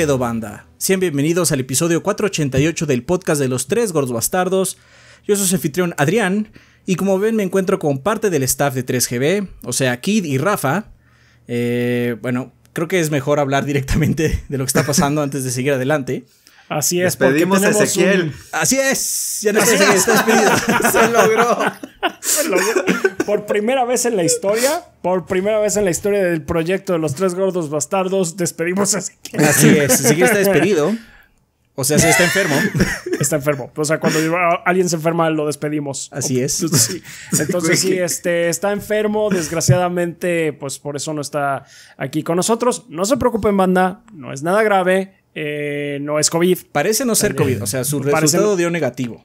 pedo, banda? bienvenidos al episodio 488 del podcast de los tres gordos bastardos. Yo soy su anfitrión Adrián y como ven me encuentro con parte del staff de 3GB, o sea, Kid y Rafa. Eh, bueno, creo que es mejor hablar directamente de lo que está pasando antes de seguir adelante. Así es, pedimos a Así es, ya no sé si está despedido. Se logró. Se logró por primera vez en la historia, por primera vez en la historia del proyecto de los tres gordos bastardos, despedimos a Así es, Ezequiel está despedido. O sea, si está enfermo. Está enfermo. O sea, cuando ah, alguien se enferma, lo despedimos. Así es. Entonces, sí, este, está enfermo. Desgraciadamente, pues por eso no está aquí con nosotros. No se preocupen, banda. No es nada grave. Eh, no es COVID. Parece no ser COVID. O sea, su resultado dio negativo.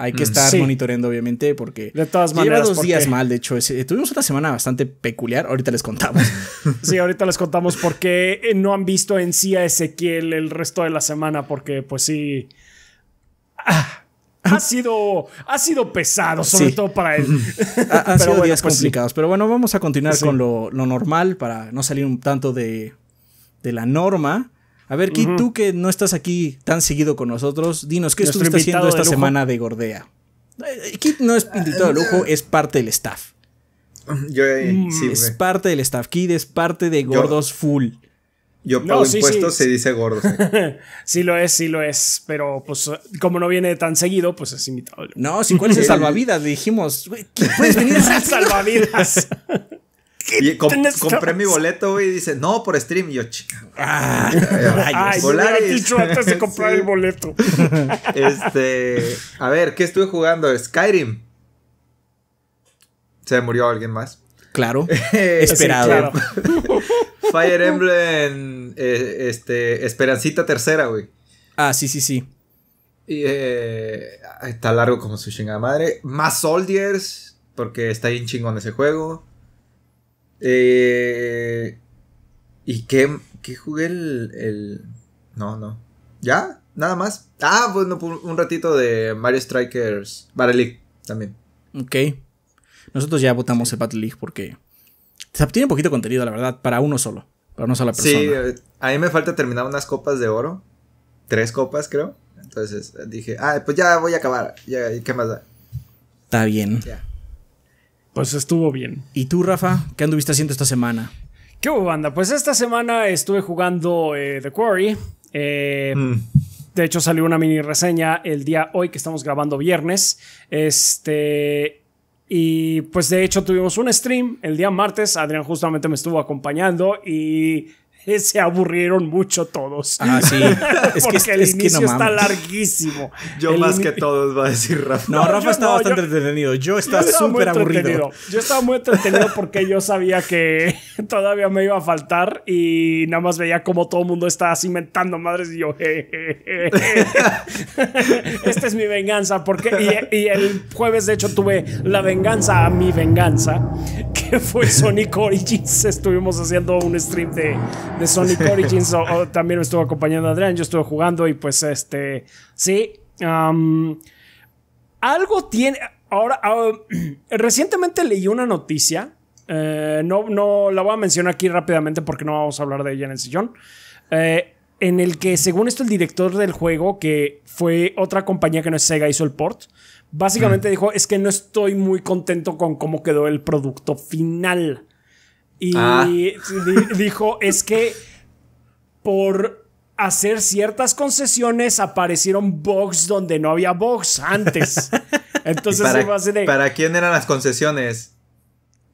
Hay que mm. estar monitoreando, obviamente, porque de todas maneras, lleva dos días mal. De hecho, eh, tuvimos una semana bastante peculiar. Ahorita les contamos. sí, ahorita les contamos por qué eh, no han visto en sí a Ezequiel el resto de la semana, porque, pues sí. Ah. ha sido, ha sido pesado, sobre todo para él. han sido días pues complicados. Pero bueno, vamos a continuar con lo, normal para no salir un tanto de, de la norma. A ver, Kit, tú que no estás aquí tan seguido con nosotros, dinos, ¿qué que estás haciendo esta semana de Gordea? Eh, Kit no es invitado de eh, lujo, es parte del staff. Yo, eh, mm, sí, es parte del staff. Kit, es parte de Gordos Full. Yo pago impuestos se dice gordos. sí lo es, sí lo es. Pero pues como no viene tan seguido, pues es invitado. No, si cuál es el salvavidas, dijimos. Puedes venir a salvavidas compré mi boleto, güey, y dice, no, por stream. Y yo, chica. Ah, Ay, Dicho antes de comprar el boleto. este. A ver, ¿qué estuve jugando? Skyrim. Se murió alguien más. Claro. Esperado. Fire Emblem. Eh, este. Esperancita tercera, güey. Ah, sí, sí, sí. Y, eh, está largo como su chingada madre. Más Soldiers. Porque está bien chingón ese juego. Eh, ¿Y qué, qué jugué el, No, no. ¿Ya? ¿Nada más? Ah, bueno, un ratito de Mario Strikers Battle League también. Ok. Nosotros ya votamos el Battle League porque... Tiene un poquito contenido, la verdad, para uno solo. Para una sola persona. Sí, eh, a mí me falta terminar unas copas de oro. Tres copas, creo. Entonces eh, dije, ah, pues ya voy a acabar. Ya, ¿Qué más da? Está bien. Ya. Pues estuvo bien. ¿Y tú, Rafa? ¿Qué anduviste haciendo esta semana? ¿Qué hubo, banda? Pues esta semana estuve jugando eh, The Quarry. Eh, mm. De hecho, salió una mini reseña el día hoy que estamos grabando viernes. Este. Y pues de hecho tuvimos un stream el día martes. Adrián justamente me estuvo acompañando y se aburrieron mucho todos. Ah, sí. Porque el inicio está larguísimo. Yo más que todos va a decir Rafa. No, Rafa estaba bastante entretenido. Yo estaba súper aburrido. Yo estaba muy entretenido porque yo sabía que todavía me iba a faltar y nada más veía como todo el mundo estaba cimentando madres y yo, esta es mi venganza. Porque, y, y, el jueves, de hecho, tuve la venganza a mi venganza, que fue Sonic Origins. Estuvimos haciendo un stream de de Sonic Origins o, también me estuvo acompañando Adrián, yo estuve jugando y pues este, sí, algo tiene, ahora, ah, recientemente leí una noticia, eh, no, no la voy a mencionar aquí rápidamente porque no vamos a hablar de ella en el sillón, eh, en el que según esto el director del juego, que fue otra compañía que no es Sega, hizo el port, básicamente mm. dijo, es que no estoy muy contento con cómo quedó el producto final. Y ah. dijo, es que por hacer ciertas concesiones aparecieron bugs donde no había bugs antes. Entonces ¿Para quién eran las concesiones?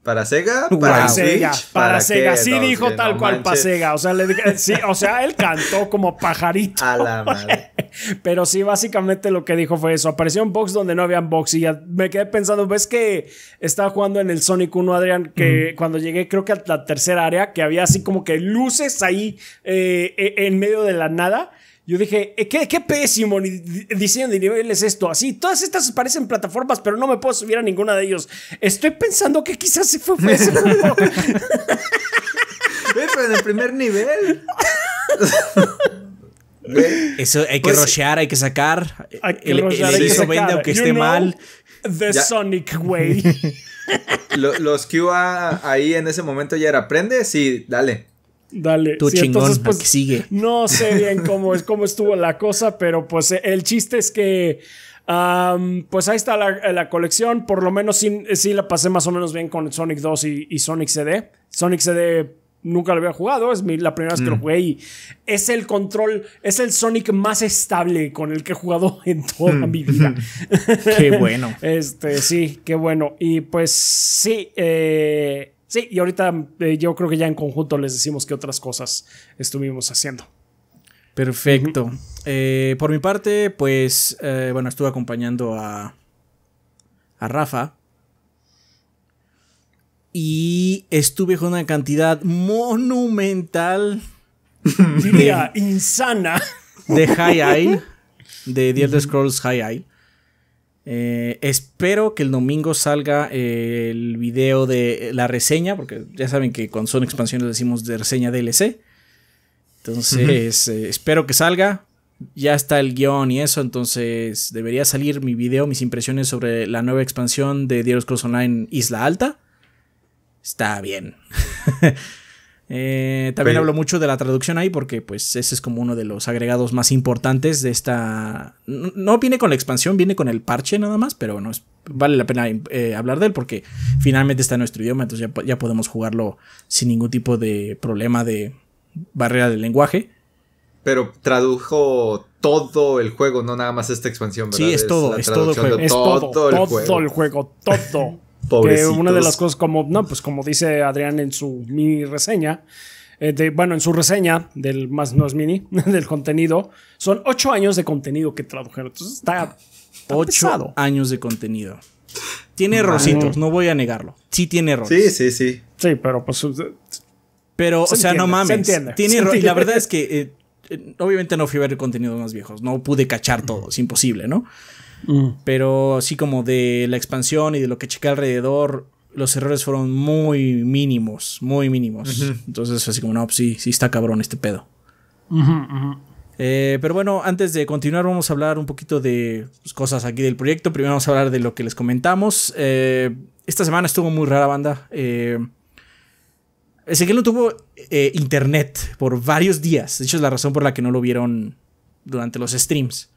Para Sega, para Sega, para, Sega, sí dijo tal cual para Sega, o sea, le, sí, o sea, él cantó como pajarito. A la madre. Pero sí, básicamente lo que dijo fue eso, apareció un box donde no había box y ya me quedé pensando, ves que estaba jugando en el Sonic 1 Adrián que cuando llegué creo que a la tercera área que había así como que luces ahí eh, eh, en medio de la nada yo dije, eh, ¿qué, pésimo diseño de nivel es esto. Así, todas estas parecen plataformas, pero no me puedo subir a ninguna de ellos. Estoy pensando que quizás se fue ese pero en el primer nivel. Eso hay que pues, hay que sacar. el, que aunque esté mal. The Sonic Way. los QA ahí en ese momento ya era, prende, sí, dale. Dale. Tu pues, sigue. No sé bien cómo, es, cómo estuvo la cosa, pero pues el chiste es que. pues ahí está la, colección. Por lo menos sí, la pasé más o menos bien con Sonic 2 y, Sonic CD. Sonic CD nunca lo había jugado, es la primera vez que lo mm. jugué y es el control, es el Sonic más estable con el que he jugado en toda mm. mi vida. qué bueno. Este, sí, qué bueno. Y pues sí, eh, Sí, y ahorita eh, yo creo que ya en conjunto les decimos qué otras cosas estuvimos haciendo. Perfecto. Eh, por mi parte, pues, eh, bueno, estuve acompañando a, a Rafa. Y estuve con una cantidad monumental. Diría, insana. De High Eye. De The Elder Scrolls High Eye. Eh, espero que el domingo salga eh, el video de la reseña, porque ya saben que cuando son expansiones decimos de reseña DLC. Entonces, eh, espero que salga. Ya está el guión y eso, entonces debería salir mi video, mis impresiones sobre la nueva expansión de Dios Cross Online Isla Alta. Está bien. Eh, también hablo mucho de la traducción ahí porque pues ese es como uno de los agregados más importantes de esta... No, viene con la expansión, viene con el parche nada más, pero no vale la pena eh, hablar de él porque finalmente está en nuestro idioma, entonces ya, podemos jugarlo sin ningún tipo de problema de barrera del lenguaje. Pero tradujo todo el juego, no nada más esta expansión, ¿verdad? Sí, es todo, es, todo el juego. todo, el juego, todo. Que una de las cosas, como, no, pues como dice Adrián en su mini reseña, eh, de, bueno, en su reseña del más no es mini, del contenido, son ocho años de contenido que tradujeron. Entonces está, ocho años de contenido. Tiene errorcitos, no voy a negarlo. Sí tiene errores. Sí, sí, sí. Sí, pero pues. Eh, pero, o sea, no mames. Tiene Y la verdad es que. Eh, obviamente no fui a ver contenidos más viejos, no pude cachar todo, es imposible, ¿no? Mm. Pero así como de la expansión y de lo que chequé alrededor, los errores fueron muy mínimos, muy mínimos. Entonces, así como, no, pues sí, sí está cabrón este pedo. Eh, pero bueno, antes de continuar, vamos a hablar un poquito de cosas aquí del proyecto. Primero vamos a hablar de lo que les comentamos. Eh, esta semana estuvo muy rara, banda. Eh, Ezequiel no tuvo eh, internet por varios días. De hecho, es la razón por la que no lo vieron durante los streams.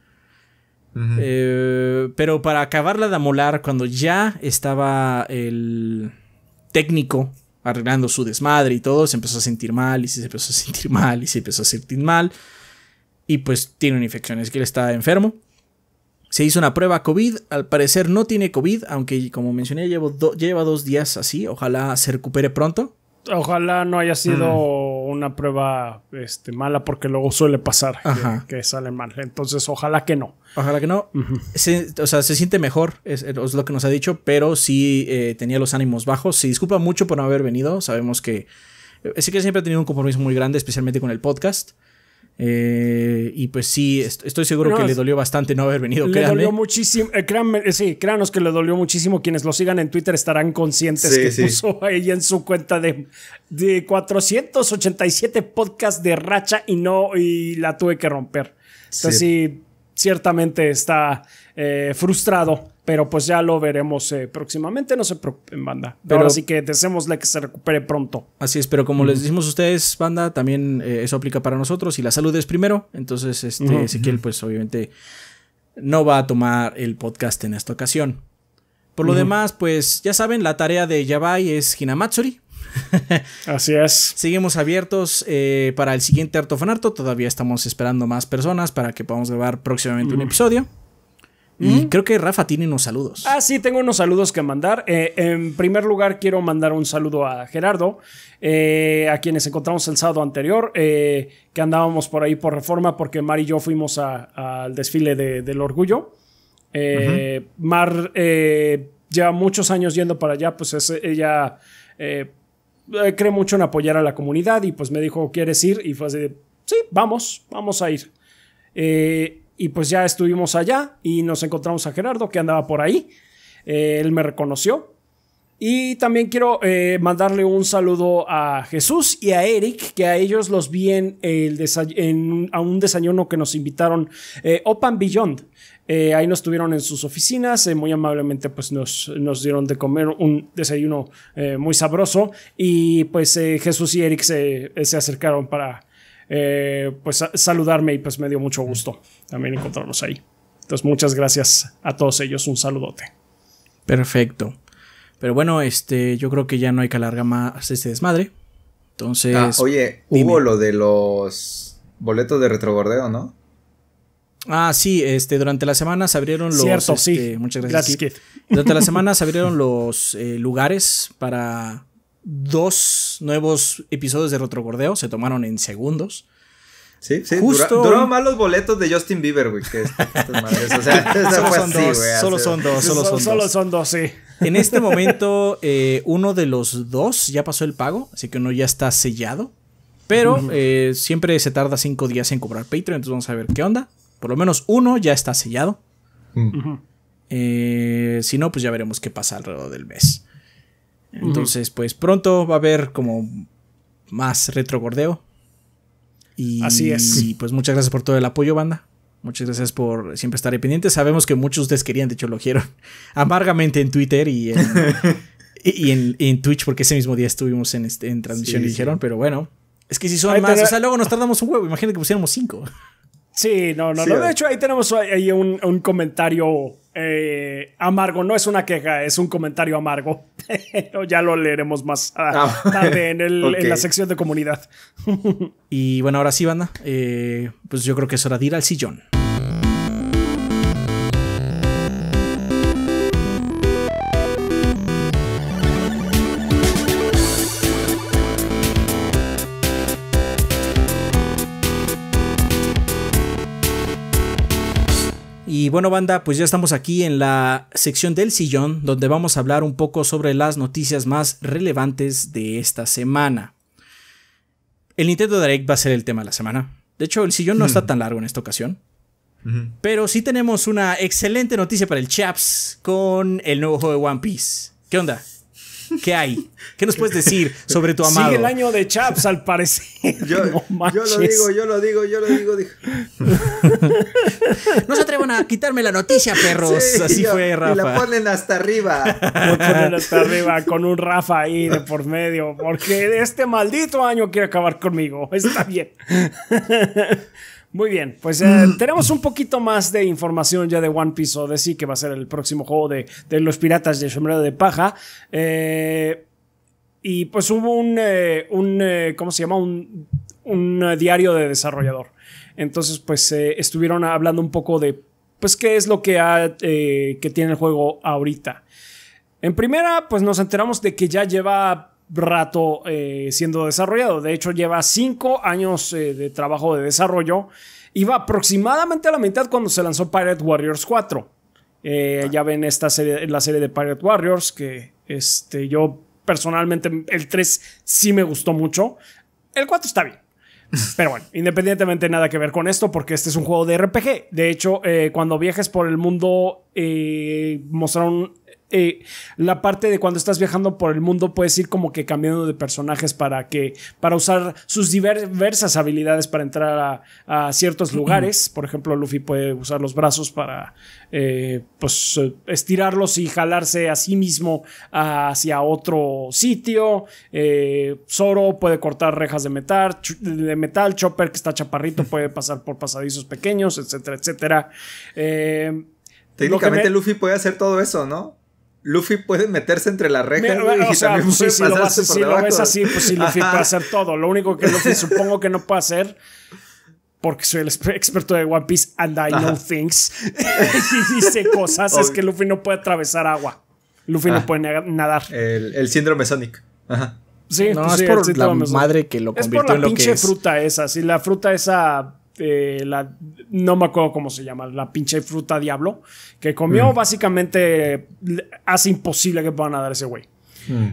Eh, pero para acabarla de amolar, cuando ya estaba el técnico arreglando su desmadre y todo, se empezó a sentir mal y se empezó a sentir mal y se empezó a sentir mal. Y pues tiene una infección, es que él está enfermo. Se hizo una prueba COVID, al parecer no tiene COVID, aunque como mencioné llevo lleva dos días así, ojalá se recupere pronto. Ojalá no haya sido mm una prueba este, mala porque luego suele pasar que, sale mal. Entonces, ojalá que no. Ojalá que no. o sea, se siente mejor, es, lo que nos ha dicho, pero sí eh, tenía los ánimos bajos. Se disculpa mucho por no haber venido. Sabemos que... Eh, sí que siempre ha tenido un compromiso muy grande, especialmente con el podcast. Eh, y pues sí, estoy seguro que le dolió bastante no haber venido. Le dolió muchísimo. Eh, eh, sí, créanos que le dolió muchísimo. Quienes lo sigan en Twitter estarán conscientes que puso a ella en su cuenta de, 487 podcasts de racha y no, y la tuve que romper. Entonces sí ciertamente está, eh, frustrado. Pero pues ya lo veremos eh, próximamente, no se preocupen, banda. Pero, así que deseémosle que se recupere pronto. Así es, pero como les decimos a ustedes, banda, también eh, eso aplica para nosotros y la salud es primero. Entonces, este, Ezequiel, pues obviamente no va a tomar el podcast en esta ocasión. Por lo demás, pues ya saben, la tarea de Yabai es Hinamatsuri. Así es. Seguimos abiertos para el siguiente Artofanarto. Todavía estamos esperando más personas para que podamos grabar próximamente un episodio. Y creo que Rafa tiene unos saludos. Ah, sí, tengo unos saludos que mandar. Eh, en primer lugar, quiero mandar un saludo a Gerardo, eh, a quienes encontramos el sábado anterior, eh, que andábamos por ahí por reforma porque Mar y yo fuimos al desfile del orgullo. Mar lleva muchos años yendo para allá, pues ella cree mucho en apoyar a la comunidad y pues me dijo, ¿quieres ir? Y fue así, de, sí, vamos, vamos a ir. Eh, y pues ya estuvimos allá y nos encontramos a Gerardo que andaba por ahí. Eh, él me reconoció. Y también quiero eh, mandarle un saludo a Jesús y a Eric, que a ellos los vi en, el un desayuno que nos invitaron eh, Open Beyond. Eh, ahí nos tuvieron en sus oficinas, muy amablemente pues nos, dieron de comer un desayuno muy sabroso y pues Jesús y Eric se, se acercaron para eh, pues saludarme y pues me dio mucho gusto también encontrarlos ahí. Entonces muchas gracias a todos ellos, un saludote. Perfecto. Pero bueno, este, yo creo que ya no hay que alargar más este desmadre. Entonces. Ah, oye, hubo lo de los boletos de retrobordeo ¿no? Ah, sí, este, durante la semana se abrieron los. Este, muchas gracias. Durante la semana se abrieron los eh, lugares para dos nuevos episodios de Retrogordeo, se tomaron en segundos. Sí, sí, Justo... los boletos de Justin Bieber, güey, que, este, solo, son dos, solo son dos, solo son, dos. sí. En este momento, eh, uno de los dos ya pasó el pago, así que uno ya está sellado. Pero eh, siempre se tarda cinco días en cobrar Patreon, entonces vamos a ver qué onda. Por lo menos uno ya está sellado. Mm. Eh, si no, pues ya veremos qué pasa alrededor del mes. Entonces, pues pronto va a haber como más retrogordeo. Y, Así es. Y pues muchas gracias por todo el apoyo, banda. Muchas gracias por siempre estar pendientes. Sabemos que muchos de ustedes querían, de hecho lo dijeron amargamente en Twitter y en, Twitch, porque ese mismo día estuvimos en, este, transmisión y dijeron, pero bueno, es que si son más, o sea, luego nos tardamos un huevo. Imagínate que pusiéramos cinco. Sí, no, no, no. De hecho, ahí tenemos ahí un, un comentario eh, amargo, no es una queja, es un comentario amargo. Pero ya lo leeremos más ah. tarde en, la sección de comunidad. y bueno, ahora sí, banda. Eh, pues yo creo que es hora de ir al sillón. Y bueno, banda, pues ya estamos aquí en la sección del sillón, donde vamos a hablar un poco sobre las noticias más relevantes de esta semana. El Nintendo Direct va a ser el tema de la semana. De hecho, el sillón no está mm. tan largo en esta ocasión. Pero sí tenemos una excelente noticia para el Chaps con el nuevo juego de One Piece. ¿Qué onda? ¿Qué hay? ¿Qué nos puedes decir sobre tu amado? Sigue el año de Chaps, al parecer. Yo, lo digo, yo lo digo, yo lo digo. no se atrevan a quitarme la noticia, perros. Así fue, Rafa. Y la ponen hasta arriba. La ponen hasta arriba con un Rafa ahí de por medio. Porque este maldito año quiere acabar conmigo. Está bien. Muy bien, pues eh, mm. tenemos un poquito más de información ya de One Piece Odyssey, que va a ser el próximo juego de, los piratas de sombrero de paja. Eh, y pues hubo un, eh, un ¿cómo se llama? Un, diario de desarrollador. Entonces, pues estuvieron hablando un poco de, pues, qué es lo que, que tiene el juego ahorita. En primera, pues nos enteramos de que ya lleva rato eh, siendo desarrollado. De hecho, lleva cinco años eh, de trabajo de desarrollo. Iba aproximadamente a la mitad cuando se lanzó Pirate Warriors 4. Eh, ah. Ya ven esta serie, la serie de Pirate Warriors, que este, yo personalmente el 3 sí me gustó mucho. El 4 está bien. Pero bueno, independientemente nada que ver con esto, porque este es un juego de RPG. De hecho, cuando viajes por el mundo, mostraron eh, la parte de cuando estás viajando por el mundo puedes ir como que cambiando de personajes para que para usar sus diversas habilidades para entrar a, ciertos lugares. Por ejemplo, Luffy puede usar los brazos para eh, pues, estirarlos y jalarse a sí mismo hacia otro sitio. Eh, Zoro puede cortar rejas de metal, Chopper que está chaparrito puede pasar por pasadizos pequeños, etcétera, etcétera. Técnicamente Luffy puede hacer todo eso, ¿no? Luffy puede meterse entre la reja y o pues, si, lo ves así, pues sí, Luffy puede hacer todo. Lo único que Luffy supongo que no puede hacer, porque soy el experto de One Piece and I know things, y dice cosas, es que Luffy no puede atravesar agua. Luffy no ah. puede nadar. El, síndrome Sonic. Ajá. Sí, no, pues es por la madre que lo convirtió es por la lo pinche fruta esa. Si la fruta esa este, la, no me acuerdo cómo se llama, la pinche fruta diablo que comió, mm. básicamente hace imposible que puedan dar ese güey. Mm.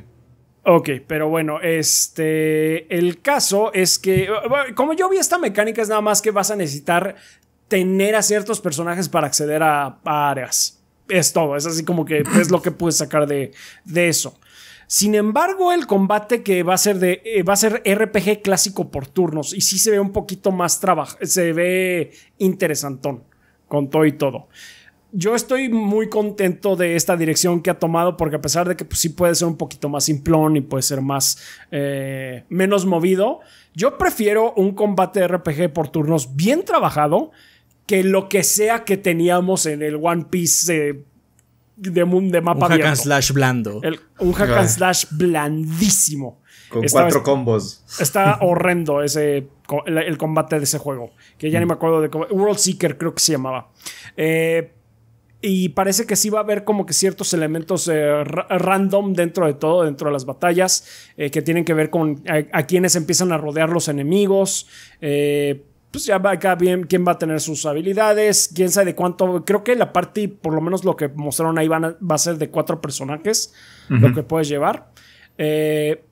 Ok, pero bueno, este, el caso es que, como yo vi esta mecánica, es nada más que vas a necesitar tener a ciertos personajes para acceder a, áreas. Es todo, es así como que es lo que puedes sacar de, de eso. Sin embargo, el combate que va a ser de eh, va a ser RPG clásico por turnos y sí se ve un poquito más trabajo, se ve interesantón con todo y todo. Yo estoy muy contento de esta dirección que ha tomado porque a pesar de que pues, sí puede ser un poquito más simplón y puede ser más eh, menos movido, yo prefiero un combate RPG por turnos bien trabajado que lo que sea que teníamos en el One Piece. Eh, de, de un hack and slash blando. un hack and slash blandísimo. Con cuatro combos. Está horrendo ese, el, combate de ese juego. Que ya ni mm. me acuerdo de cómo. World Seeker creo que se llamaba. Eh, y parece que sí va a haber como que ciertos elementos eh, random dentro de todo, dentro de las batallas, eh, que tienen que ver con a, quienes empiezan a rodear los enemigos. Eh, pues ya va acá bien quién va a tener sus habilidades, quién sabe de cuánto. Creo que la parte, por lo menos lo que mostraron ahí, van va a ser de cuatro personajes, lo que puedes llevar. Eh,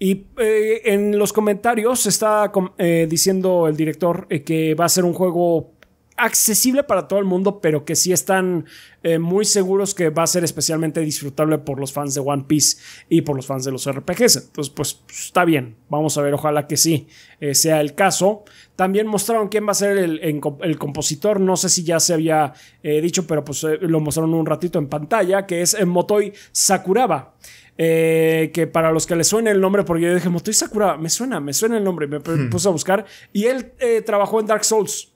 y eh, en los comentarios está eh, diciendo el director que va a ser un juego accesible para todo el mundo, pero que sí están eh, muy seguros que va a ser especialmente disfrutable por los fans de One Piece y por los fans de los RPGs. Entonces, pues está bien, vamos a ver, ojalá que sí eh, sea el caso. También mostraron quién va a ser el, compositor, no sé si ya se había eh, dicho, pero pues lo mostraron un ratito en pantalla, que es Motoy Sakuraba. que para los que le suene el nombre, porque yo dije, Motoy Sakuraba, me suena, me suena el nombre, me hmm. puse a buscar. Y él trabajó en Dark Souls.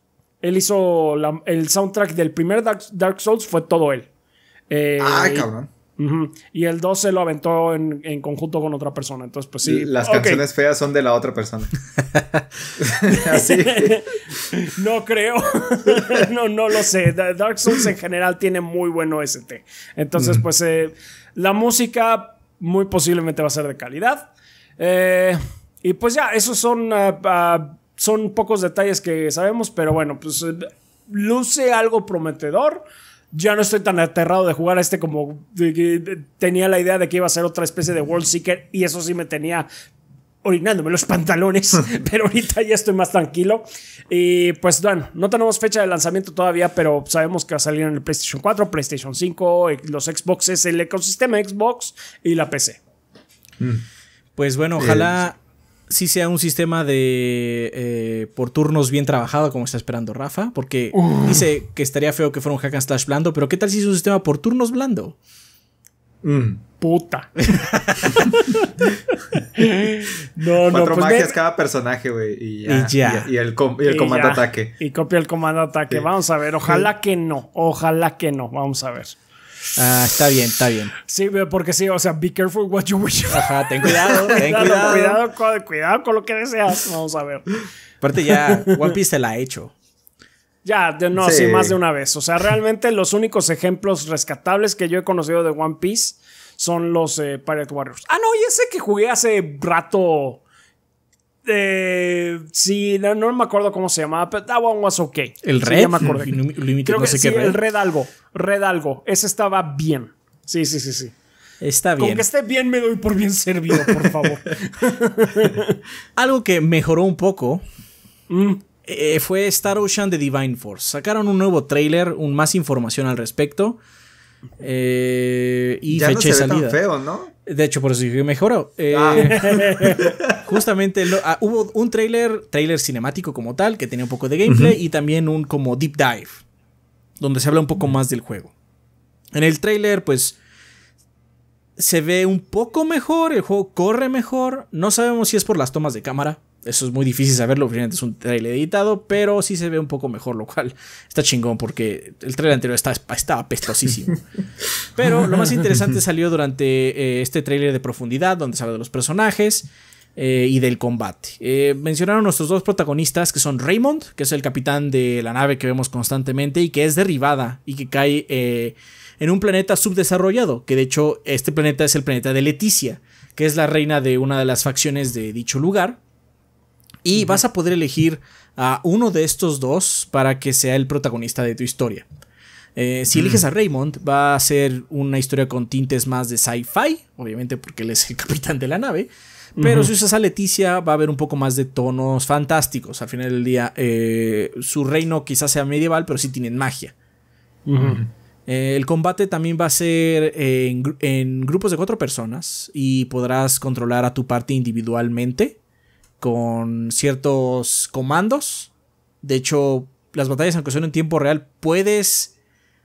Él hizo el soundtrack del primer Dark, Souls, fue todo él. Eh, Ay, cabrón. Y el 2 se lo aventó en, conjunto con otra persona. Entonces, pues sí. Las canciones feas son de la otra persona. Así. no creo. no, no lo sé. Dark Souls en general tiene muy buen OST. Entonces, pues eh, la música muy posiblemente va a ser de calidad. Eh, y pues ya, esos son ah, ah, son pocos detalles que sabemos, pero bueno, pues eh, luce algo prometedor. Ya no estoy tan aterrado de jugar a este como tenía la idea de que iba a ser otra especie de World Seeker y eso sí me tenía orinándome los pantalones, pero ahorita ya estoy más tranquilo. Y pues, bueno, no tenemos fecha de lanzamiento todavía, pero sabemos que va a salir en el PlayStation 4, PlayStation 5, eh, los Xboxes, el ecosistema Xbox y la PC. Pues bueno, ojalá eh, si sea un sistema de eh, por turnos bien trabajado, como está esperando Rafa, porque dice que estaría feo que fuera un hack and slash blando, pero ¿qué tal si es un sistema por turnos blando? Mm. Puta. no, no. Cuatro pues magias cada personaje, güey. Y ya. Y, el, comando ataque. Y copia el comando ataque. Vamos a ver. Ojalá que no. Ojalá que no. Vamos a ver. Ah, está bien, está bien. Sí, porque sí, o sea, be careful what you wish Ajá, ten cuidado, ten cuidado. Cuidado con, lo que deseas. Vamos a ver. Aparte ya, One Piece se la ha hecho. Ya, no, sí. más de una vez. O sea, realmente los únicos ejemplos rescatables que yo he conocido de One Piece son los eh, Pirate Warriors. Ah, no, y ese que jugué hace rato este, sí, no, me acuerdo cómo se llamaba, pero that was okay. El Red. qué el Red algo. Red Ese estaba bien. Sí, sí, sí, sí. Está bien. Con que esté bien me doy por bien servido, por favor. algo que mejoró un poco mm. eh, fue Star Ocean de Divine Force. Sacaron un nuevo trailer, más información al respecto. Eh, y ya fecha no de salida. tan ¿no? De hecho, por eso dije mejoró. Eh, ah. justamente ah, hubo un trailer, trailer cinemático como tal, que tenía un poco de gameplay y también un como deep dive, donde se habla un poco más del juego. En el trailer, pues, se ve un poco mejor, el juego corre mejor, no sabemos si es por las tomas de cámara, eso es muy difícil saberlo, obviamente es un trailer editado, pero sí se ve un poco mejor, lo cual está chingón porque el trailer anterior estaba estaba apestosísimo. pero lo más interesante salió durante eh, este trailer de profundidad, donde se habla de los personajes. Eh, y del combate. Eh, mencionaron nuestros dos protagonistas, que son Raymond, que es el capitán de la nave que vemos constantemente y que es derribada y que cae en un planeta subdesarrollado, que de hecho este planeta es el planeta de Leticia, que es la reina de una de las facciones de dicho lugar. Y vas a poder elegir a uno de estos dos para que sea el protagonista de tu historia. Eh, si eliges mm. a Raymond, va a ser una historia con tintes más de sci-fi, obviamente porque él es el capitán de la nave. Pero si usas a Leticia, va a haber un poco más de tonos fantásticos. Al final del día, eh, su reino quizás sea medieval, pero sí tienen magia. Eh, el combate también va a ser en, grupos de cuatro personas y podrás controlar a tu parte individualmente con ciertos comandos. De hecho, las batallas, aunque son en tiempo real, puedes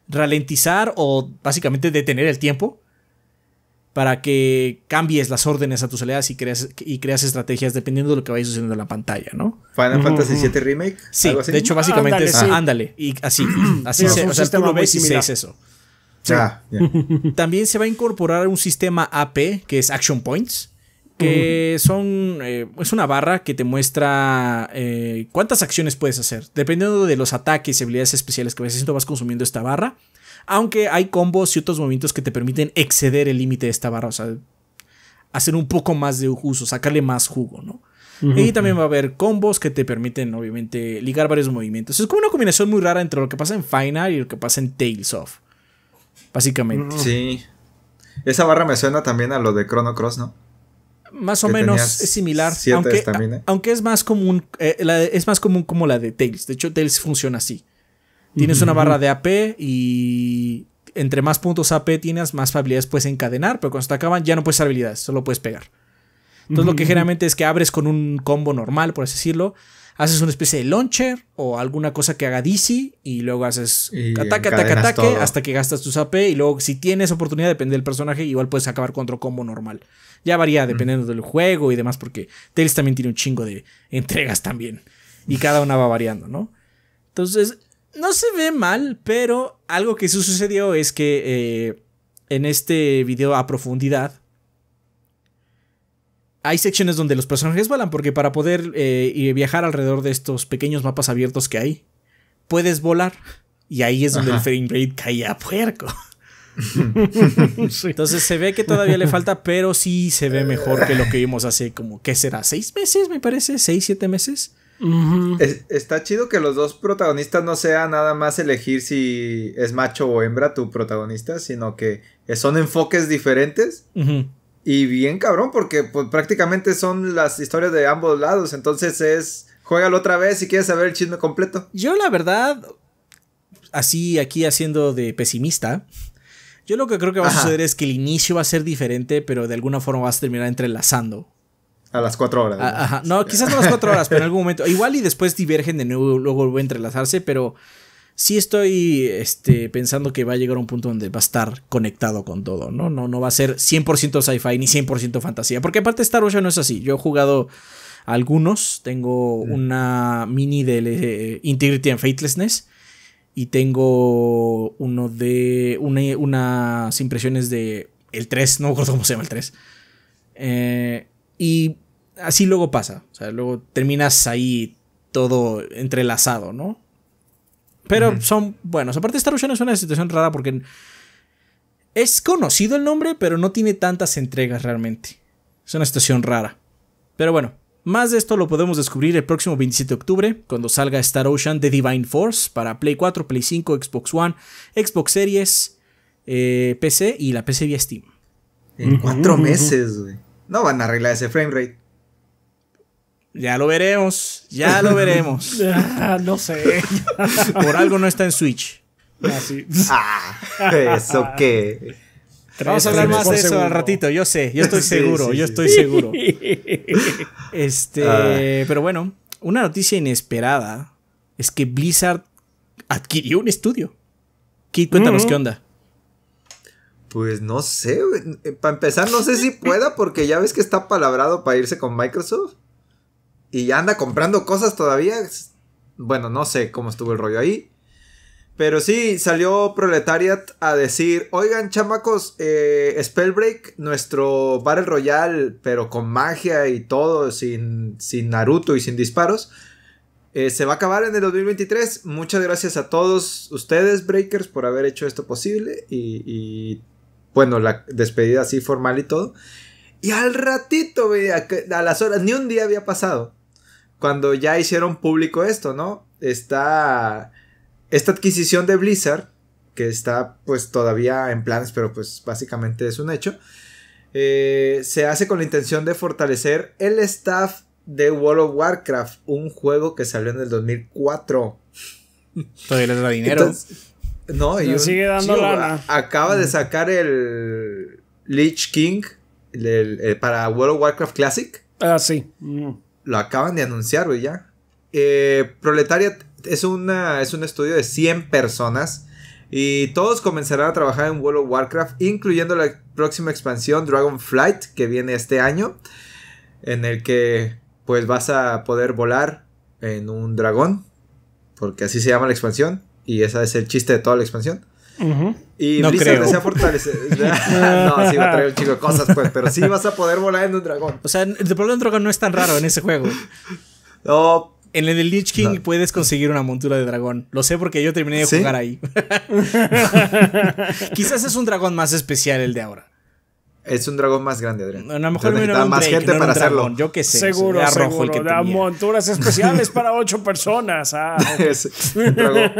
ralentizar o básicamente detener el tiempo para que cambies las órdenes a tus aliados y creas, y creas estrategias dependiendo de lo que vaya sucediendo en la pantalla, ¿no? Final Fantasy VII Remake. Sí, de hecho, básicamente ándale, es ándale, y así, así se, o sea, tú lo ves y es eso. Ah, También se va a incorporar un sistema AP que es Action Points que son eh, es una barra que te muestra eh, cuántas acciones puedes hacer dependiendo de los ataques y habilidades especiales que vayas haciendo vas consumiendo esta barra aunque hay combos y otros movimientos que te permiten exceder el límite de esta barra o sea hacer un poco más de uso sacarle más jugo no y también va a haber combos que te permiten, obviamente, ligar varios movimientos. Es como una combinación muy rara entre lo que pasa en Final y lo que pasa en Tales of. Básicamente. Sí. Esa barra me suena también a lo de Chrono Cross, ¿no? más o menos es similar, aunque, aunque es más común, eh, es más común como la de Tails. De hecho, Tails funciona así. Tienes una barra de AP y entre más puntos AP tienes, más habilidades puedes encadenar, pero cuando se te acaban ya no puedes habilidades, solo puedes pegar. Entonces lo que generalmente es que abres con un combo normal, por así decirlo, haces una especie de launcher o alguna cosa que haga DC y luego haces ataque, ataque, ataque hasta que gastas tus AP y luego si tienes oportunidad, depende del personaje, igual puedes acabar con otro combo normal. Ya varía dependiendo del juego y demás porque Tails también tiene un chingo de entregas también y cada una va variando, ¿no? Entonces, no se ve mal, pero algo que sucedió es que eh, en este video a profundidad hay secciones donde los personajes volan... porque para poder eh, viajar alrededor de estos pequeños mapas abiertos que hay, puedes volar. Y ahí es donde el frame rate cae a puerco. Entonces se ve que todavía le falta, pero sí se ve mejor que lo que vimos hace como, ¿qué será? ¿Seis meses, me parece? ¿Seis, siete meses? está chido que los dos protagonistas no sea nada más elegir si es macho o hembra tu protagonista, sino que son enfoques diferentes. Y bien cabrón, porque pues, prácticamente son las historias de ambos lados. Entonces es. Juégalo otra vez si quieres saber el chisme completo. Yo, la verdad, así aquí haciendo de pesimista. Yo lo que creo que va a suceder es que el inicio va a ser diferente, pero de alguna forma vas a terminar entrelazando. A las cuatro horas. Ajá. No, quizás no a las cuatro horas, pero en algún momento. Igual y después divergen de nuevo, luego vuelve a entrelazarse, pero sí estoy este, pensando que va a llegar a un punto donde va a estar conectado con todo, ¿no? No, no va a ser 100% sci-fi ni 100% fantasía, porque aparte Star ya no es así. Yo he jugado algunos, tengo una mini de eh, Integrity and Faithlessness y tengo uno de unas impresiones de el 3, no recuerdo cómo se llama el 3. Eh, y así luego pasa, o sea, luego terminas ahí todo entrelazado, ¿no? Pero son buenos. Aparte, Star Ocean es una situación rara porque es conocido el nombre, pero no tiene tantas entregas realmente. Es una situación rara. Pero bueno, más de esto lo podemos descubrir el próximo 27 de octubre, cuando salga Star Ocean The Divine Force para Play 4, Play 5, Xbox One, Xbox Series, eh, PC y la PC vía Steam. En cuatro meses, güey. No van a arreglar ese frame rate. Ya lo veremos, ya lo veremos. Ah, no sé. Por algo no está en Switch. Así. Ah, ah, eso qué. Vamos a hablar más de eso al ratito, yo sé, yo estoy seguro, yo estoy seguro. Este, ah. pero bueno, una noticia inesperada es que Blizzard adquirió un estudio. Kit, cuéntanos qué onda. Pues no sé, para empezar no sé si pueda porque ya ves que está palabrado para irse con Microsoft y anda comprando cosas todavía. Bueno, no sé cómo estuvo el rollo ahí. Pero sí, salió Proletariat a decir, oigan chamacos, eh, Spellbreak, nuestro Battle Royale, pero con magia y todo, sin, Naruto y sin disparos, eh, se va a acabar en el 2023. Muchas gracias a todos ustedes, Breakers, por haber hecho esto posible. Y, y bueno, la despedida así formal y todo. Y al ratito, a las horas, ni un día había pasado cuando ya hicieron público esto, ¿no? Está esta adquisición de Blizzard, que está pues todavía en planes, pero pues básicamente es un hecho, eh, se hace con la intención de fortalecer el staff de World of Warcraft, un juego que salió en el 2004. Todavía les da dinero. no, y Acaba de sacar el Lich King para World of Warcraft Classic. Ah, sí. Mm lo acaban de anunciar, güey, ya. Eh, Proletariat es, una, es un estudio de 100 personas y todos comenzarán a trabajar en World of Warcraft, incluyendo la próxima expansión Dragonflight que viene este año, en el que pues vas a poder volar en un dragón, porque así se llama la expansión y ese es el chiste de toda la expansión. Y no Blizzard creo. desea no, sí va a traer un chico de cosas, pues. Pero sí vas a poder volar en un dragón. O sea, el problema un dragón no es tan raro en ese juego. no. En el de Lich King puedes conseguir una montura de dragón. Lo sé porque yo terminé de jugar ahí. Quizás es un dragón más especial el de ahora. Es un dragón más grande, Adrián. A lo mejor no más gente para hacerlo. yo qué sé. Seguro, monturas especiales para ocho personas. Ah, dragón,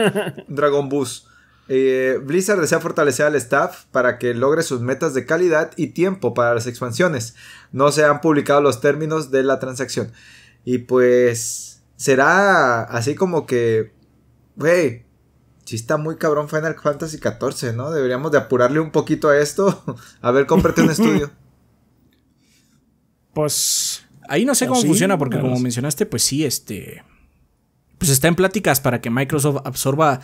dragón bus. Eh, Blizzard desea fortalecer al staff para que logre sus metas de calidad y tiempo para las expansiones. No se han publicado los términos de la transacción. Y pues será así como que, güey, si está muy cabrón Final Fantasy XIV, ¿no? Deberíamos de apurarle un poquito a esto. a ver, cómprate un estudio. Pues ahí no sé pues cómo funciona porque como mencionaste, pues sí, este... Pues está en pláticas para que Microsoft absorba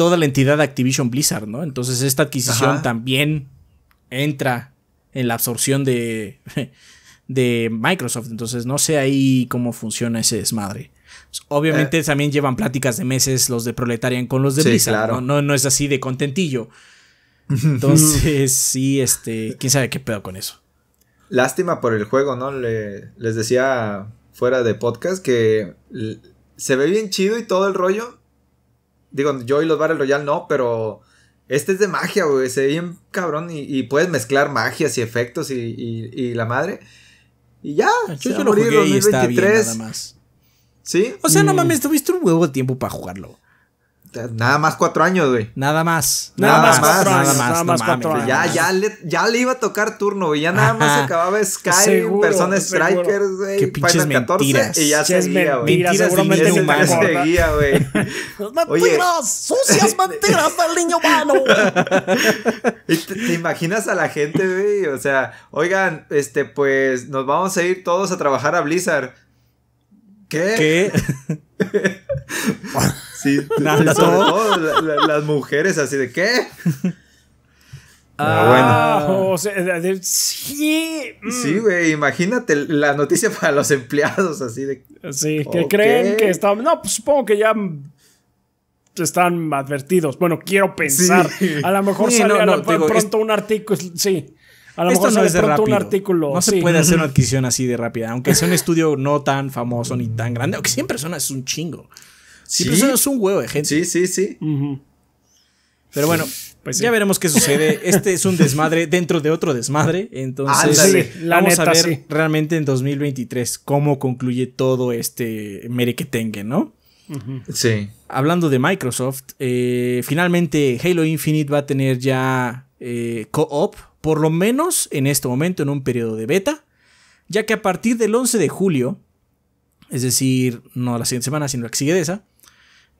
toda la entidad de Activision Blizzard, ¿no? Entonces esta adquisición también entra en la absorción de, de Microsoft. Entonces no sé ahí cómo funciona ese desmadre. Pues, obviamente eh. también llevan pláticas de meses los de Proletarian con los de Blizzard. ¿no? No, es así de contentillo. Entonces, sí, este, quién sabe qué pedo con eso. Lástima por el juego, ¿no? les decía fuera de podcast que se ve bien chido y todo el rollo, Digo, yo y los Battle Royale no, pero este es de magia, güey. Se ve bien cabrón y, puedes mezclar magias y efectos y, la madre. Y ya, ah, yo, lo nada más. ¿Sí? O sea, no mm. mames, tuviste un huevo de tiempo para jugarlo. Nada más cuatro años, güey. Nada más. Nada, más, nada más. Nada más, Ya, ya, le, ya le iba a tocar turno, güey. Ya nada más más acababa Sky, Persona Strikers, güey. Qué pinches 14, mentiras. Y ya se seguía, güey. Mentiras de niño humano. seguía, güey. mentiras, sucias mentiras del niño humano. ¿Y te, te, imaginas a la gente, güey? O sea, oigan, este, pues nos vamos a ir todos a trabajar a Blizzard. ¿Qué? ¿Qué? Sí, las mujeres así de qué. Ah, bueno. Ah, mm. sí. güey, imagínate la noticia para los empleados así de... que creen que están... No, pues supongo que ya están advertidos. Bueno, quiero pensar. A lo mejor sí, sale pronto un artículo. Sí. A lo mejor no un artículo. No se puede hacer una adquisición así de rápida, aunque sea un estudio no tan famoso ni tan grande, aunque siempre suena es un chingo. Sí, sí, es un huevo de gente. Sí, sí, sí. Pero bueno, pues ya veremos qué sucede. Este es un desmadre dentro de otro desmadre. Entonces, vamos a ver realmente en 2023 cómo concluye todo este merequetengue, ¿no? Sí. Hablando de Microsoft, eh, finalmente Halo Infinite va a tener ya eh, co-op, por lo menos en este momento, en un periodo de beta, ya que a partir del 11 de julio, es decir, no la siguiente semana, sino la que de esa,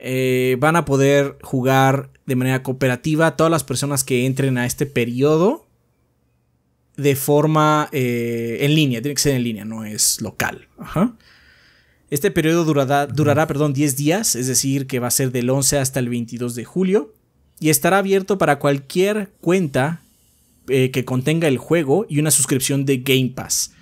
eh, van a poder jugar de manera cooperativa todas las personas que entren a este periodo de forma eh, en línea, tiene que ser en línea, no es local. Este periodo durará, durará perdón, 10 días, es decir, que va a ser del 11 hasta el 22 de julio, y estará abierto para cualquier cuenta eh, que contenga el juego y una suscripción de Game Pass.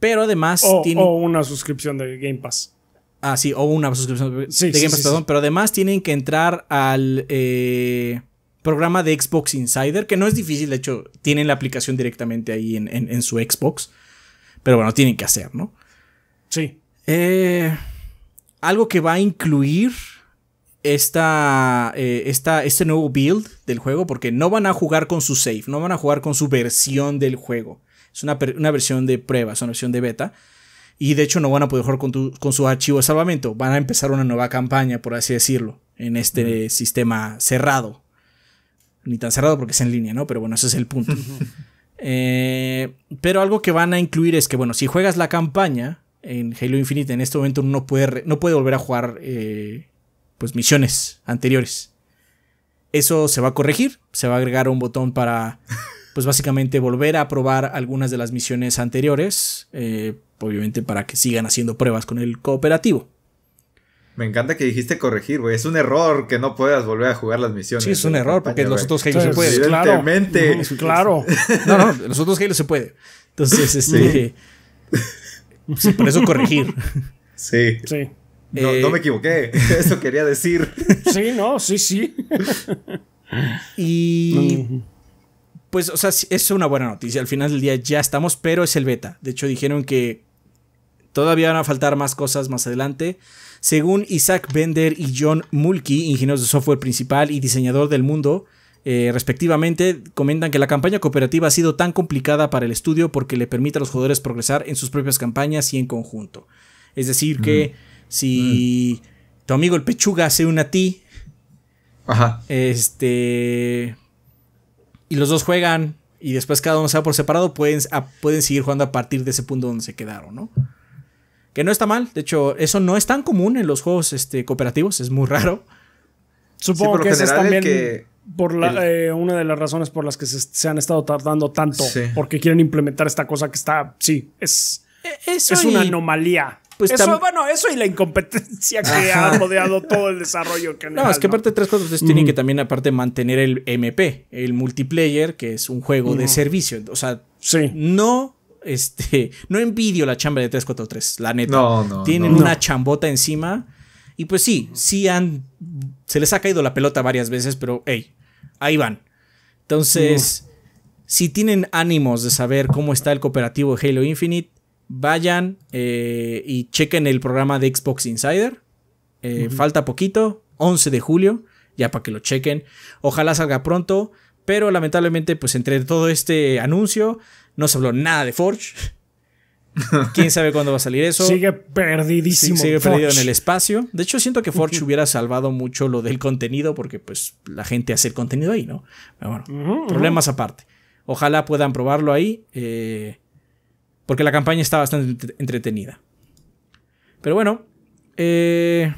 Pero además... tiene... una suscripción de Game Pass. Ah, sí, o una suscripción de perdón. pero además tienen que entrar al eh, programa de Xbox Insider, que no es difícil, de hecho, tienen la aplicación directamente ahí en, su Xbox. Pero bueno, tienen que hacer, ¿no? Sí. Eh, algo que va a incluir eh, esta, este nuevo build del juego, porque no van a jugar con su save, no van a jugar con su versión del juego. Es una, una versión de prueba, es una versión de beta y de hecho no van a poder jugar con, su archivo de salvamento. Van a empezar una nueva campaña, por así decirlo, en este sistema cerrado. Ni tan cerrado porque es en línea, ¿no? Pero bueno, ese es el punto. Eh, pero algo que van a incluir es que, bueno, si juegas la campaña en Halo Infinite, en este momento no puede, no puede volver a jugar eh, pues misiones anteriores. Eso se va a corregir, se va a agregar un botón para, pues básicamente volver a probar algunas de las misiones anteriores. Eh, obviamente para que sigan haciendo pruebas con el cooperativo. Me encanta que dijiste corregir, güey. Es un error que no puedas volver a jugar las misiones. Sí, es un error, porque nosotros Halo no se puede. Evidentemente. Claro. No, no, nosotros no se puede. Entonces, este. Sí. por eso corregir. Sí. Sí. No, me eh, equivoqué. Eso quería decir. Sí, no, sí, sí. Y. Pues, o sea, es una buena noticia. Al final del día ya estamos, pero es el beta. De hecho, dijeron que Todavía van a faltar más cosas más adelante. Según Isaac Bender y John Mulkey, ingenieros de software principal y diseñador del mundo, eh, respectivamente, comentan que la campaña cooperativa ha sido tan complicada para el estudio porque le permite a los jugadores progresar en sus propias campañas y en conjunto. Es decir, que mm. si mm. tu amigo el Pechuga hace una a ti, este. y los dos juegan y después cada uno se va por separado, pueden, ah, pueden seguir jugando a partir de ese punto donde se quedaron, ¿no? Que no está mal. De hecho, eso no es tan común en los juegos este, cooperativos. Es muy raro. Supongo que es también por eh, una de las razones por las que se, han estado tardando tanto. Porque quieren implementar esta cosa que está. Sí, es. E, es una anomalía. Pues eso, bueno, eso y la incompetencia que ha rodeado todo el desarrollo general, No, es que aparte tres cosas mm. tienen que mm. también aparte mantener el MP, el multiplayer, que es un juego de servicio. O sea, sí. no este, no envidio la chamba de 343, la neta. Tienen una chambota encima. Y pues sí, sí han. Se les ha caído la pelota varias veces, pero hey, ahí van. Entonces, si tienen ánimos de saber cómo está el cooperativo de Halo Infinite, vayan eh, y chequen el programa de Xbox Insider. Eh, falta poquito, 11 de julio, ya para que lo chequen. Ojalá salga pronto, pero lamentablemente, pues entre todo este anuncio, no se habló nada de Forge. ¿Quién sabe cuándo va a salir eso? Sigue perdidísimo. sigue perdido en el espacio. De hecho, siento que Forge hubiera salvado mucho lo del contenido porque pues la gente hace el contenido ahí, ¿no? Pero bueno, problemas aparte. Ojalá puedan probarlo ahí eh, porque la campaña está bastante entretenida. Pero bueno, eh,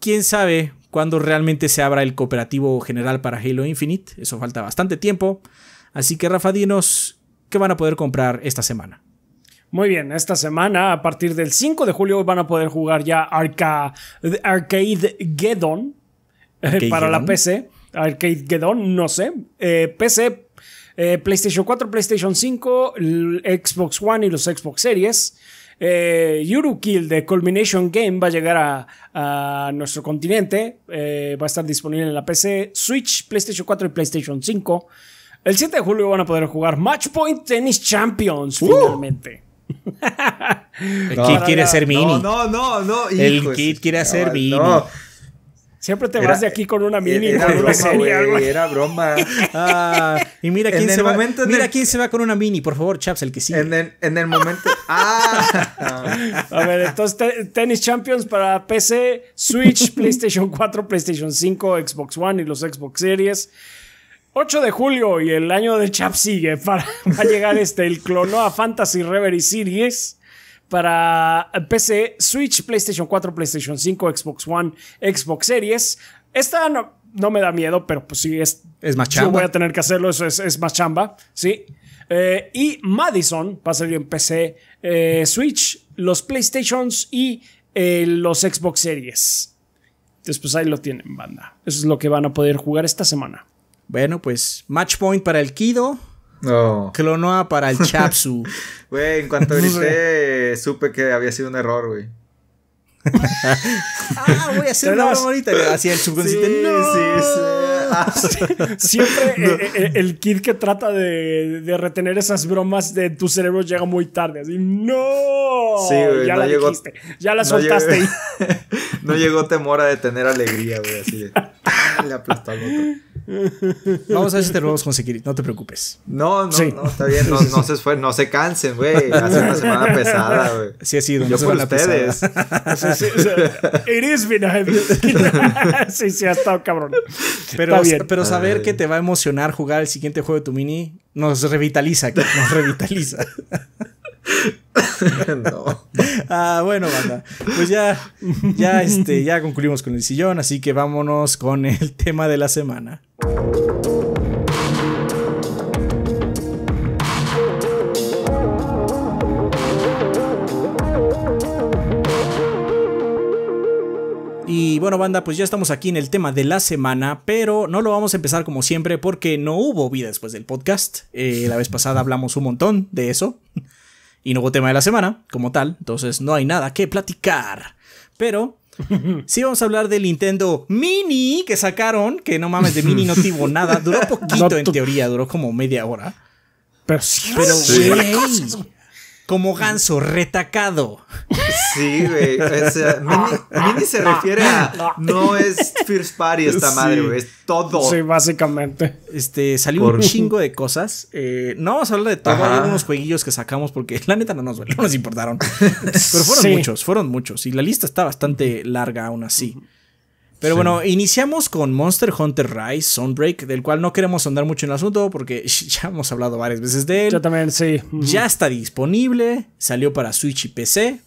¿quién sabe cuándo realmente se abra el cooperativo general para Halo Infinite? Eso falta bastante tiempo. Así que Rafa, dinos Qué van a poder comprar esta semana. Muy bien, esta semana, a partir del 5 de julio, van a poder jugar ya Arcade Geddon eh, para la PC. Arcade Gedon, no sé. Eh, PC, eh, PlayStation 4, PlayStation 5, Xbox One y los Xbox Series. Eh, Kill, de Culmination Game va a llegar a, nuestro continente. va a estar disponible en la PC, Switch, PlayStation 4 y PlayStation 5. El 7 de julio van a poder jugar Matchpoint Tennis Champions, uh. finalmente. el kit quiere ser mini. No, no, no, el kit quiere ser mini. Siempre te vas de aquí con una mini. Era, broma, güey, era broma. Ah, y mira quién, se va, mira quién se va con una mini, por favor, chaps, el que sigue. En el, momento... ah. A ver, entonces Tennis Champions para PC, Switch, PlayStation 4, PlayStation 5, Xbox One y los Xbox Series. 8 de julio y el año de Chap sigue para llegar este el a Fantasy Reverie Series para PC, Switch, PlayStation 4, PlayStation 5, Xbox One, Xbox Series. Esta no, me da miedo, pero pues sí es es más chamba. voy a tener que hacerlo, eso es, más chamba, sí. Eh, y Madison va a salir en PC, eh, Switch, los PlayStations y eh, los Xbox Series. entonces pues ahí lo tienen, banda. Eso es lo que van a poder jugar esta semana. Bueno, pues match point para el Kido. No. Clonoa para el Chapsu. Güey, en cuanto grité, supe que había sido un error, güey. ah, voy a hacer una ahorita. Así el subconsciente. no. sí, sí. Siempre eh, eh, el, kid que trata de, retener esas bromas de tu cerebro llega muy tarde. Así, no. Sí, ya la dijiste. Ya la soltaste. no llegó temor de tener alegría, güey. Así ah, le aplastó al otro. Vamos a ver si te lo vamos a conseguir, no te preocupes. No, no, no, está bien, no, se fue, no se cansen, güey. Hace una semana pesada, güey. Sí, ha sido. Yo por ustedes. sí, sí, ustedes. sí, sí, ha estado cabrón. Pero, está bien. pero saber que te va a emocionar jugar el siguiente juego de tu mini nos revitaliza, nos revitaliza. no. Ah, bueno, banda. Pues ya, ya, este, ya concluimos con el sillón, así que vámonos con el tema de la semana. Y bueno, banda, pues ya estamos aquí en el tema de la semana, pero no lo vamos a empezar como siempre porque no hubo vida después del podcast. Eh, la vez pasada hablamos un montón de eso y no hubo tema de la semana como tal, entonces no hay nada que platicar. Pero Sí, vamos a hablar del Nintendo Mini que sacaron, que no mames, de Mini no tuvo nada. Duró poquito en teoría, duró como media hora. Pero pero como ganso retacado. Sí, güey. Mini, se refiere a. No es First Party esta madre, güey. Es todo. Sí, básicamente. Este, salió un chingo de cosas. Eh, no vamos a hablar de todo. Hay algunos jueguillos que sacamos porque la neta no nos, no nos importaron. Pero fueron muchos, fueron muchos. Y la lista está bastante larga aún así. Pero bueno, iniciamos con Monster Hunter Rise Sunbreak, del cual no queremos andar mucho en el asunto porque ya hemos hablado varias veces de él. Yo también, sí. Ya está disponible, salió para Switch y PC.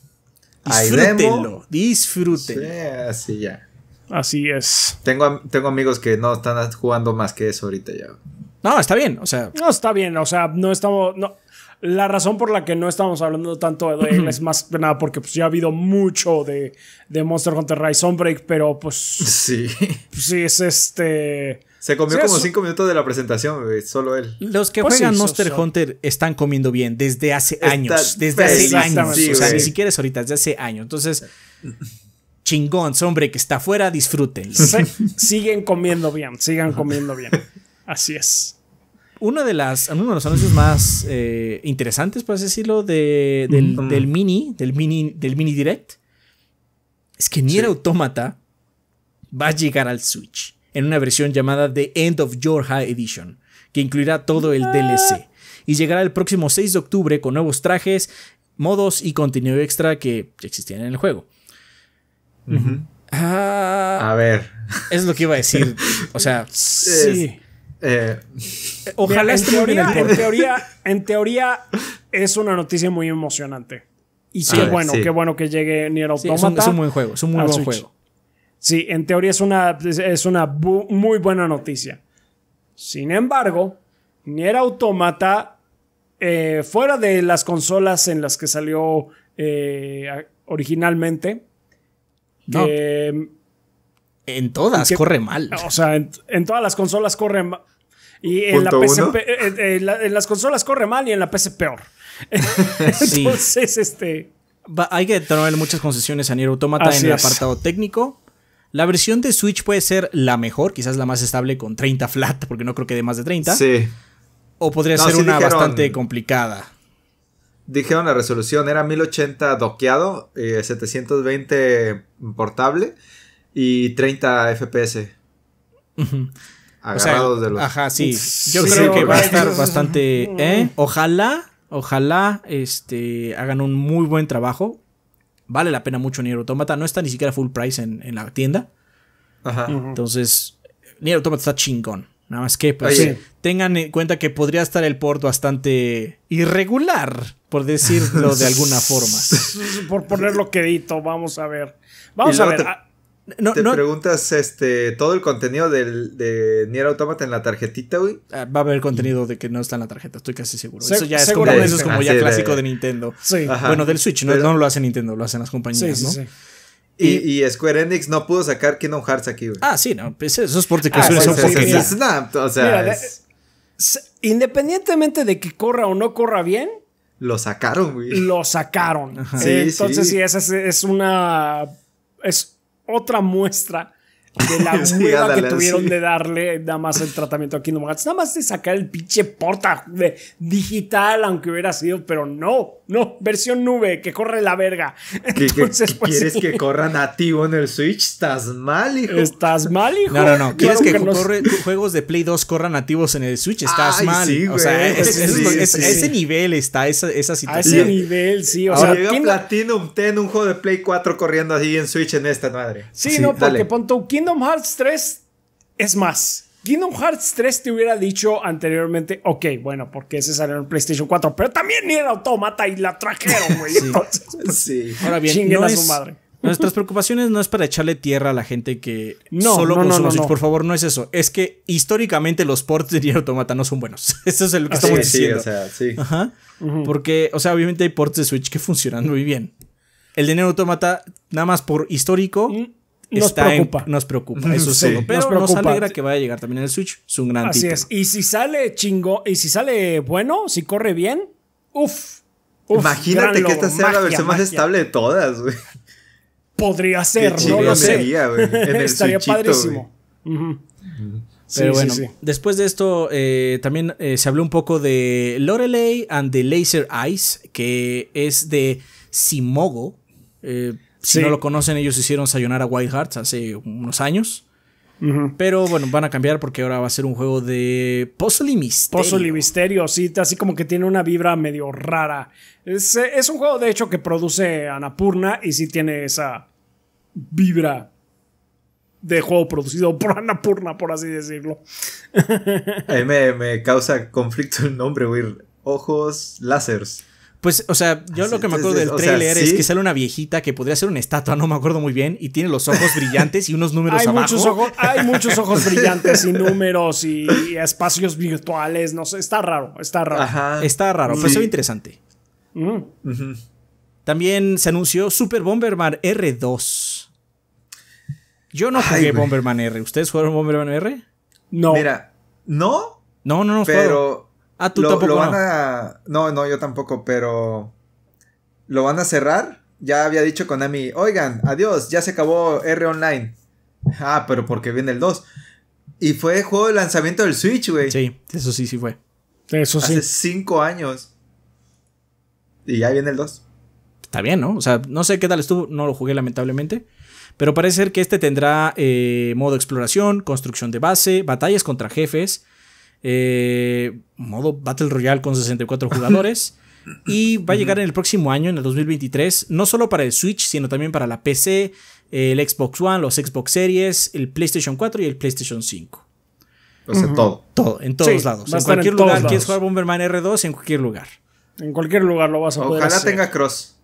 Disfrútenlo, disfrútenlo. Sí, así ya. Así es. tengo amigos que no están jugando más que eso ahorita ya. No, está bien, o sea. No, está bien, o sea, no estamos. No. La razón por la que no estamos hablando tanto de él es más que nada porque pues, ya ha habido mucho de, de Monster Hunter Rise Break, pero pues. Sí. Pues sí, es este. Se comió como cinco minutos de la presentación, solo él. Los que pues juegan Monster Hunter están comiendo bien desde hace años. Desde hace años. o sea, ni siquiera es ahorita, desde hace años. Entonces. chingón, hombre, que está afuera, disfruten siguen comiendo bien, sigan comiendo bien. Así es. Uno de, las, uno de los anuncios más eh, interesantes, por así decirlo, del, mini, del mini, del mini direct, es que Nier Automata va a llegar al Switch en una versión llamada The End of Your High Edition, que incluirá todo el ah. DLC. Y llegará el próximo 6 de octubre con nuevos trajes, modos y contenido extra que existían en el juego. Ah. a ver. Es lo que iba a decir. O sea, sí. Eh, Ojalá en teoría, en teoría, en teoría, es una noticia muy emocionante. Y qué bueno, qué bueno que llegue Nier Automata. es, un, buen juego, es un muy buen juego. Sí, en teoría es una, es una muy buena noticia. Sin embargo, Nier Automata, eh, fuera de las consolas en las que salió eh, originalmente, en todas corre mal. O sea, en, en, todas las consolas corre mal. Y en, la PC, eh, eh, eh, en, las consolas corre mal y en la PC peor. Entonces, este. hay que tener muchas concesiones a Nier Automata en el apartado técnico. La versión de Switch puede ser la mejor, quizás la más estable con 30 flat, porque no creo que de más de 30. Sí. O podría ser una bastante complicada. Dijeron la resolución, era 1080 doqueado, 720 portable y 30 FPS de los. Ajá, sí. Yo creo que va a estar bastante. ¿eh? Ojalá, ojalá este, hagan un muy buen trabajo. Vale la pena mucho Nier Automata. No está ni siquiera full price en, la tienda. Ajá. Entonces, Nier Automata está chingón. Nada más que, pues, tengan en cuenta que podría estar el port bastante irregular, por decirlo de alguna forma. por ponerlo quedito, vamos a ver. Vamos a ver. Ah, no, te preguntas este, todo el contenido de Nier Automata en la tarjetita, güey. Ah, va a haber contenido de que no está en la tarjeta, estoy casi seguro. eso ya es como, ya clásico de, Nintendo. Bueno, del Switch, no, lo hace Nintendo, lo hacen las compañías, ¿no? y, Square Enix no pudo sacar Kingdom Hearts aquí, güey. Ah, sí, no. Pues esos porque... ah, son snap, o sea, independientemente de que corra o no corra bien, lo sacaron, güey. Lo sacaron. Entonces, sí, esa es, una. outra muestra de la que tuvieron de darle nada más el tratamiento a Kingdom Hearts. Nada más de sacar el pinche porta de digital, aunque hubiera sido, pero no, no, versión nube, que corre la verga. Pues, ¿Quieres que corra nativo en el Switch? Estás mal, hijo. Estás mal, hijo. No, no, no. ¿Quieres que, juegos de Play 2 corran nativos en el Switch? Estás mal. o sea, ese nivel está esa, situación. A ese nivel, sí. O sea, Platinum, ten un juego de Play 4 corriendo así en Switch en esta madre. Sí, no, porque quién. Kingdom Hearts 3 es más. Kingdom Hearts 3 te hubiera dicho anteriormente, ok, bueno, porque ese salió en PlayStation 4, pero también ni era automata y la trajeron, güey. sí. Pues, sí. Ahora bien, a su madre. Nuestras preocupaciones no es para echarle tierra a la gente que no, solo no, no, por favor, no es eso. Es que históricamente los ports de Nier Automata no son buenos. eso es lo que estamos diciendo. Sí, o sea, sí. Ajá. Porque, o sea, obviamente hay ports de Switch que funcionan muy bien. El de Nier Automata, nada más por histórico, mm nos preocupa. nos preocupa, eso sí, solo. Pero nos, alegra que vaya a llegar también el Switch. Es un gran Así es. Y si sale chingo, y si sale bueno, si corre bien, Uf, Imagínate que esta sea la versión más estable de todas, güey. Podría ser, no lo sé. Sería, en el Estaría padrísimo. Pero bueno, después de esto eh, también eh, se habló un poco de Lorelei and the Laser Eyes, que es de Simogo. Eh, si no lo conocen, ellos hicieron Sayonara White Hearts hace unos años. Pero bueno, van a cambiar porque ahora va a ser un juego de puzzle y misterio. Puzzle misterio, sí, así como que tiene una vibra medio rara. Es, es un juego, de hecho, que produce Anapurna y sí tiene esa vibra de juego producido por Anapurna, por así decirlo. A mí me, causa conflicto el nombre, güey. Ojos lásers. Pues, o sea, yo lo que me acuerdo del tráiler es que sale una viejita que podría ser una estatua, no me acuerdo muy bien, y tiene los ojos brillantes y unos números abajo. hay muchos ojos brillantes y números y, espacios virtuales, no sé, está raro, está raro. Está raro, pero interesante. También se anunció Super Bomberman R2. Yo no jugué Bomberman R. ¿Ustedes jugaron Bomberman R? No. Mira, no. No, no, no. Pero... Ah, tú lo, tampoco. Lo van no? a. No, no, yo tampoco, pero. Lo van a cerrar. Ya había dicho Konami, oigan, adiós, ya se acabó R Online. Ah, pero porque viene el 2. Y fue juego de lanzamiento del Switch, güey. Sí, eso sí, sí fue. Eso sí. Hace 5 años. Y ya viene el 2. Está bien, ¿no? O sea, no sé qué tal estuvo, no lo jugué lamentablemente. Pero parece ser que este tendrá eh, modo exploración, construcción de base, batallas contra jefes, eh, modo Battle Royale con 64 jugadores. y va a llegar en el próximo año, en el 2023, no solo para el Switch, sino también para la PC, el Xbox One, los Xbox Series, el PlayStation 4 y el PlayStation 5. O todo. Todo, en todos lados. En cualquier lugar. ¿Quieres jugar Bomberman R2? En cualquier lugar. En cualquier lugar lo vas a jugar. poder hacer. Ojalá tenga cross.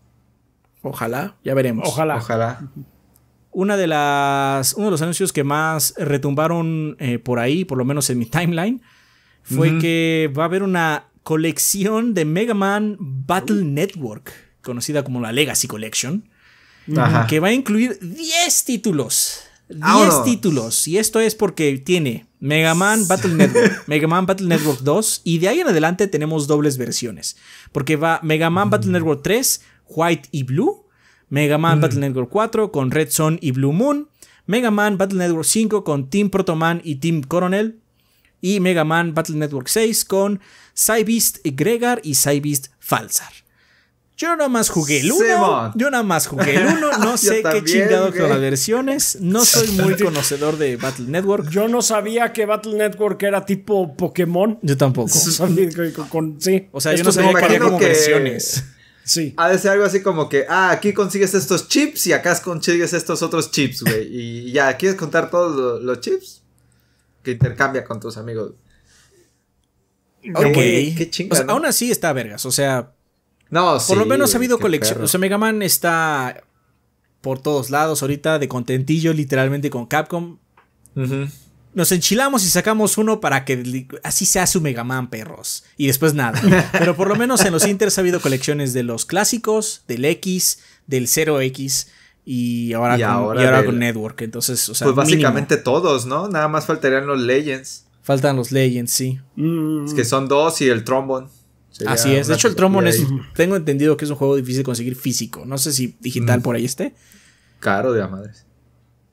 Ojalá, ya veremos. Ojalá. Ojalá. Una de las, uno de los anuncios que más retumbaron eh, por ahí, por lo menos en mi timeline, fue que va a haber una colección de Mega Man Battle uh. Network, conocida como la Legacy Collection, que va a incluir 10 títulos. 10 títulos. Y esto es porque tiene Mega Man Battle Network, Mega Man Battle Network 2, y de ahí en adelante tenemos dobles versiones. Porque va Mega Man Battle mm. Network 3, White y Blue, Mega Man mm. Battle Network 4 con Red Sun y Blue Moon, Mega Man Battle Network 5 con Team Protoman y Team Coronel, y Mega Man Battle Network 6 con Cybeast Gregar y Cybeast Falsar. Yo nada más jugué el 1. Yo nada más jugué el 1. No sé qué chingado con las versiones. No soy muy conocedor de Battle Network. Yo no sabía que Battle Network era tipo Pokémon. Yo tampoco. sí. O sea, yo no sabía que había como versiones. Sí. Ha de algo así como que, ah, aquí consigues estos chips y acá consigues estos otros chips, güey. y ya, ¿quieres contar todos los chips? que intercambia con tus amigos. Ok. Aún así está vergas. O sea. No, sí, Por lo menos ha habido colecciones. O sea, Mega Man está por todos lados ahorita de contentillo, literalmente con Capcom. Nos enchilamos y sacamos uno para que así sea su Mega Man, perros. Y después nada. Pero por lo menos en los Inters ha habido colecciones de los clásicos, del X, del 0X y ahora, con, Network. Entonces, pues básicamente todos, ¿no? Nada más faltarían los Legends. Faltan los Legends, sí. Mm. Es que son dos y el trombón. Así es. De hecho, el trombón es. Tengo entendido que es un juego difícil de conseguir físico. No sé si digital mm. por ahí esté. Caro de la madre.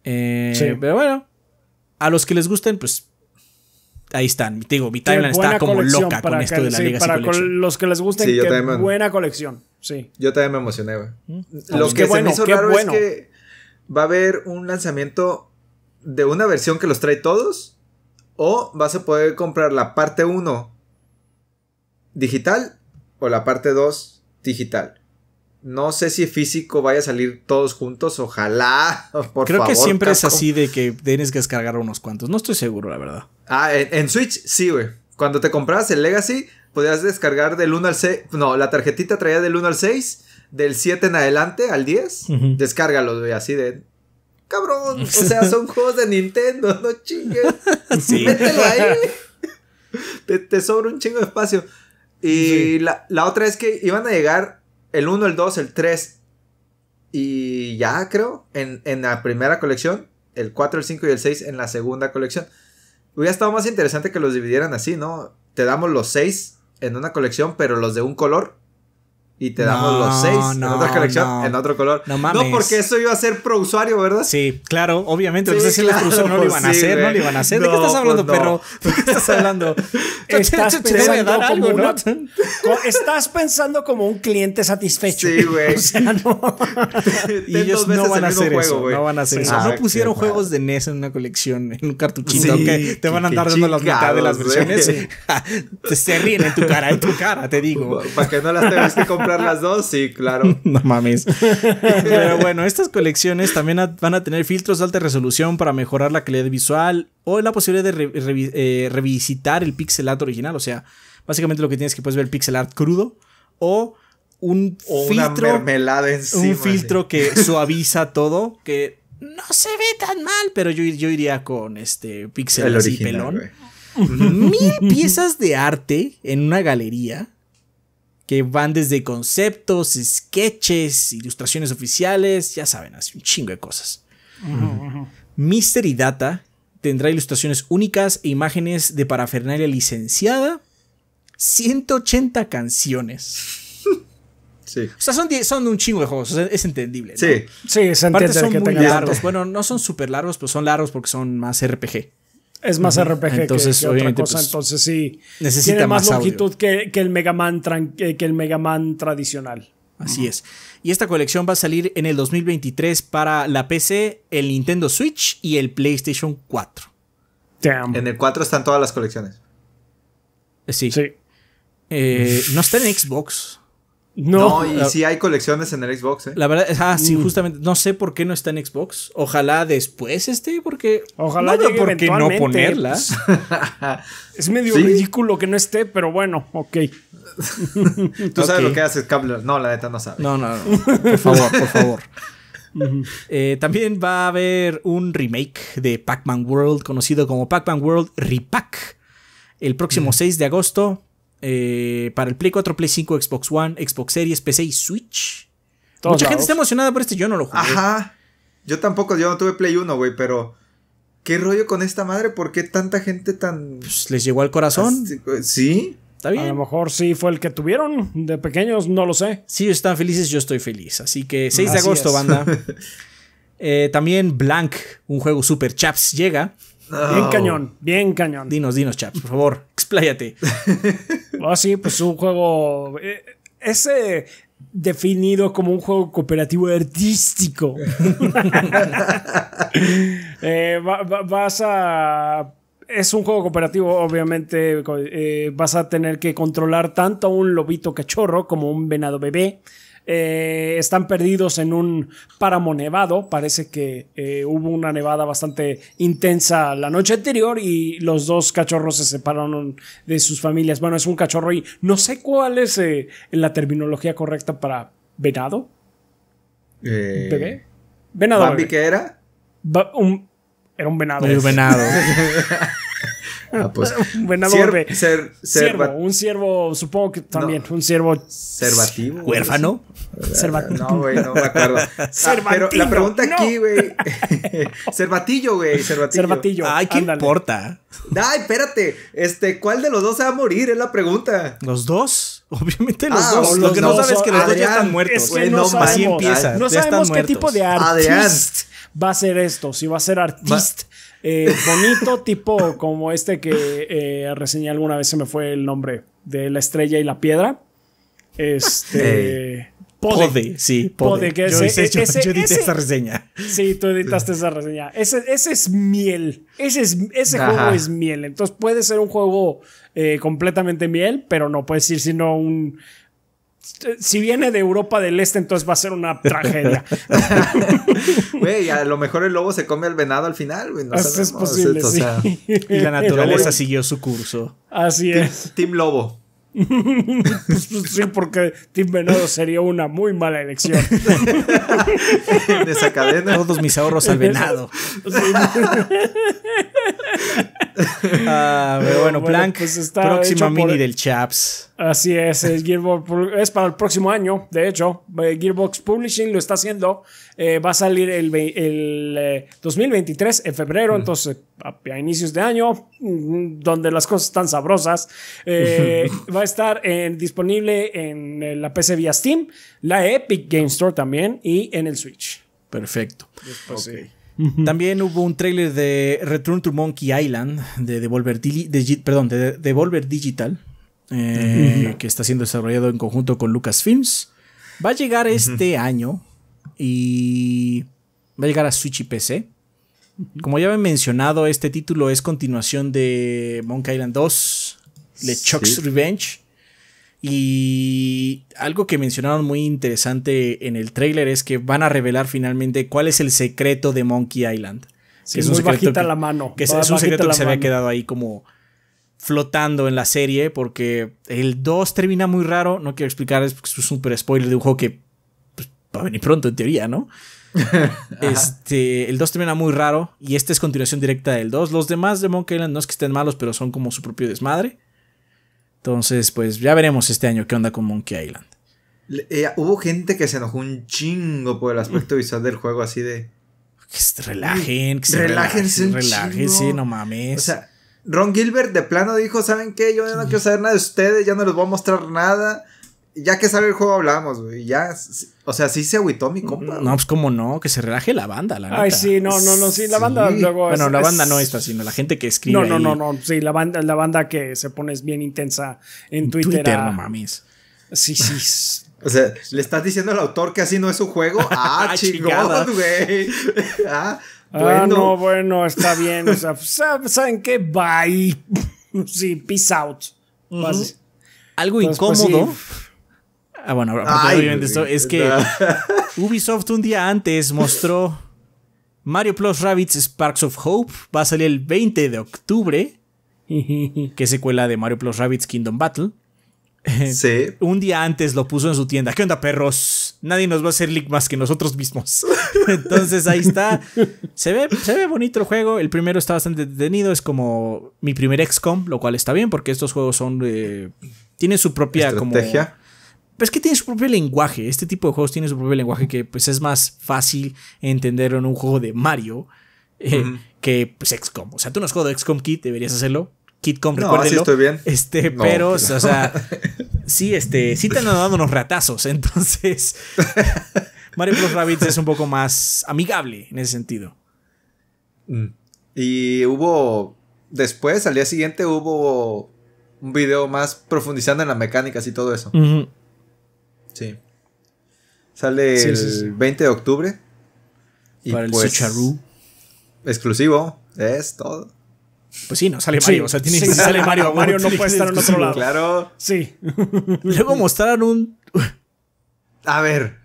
Eh, sí. Pero bueno, a los que les gusten, pues ahí están. digo, mi timeline está como loca con esto de la sí, Para los que les gusten, buena colección. Sí. Yo también me emocioné, güey. Mm. Lo pues que se bueno, me hizo raro es que va a haber un lanzamiento de una versión que los trae todos. O vas a poder comprar la parte 1 digital o la parte 2 digital. No sé si físico vaya a salir todos juntos, ojalá. Creo que siempre es así de que tienes que descargar unos cuantos. No estoy seguro, la verdad. Ah, en Switch sí, güey. Cuando te comprabas el Legacy, podías descargar del 1 al 6. No, la tarjetita traía del 1 al 6, del 7 en adelante al 10. Uh Descárgalos, así de. Cabrón, o sea, son juegos de Nintendo, no chingues. Sí. Mételo ahí. te, sobra un chingo de espacio. Y la, otra es que iban a llegar el 1, el 2, el 3 y ya creo, en, en, la primera colección, el 4, el 5 y el 6 en la segunda colección. Hubiera estado más interesante que los dividieran así, ¿no? Te damos los seis en una colección, pero los de un color y te damos los seis en otra colección, en otro color. No porque eso iba a ser pro usuario, ¿verdad? Sí, claro, obviamente. entonces, pues si los no lo iban a hacer, no lo iban a hacer. ¿De qué estás hablando, pues perro? ¿De qué estás hablando? estás pensando como algo, Estás pensando como un cliente satisfecho. Sí, güey. O sea, no. y ellos no van, a hacer eso, ah, no van a hacer eso. no pusieron juegos de NES en una colección, en un cartuchito. Sí, que te van a andar dando la mitad de las versiones. Se ríen en tu cara, en tu cara, te digo. Para que no las te comprar las dos? Sí, claro. no mames. Pero bueno, estas colecciones también van a tener filtros de alta resolución para mejorar la calidad visual o la posibilidad de eh, revisitar el pixel art original. O sea, básicamente lo que tienes que puedes ver el pixel art crudo o un filtro. filtro que suaviza todo, que no se ve tan mal, pero yo, yo iría con este pixel art así pelón. Mil piezas de arte en una galería que van desde conceptos, sketches, ilustraciones oficiales, ya saben, hace un chingo de cosas. Mister Mystery Data tendrá ilustraciones únicas e imágenes de parafernalia licenciada, 180 canciones. Sí. O sea, son, son un chingo de juegos, es entendible. Sí, ¿no? sí, Aparte son muy largos, bueno, no son súper largos, pero son largos porque son más RPG es más RPG que, otra cosa. Pues, entonces sí. Necesita tiene más, longitud que, el Mega Man que el tradicional. Así es. Y esta colección va a salir en el 2023 para la PC, el Nintendo Switch y el PlayStation 4. En el 4 están todas las colecciones. Eh, sí. Eh, no está en Xbox. No, y si hay colecciones en el Xbox, ¿eh? La verdad, ah, sí, mm. justamente, no sé por qué no está en Xbox. Ojalá después esté, porque... Ojalá no por qué no ponerlas. es medio ridículo que no esté, pero bueno, ok. Tú sabes lo que haces, Cabler. No, la neta no sabe. No, no, no. Por favor, por favor. Eh, también va a haber un remake de Pac-Man World, conocido como Pac-Man World Repack, el próximo 6 de agosto eh, para el Play 4, Play 5, Xbox One, Xbox Series, PC y Switch. Mucha gente está emocionada por este, yo no lo jugué. Ajá. Yo tampoco, yo no tuve Play 1, güey, pero. ¿Qué rollo con esta madre? ¿Por qué tanta gente tan. Pues, ¿Les llegó al corazón? Sí. Está bien. A lo mejor sí fue el que tuvieron de pequeños, no lo sé. Si están felices, yo estoy feliz. Así que 6 de agosto, banda. Eh, también Blank, un juego super chaps, llega. Bien cañón, bien cañón. Dinos, dinos, chaps, por favor, expláyate. oh, sí, pues un juego. Eh, ese definido como un juego cooperativo artístico. Eh, vas a es un juego cooperativo, obviamente eh, vas a tener que controlar tanto a un lobito cachorro como un venado bebé. Eh, están perdidos en un páramo nevado. Parece que eh, hubo una nevada bastante intensa la noche anterior y los dos cachorros se separaron de sus familias. Bueno, es un cachorro y no sé cuál es eh, la terminología correcta para venado. ¿Bebé? ¿Venado? ¿Bambi qué era? era un venado. Un venado. Ah, pues. Buen siervo, ser, siervo, un siervo, supongo que también, un siervo. Servativo. Huérfano. Servativo. No, güey, no me acuerdo. Ah, pero la pregunta aquí, güey. Cervatillo, güey. Cervatillo. Ay, ¿qué importa? Ay, espérate. Este, ¿cuál de los dos se va a morir? Es la pregunta. ¿Los dos? Obviamente los ah, dos. Lo que no, sabes es que los dos ya están muertos. no, sabemos, así empieza. No sabemos qué tipo de artista va a ser esto. Si va a ser artista eh, bonito, tipo como este que eh, reseñé alguna vez, se me fue el nombre, de la estrella y la piedra. Este... Pode. sí, Pode. que yo, esa reseña. Sí, tú editaste esa reseña. Ese, es miel. Ese, ese juego es miel. Entonces puede ser un juego eh, completamente miel, pero no puede ser sino un si viene de Europa del Este, entonces va a ser una tragedia. Güey, a lo mejor el lobo se come al venado al final, es posible, y la naturaleza siguió su curso. Así es. Team Lobo. Pues, sí, porque Team Venado sería una muy mala elección. en esa cadena. Todos mis ahorros al venado. Ah, pero bueno, plan Plank, pues próxima mini del Chaps. Así es, es, para el próximo año, de hecho. Eh, Gearbox Publishing lo está haciendo. Eh, va a salir el, 2023, eh, en febrero, entonces a, inicios de año, mm, donde las cosas están sabrosas. va a estar disponible en la PC vía Steam, la Epic Game Store también y en el Switch. Perfecto. También hubo un trailer de Return to Monkey Island de Devolver, Digital, eh, que está siendo desarrollado en conjunto con Lucasfilms. Va a llegar este año y va a llegar a Switch y PC. Como ya he mencionado, este título es continuación de Monkey Island 2, LeChuck's Chuck's Revenge. Y algo que mencionaron muy interesante en el trailer es que van a revelar finalmente cuál es el secreto de Monkey Island. que es muy bajita la mano. Que es, un secreto que se había quedado ahí como flotando en la serie porque el 2 termina muy raro. No quiero explicar, es un super spoiler de un juego que pues, va a venir pronto en teoría, ¿no? este, el 2 termina muy raro y esta es continuación directa del 2. Los demás de Monkey Island no es que estén malos, pero son como su propio desmadre. Entonces, pues ya veremos este año qué onda con Monkey Island. Eh, hubo gente que se enojó un chingo por el aspecto visual del juego, así de. Que se relajen, que se relájense. Relájense, no mames. O sea, Ron Gilbert de plano dijo: ¿Saben qué? Yo no quiero saber nada de ustedes, ya no les voy a mostrar nada ya que sale el juego hablamos, güey. Ya, o sea, sí se agüitó mi compa. No, pues cómo no, que se relaje la banda, la Ay, sí, no, no, no, sí, la banda luego Bueno, la banda no está sino la gente que escribe. No, no, no, no, sí, la banda, la banda que se pone Es bien intensa en Twitter. Twitter, ah. no mames. Sí, sí. o sea, le estás diciendo al autor que así no es un juego. Ah, chingón, güey. Ah, ah, bueno. bueno, está bien. O sea, pues, ¿saben qué? Bye. sí, peace out. Algo pues, incómodo. Ah, bueno, obviamente esto, es que Ubisoft un día antes mostró Mario Plus Rabbits Sparks of Hope. Va a salir el 20 de octubre, que es secuela de Mario Plus Rabbits Kingdom Battle. Sí. un día antes lo puso en su tienda. ¿Qué onda, perros? Nadie nos va a hacer leak más que nosotros mismos. Entonces ahí está. Se ve, se ve bonito el juego. El primero está bastante detenido. Es como mi primer XCOM, lo cual está bien porque estos juegos son. Eh, tienen su propia estrategia. Pero pues es que tiene su propio lenguaje. Este tipo de juegos tiene su propio lenguaje que pues es más fácil entenderlo en un juego de Mario eh, que pues XCOM. O sea, tú no has jugado XCOM Kit, deberías hacerlo. KitCom, no, bien. Este, pero, o sea, sí, este, sí te han dado unos ratazos. Entonces, Mario Bros. Rabbids es un poco más amigable en ese sentido. Mm. Y hubo, después, al día siguiente, hubo un video más profundizando en las mecánicas y todo eso. Sí. Sale el 20 de octubre. Y Para el pues, Sucharú. Exclusivo, es todo. Pues sí, no sale Mario. O sea, tiene que sale Mario. Mario no puede estar en otro lado. Claro. Sí. Luego mostraron un. A ver.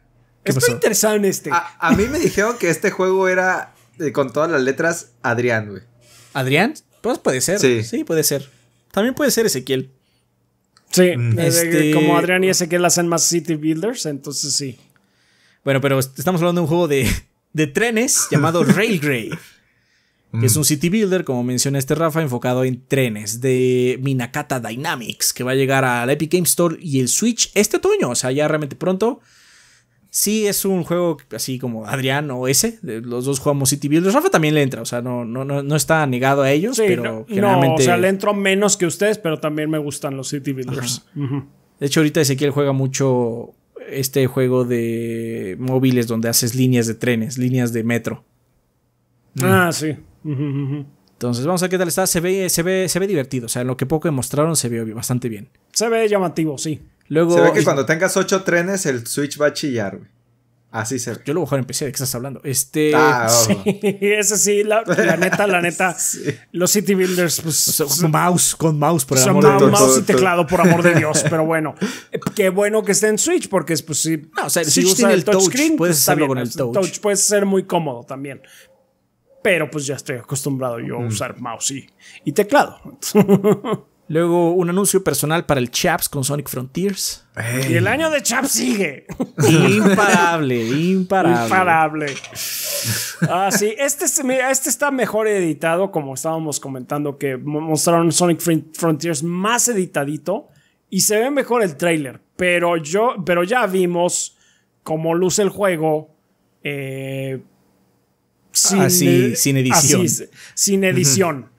Estoy interesado en este. A, mí me dijeron que este juego era eh, con todas las letras Adrián, güey. ¿Adrián? Pues puede ser. sí, puede ser. También puede ser Ezequiel. Sí, mm. eh, este, como Adrián y Ezequiel hacen más City Builders, entonces sí. Bueno, pero estamos hablando de un juego de, trenes llamado Railgrave. Que es un mm. city builder, como menciona este Rafa, enfocado en trenes de Minakata Dynamics, que va a llegar al Epic Game Store y el Switch este otoño, o sea, ya realmente pronto. Sí, es un juego así como Adrián o ese. Los dos jugamos City Builders. Rafa también le entra, o sea, no, no, no está negado a ellos, pero no, generalmente... o sea, le entro menos que ustedes, pero también me gustan los City Builders. De hecho, ahorita Ezequiel juega mucho este juego de móviles donde haces líneas de trenes, líneas de metro. Ah, mm. sí. Entonces, vamos a ver qué tal está. Se ve, se ve, se ve divertido. O sea, en lo que poco mostraron se ve bastante bien. Se ve llamativo, sí. Luego, se ve que cuando tengas ocho trenes, el Switch va a chillar, Así se ve. Yo lo mejor empecé. ¿de qué estás hablando? Este. Ah, sí, ese sí, la, neta, la neta. Los City Builders, pues. con mouse, con mouse, por amor de Dios. Mouse y teclado, por amor de Dios, pero bueno. Qué bueno que esté en Switch, porque es, pues sí. Si, no, o sea, el Switch tiene el touchscreen. Touch, pues, puedes hacerlo con el touch. Puedes Puede ser muy cómodo también. Pero pues ya estoy acostumbrado yo a usar mouse y, y teclado. Luego un anuncio personal para el Chaps con Sonic Frontiers. Y el año de Chaps sigue. Imparable, imparable. Imparable. Ah, sí. Este, este, está mejor editado, como estábamos comentando, que mostraron Sonic Frontiers más editadito. Y se ve mejor el trailer. Pero, yo, pero ya vimos cómo luce el juego. Eh, así, ah, sin edición. sin edición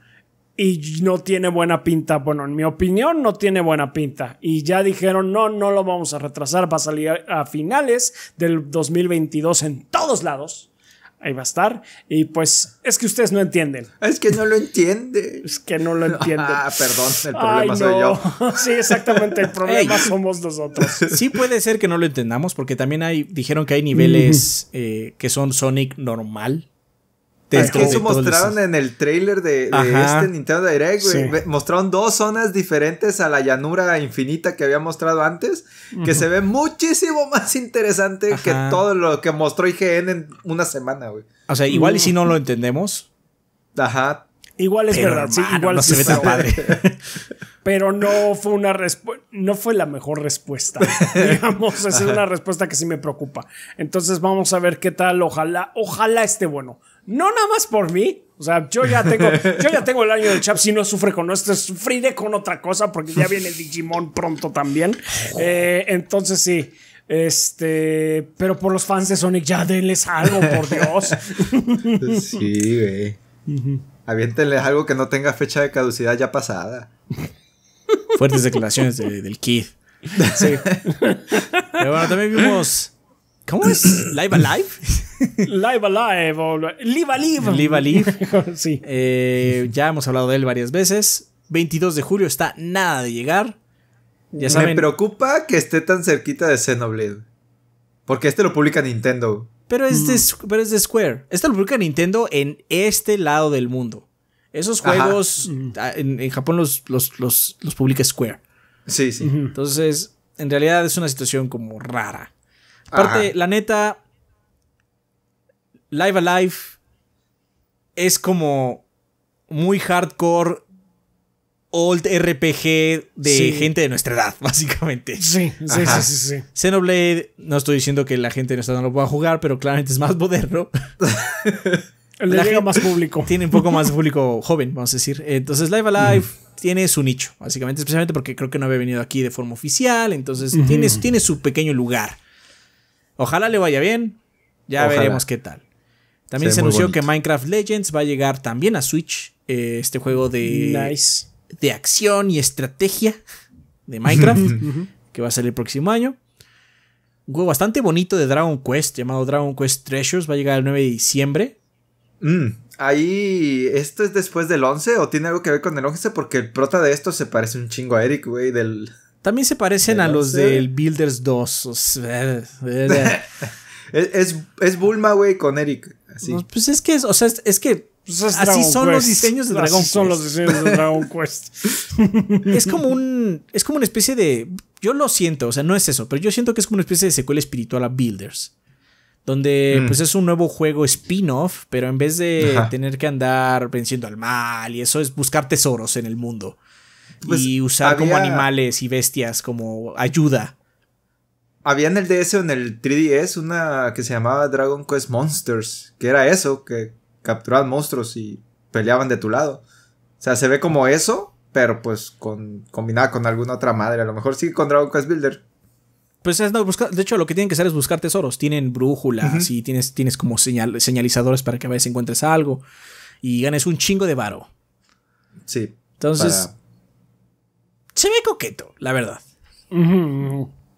y no tiene buena pinta. Bueno, en mi opinión, no tiene buena pinta. Y ya dijeron, no, no lo vamos a retrasar. Va a salir a finales del 2022 en todos lados. Ahí va a estar. Y pues es que ustedes no entienden. Es que no lo entienden. Es que no lo entienden. Ah, perdón, el problema soy yo. Sí, exactamente, el problema somos nosotros. Sí puede ser que no lo entendamos porque también hay, dijeron que hay niveles eh, que son Sonic normal, es que eso mostraron en el trailer de, este Nintendo Direct, güey. Mostraron dos zonas diferentes a la llanura infinita que había mostrado antes, que se ve muchísimo más interesante que todo lo que mostró IGN en una semana, güey. O sea, igual y si no lo mm. entendemos. Ajá. Igual es verdad, sí, igual se ve padre. Pero no fue una no fue la mejor respuesta. digamos, es una respuesta que sí me preocupa. Entonces vamos a ver qué tal, ojalá, ojalá esté bueno. No nada más por mí. O sea, yo ya tengo, yo ya tengo el año del Chap. Si no sufre con esto, sufriré con otra cosa porque ya viene el Digimon pronto también. Eh, entonces sí. Este, pero por los fans de Sonic, ya denles algo, por Dios. Sí, güey. algo que no tenga fecha de caducidad ya pasada. Fuertes declaraciones del Kid. Sí. Pero bueno, también vimos. ¿Cómo es? ¿Live Alive? Live Alive Live Alive. Live Alive. sí. Eh, ya hemos hablado de él varias veces. 22 de julio está nada de llegar. Ya Me preocupa que esté tan cerquita de Xenoblade. Porque este lo publica Nintendo. Pero es, de, mm. es de Square. Este lo publica Nintendo en este lado del mundo. Esos juegos mm. ah, en, Japón los, los, los, publica Square. Sí, sí. Entonces, en realidad es una situación como rara. Aparte, la neta, Live Alive es como muy hardcore old RPG de gente de nuestra edad, básicamente. Sí, sí, sí, sí, Xenoblade, no estoy diciendo que la gente de nuestra edad no lo pueda jugar, pero claramente es más moderno. más público. Tiene un poco más público joven, vamos a decir. Entonces, Live Alive tiene su nicho, básicamente, especialmente porque creo que no había venido aquí de forma oficial, entonces tiene, su pequeño lugar. Ojalá le vaya bien, ya veremos qué tal. También se, anunció que Minecraft Legends va a llegar también a Switch. Eh, este juego de, de acción y estrategia de Minecraft. que va a salir el próximo año. Un juego bastante bonito de Dragon Quest llamado Dragon Quest Treasures. Va a llegar el 9 de diciembre. Mm. ahí, ¿esto es después del 11 o tiene algo que ver con el 11? Porque el prota de esto se parece un chingo a Eric, güey, del... También se parecen a los del Builders 2. Eh, eh, es, es Bulma, güey, con Eric. Pues, pues es que, es, que pues, así son los diseños de Dragon Quest. es como un. Es como una especie de. Yo lo siento, o sea, no es eso, pero yo siento que es como una especie de secuela espiritual a Builders. Donde mm. pues es un nuevo juego spin-off, pero en vez de tener que andar venciendo al mal y eso es buscar tesoros en el mundo. Pues, y usar como animales y bestias como ayuda había en el DS o en el 3DS una que se llamaba Dragon Quest Monsters, que era eso, que capturaban monstruos y peleaban de tu lado. O sea, se ve como eso, pero pues con, combinada con alguna otra madre. A lo mejor sí con Dragon Quest Builder. Pues no, de hecho lo que tienen que hacer es buscar tesoros. Tienen brújulas y tienes, tienes como señal, señalizadores para que a veces encuentres algo y ganes un chingo de varo. Sí. Entonces, se ve coqueto, la verdad.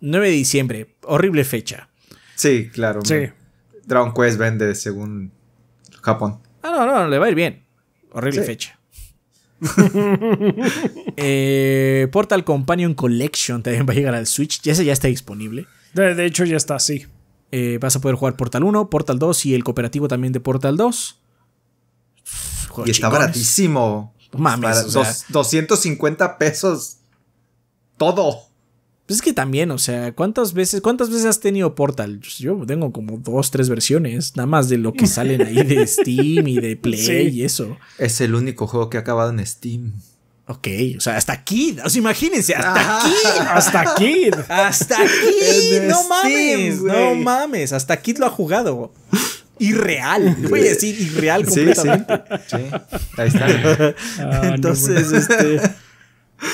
9 de diciembre, horrible fecha. Sí, claro. Sí. Dragon Quest vende según Japón. Ah, no, no, le va a ir bien. Horrible fecha. Eh, Portal Companion Collection también va a llegar al Switch. Ya ese ya está disponible. De, hecho, ya está, sí. Eh, vas a poder jugar Portal 1, Portal 2 y el cooperativo también de Portal 2. y está baratísimo. Mames. 250 pesos. Todo. Pues es que también, o sea, ¿cuántas veces, cuántas veces has tenido Portal? Yo tengo como dos, tres versiones, nada más de lo que salen ahí de Steam y de Play y eso. Es el único juego que ha acabado en Steam. Ok, o sea, hasta aquí, o imagínense, hasta aquí, hasta aquí, hasta no mames, no mames, hasta aquí lo ha jugado. Irreal, voy a decir irreal completamente. Sí, ahí está. Ah, Entonces, este,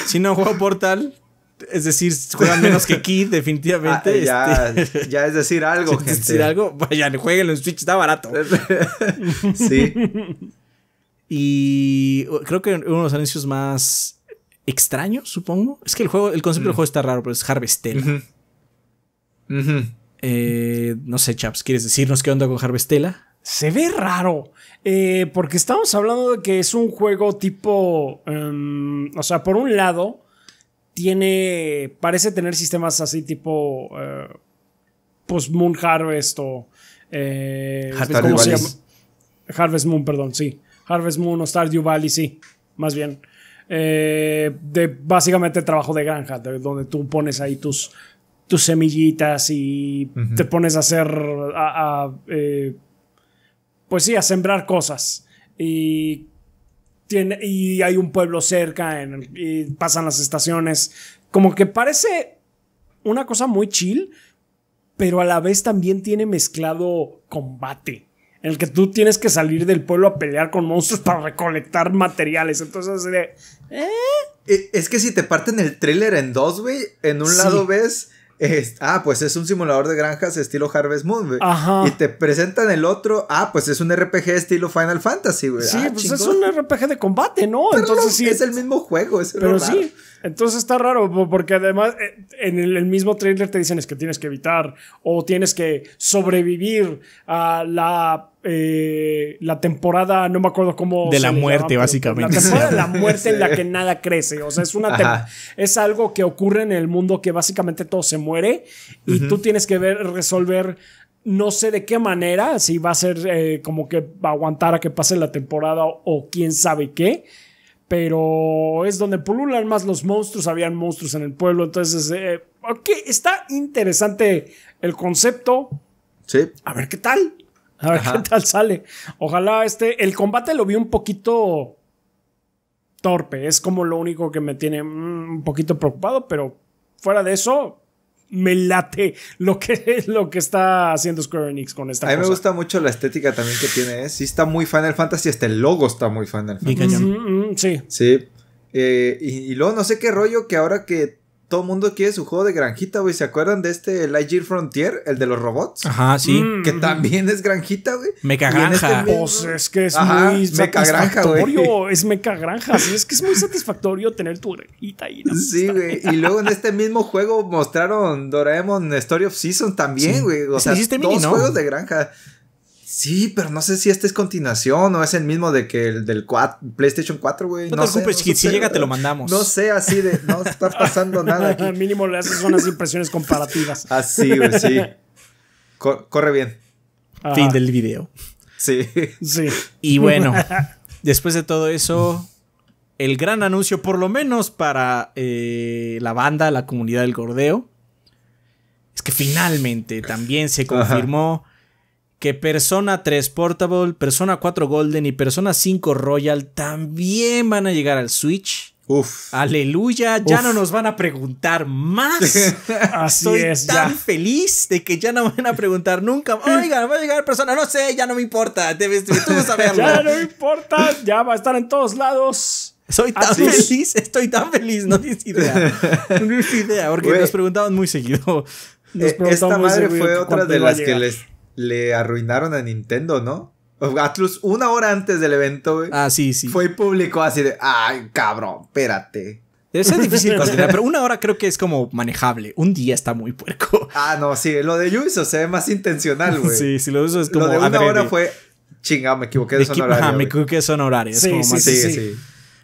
si no juego Portal, es decir, juegan menos que Kid, definitivamente. Ah, ya, este, ya es decir algo, gente. Es decir algo, vayan, jueguenlo en Switch, está barato. sí. Y creo que uno de los anuncios más extraños, supongo. Es que el juego, el concepto del mm. juego está raro, pero es Harvestella. Eh, no sé, Chaps, ¿quieres decirnos qué onda con Harvestella? Se ve raro. Eh, porque estamos hablando de que es un juego tipo. Em, o sea, por un lado tiene, parece tener sistemas así tipo, eh, pues Moon Harvest o... Eh, ¿Cómo Harvest Moon, perdón, sí. Harvest Moon o Stardew Valley, sí, más bien. Eh, de básicamente trabajo de granja, donde tú pones ahí tus, tus semillitas y te pones a hacer, pues sí, a sembrar cosas. Y y hay un pueblo cerca y pasan las estaciones. Como que parece una cosa muy chill, pero a la vez también tiene mezclado combate. En el que tú tienes que salir del pueblo a pelear con monstruos para recolectar materiales. Entonces, ¿eh? e, Es que si te parten el trailer en dos, güey, en un lado ves ah, pues es un simulador de granjas estilo Harvest Moon, güey. Ajá. Y te presentan el otro, ah, pues es un RPG estilo Final Fantasy, güey. Sí, ah, pues es un RPG de combate, ¿no? Entonces sí. Es el mismo juego, es Pero sí. Entonces está raro, porque además eh, en el mismo trailer te dicen es que tienes que evitar o tienes que sobrevivir a la, eh, la temporada, no me acuerdo cómo... De la muerte, básicamente. La temporada de la muerte en la que nada crece. O sea, es, una es algo que ocurre en el mundo que básicamente todo se muere y tú tienes que ver, resolver no sé de qué manera, si va a ser eh, como que aguantar a que pase la temporada o quién sabe qué, pero es donde pululan más los monstruos, habían monstruos en el pueblo, entonces, eh, está interesante el concepto. Sí. A ver qué tal, a ver qué tal sale. Ojalá este, el combate lo vi un poquito torpe, es como lo único que me tiene mm, un poquito preocupado, pero fuera de eso, me late lo que, lo que está haciendo Square Enix con esta. A mí me gusta mucho la estética también que tiene. ¿eh? Sí, está muy Final Fantasy, hasta el logo está muy Final Fantasy. sí. Sí. Eh, y, y, luego no sé qué rollo que ahora que todo el mundo quiere su juego de granjita, güey. ¿Se acuerdan de este Lightyear Frontier, el de los robots? Ajá, sí. Mm. Que también es granjita, güey. Meca este granja. Pues es que es muy meca satisfactorio. es meca granja. es que es muy satisfactorio tener tu granjita ahí. sí, güey. Y luego en este mismo juego mostraron Doraemon Story of Season también, güey. O sea, dos mini, juegos de granja. Sí, pero no sé si esta es continuación o es el mismo de que el del PlayStation 4, güey. No, no, te preocupes, si llega te lo mandamos. No sé, así de, no está pasando nada. Aquí. Mínimo le haces unas impresiones comparativas. Así, güey, sí. corre bien. Fin del video. Sí. Sí. Y bueno, después de todo eso, el gran anuncio, por lo menos para eh, la banda, la comunidad del Gordeo, es que finalmente también se confirmó que Persona 3 Portable, Persona 4 Golden y Persona 5 Royal también van a llegar al Switch. Uf. Aleluya, ya no nos van a preguntar más. Así Estoy tan feliz de que ya no van a preguntar nunca. Oigan, va a llegar persona, no sé, ya no me importa. Debes, saberlo. ya no importa, ya va a estar en todos lados. Soy tan feliz, estoy tan feliz, no tienes idea. No tienes idea, porque nos preguntaban muy seguido. Nos eh, esta madre fue otra de las que les le arruinaron a Nintendo, ¿no? Atlus, una hora antes del evento, güey. Ah, sí, sí. Fue público así de, ay, cabrón, espérate. Eso es difícil considerar, pero una hora creo que es como manejable. Un día está muy puerco. Ah, no, sí. Lo de Ubisoft se ve más intencional, güey. Sí, sí, lo de es como. Lo de una hora fue. Chingado, me equivoqué de, son horario. me equivoqué de son horario. Sí, sí, sí,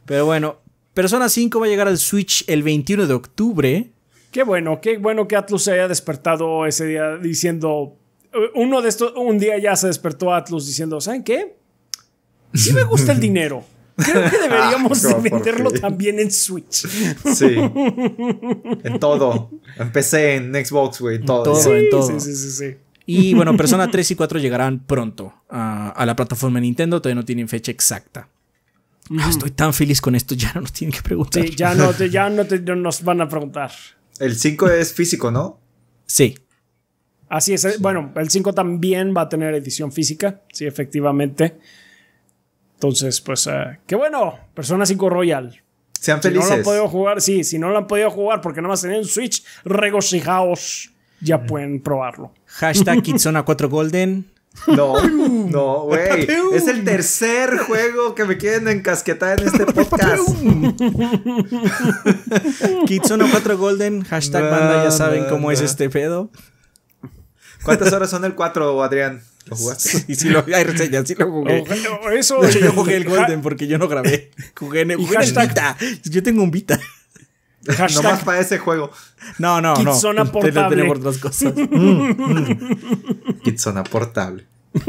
Pero bueno, Persona 5 va a llegar al Switch el 21 de octubre. Qué bueno, qué bueno que Atlus se haya despertado ese día diciendo eh, uno de estos, un día ya se despertó Atlas diciendo, ¿saben qué? Sí me gusta el dinero. Creo que deberíamos ah, venderlo también en Switch. Sí. En todo. Empecé en Xbox, güey. En todo. en todo. Sí, sí, sí, Y bueno, Persona 3 y 4 llegarán pronto a, la plataforma Nintendo. Todavía no tienen fecha exacta. Ah, estoy tan feliz con esto, ya no nos tienen que preguntar. Sí, ya no, ya no nos van a preguntar. El 5 es físico, ¿no? Sí. Así es. Eh, bueno, el 5 también va a tener edición física, sí, efectivamente. Entonces, pues, eh, qué bueno. Persona 5 Royal. Sean felices. Si no lo han podido jugar, sí, si no lo han podido jugar porque nada más tenían Switch, regocijaos. Ya mm. pueden probarlo. Hashtag Kitsona 4 Golden. No, no, güey. Es el tercer juego que me quieren encasquetar en este podcast. Kitsuna 4 Golden, hashtag banda, ya saben cómo es este pedo. ¿Cuántas horas son el 4, Adrián? ¿Lo jugaste? Y si lo, hay reseña, si lo jugué. eso, yo jugué el Golden porque yo no grabé. Jugué en, el... Yo tengo un Vita. No Nomás para ese juego. No, no, no. no. Kitsona portable. Tenemos dos cosas. mm, mm. portable.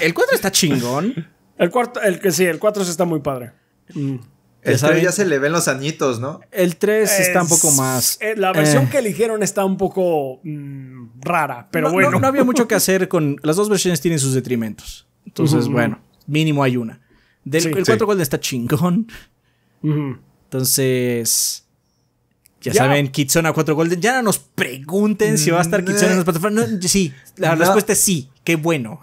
el 4 está chingón. El 4... el que sí, el 4 está muy padre. Mm. El ya se le ven los añitos, ¿no? El 3 está un poco más. Eh, la versión eh. que eligieron está un poco mm, rara, pero bueno. No, había mucho que hacer con. Las dos versiones tienen sus detrimentos. Entonces, bueno, mínimo hay una. Del, el 4 Golden está chingón. Entonces. Ya, saben, Kitsona 4 Golden. Ya no nos pregunten si va a estar Kitsona en los plataformas. sí, la respuesta es sí. Qué bueno.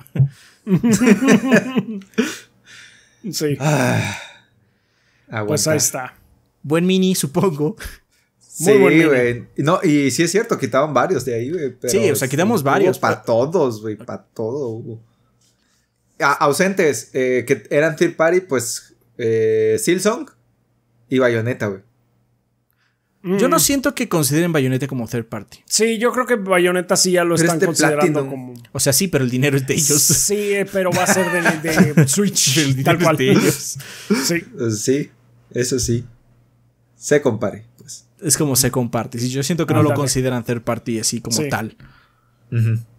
sí. Ah. Pues ahí está. Buen mini, supongo. Muy sí, güey. No, y sí es cierto, quitaban varios de ahí, güey. Sí, o sea, quitamos varios. Para todos, güey, para todo ausentes, eh, que eran third party, pues eh, Silsong y Bayonetta, güey. Yo no mm. siento que consideren Bayonetta como third party. Sí, yo creo que Bayonetta sí ya lo están este considerando como. O sea, sí, pero el dinero es de ellos. Sí, pero va a ser de, Switch. el dinero tal cual. Es de ellos. sí. Sí. Eso sí. Se compare, pues. Es como se comparte. yo siento que ah, no lo consideran third party así como tal.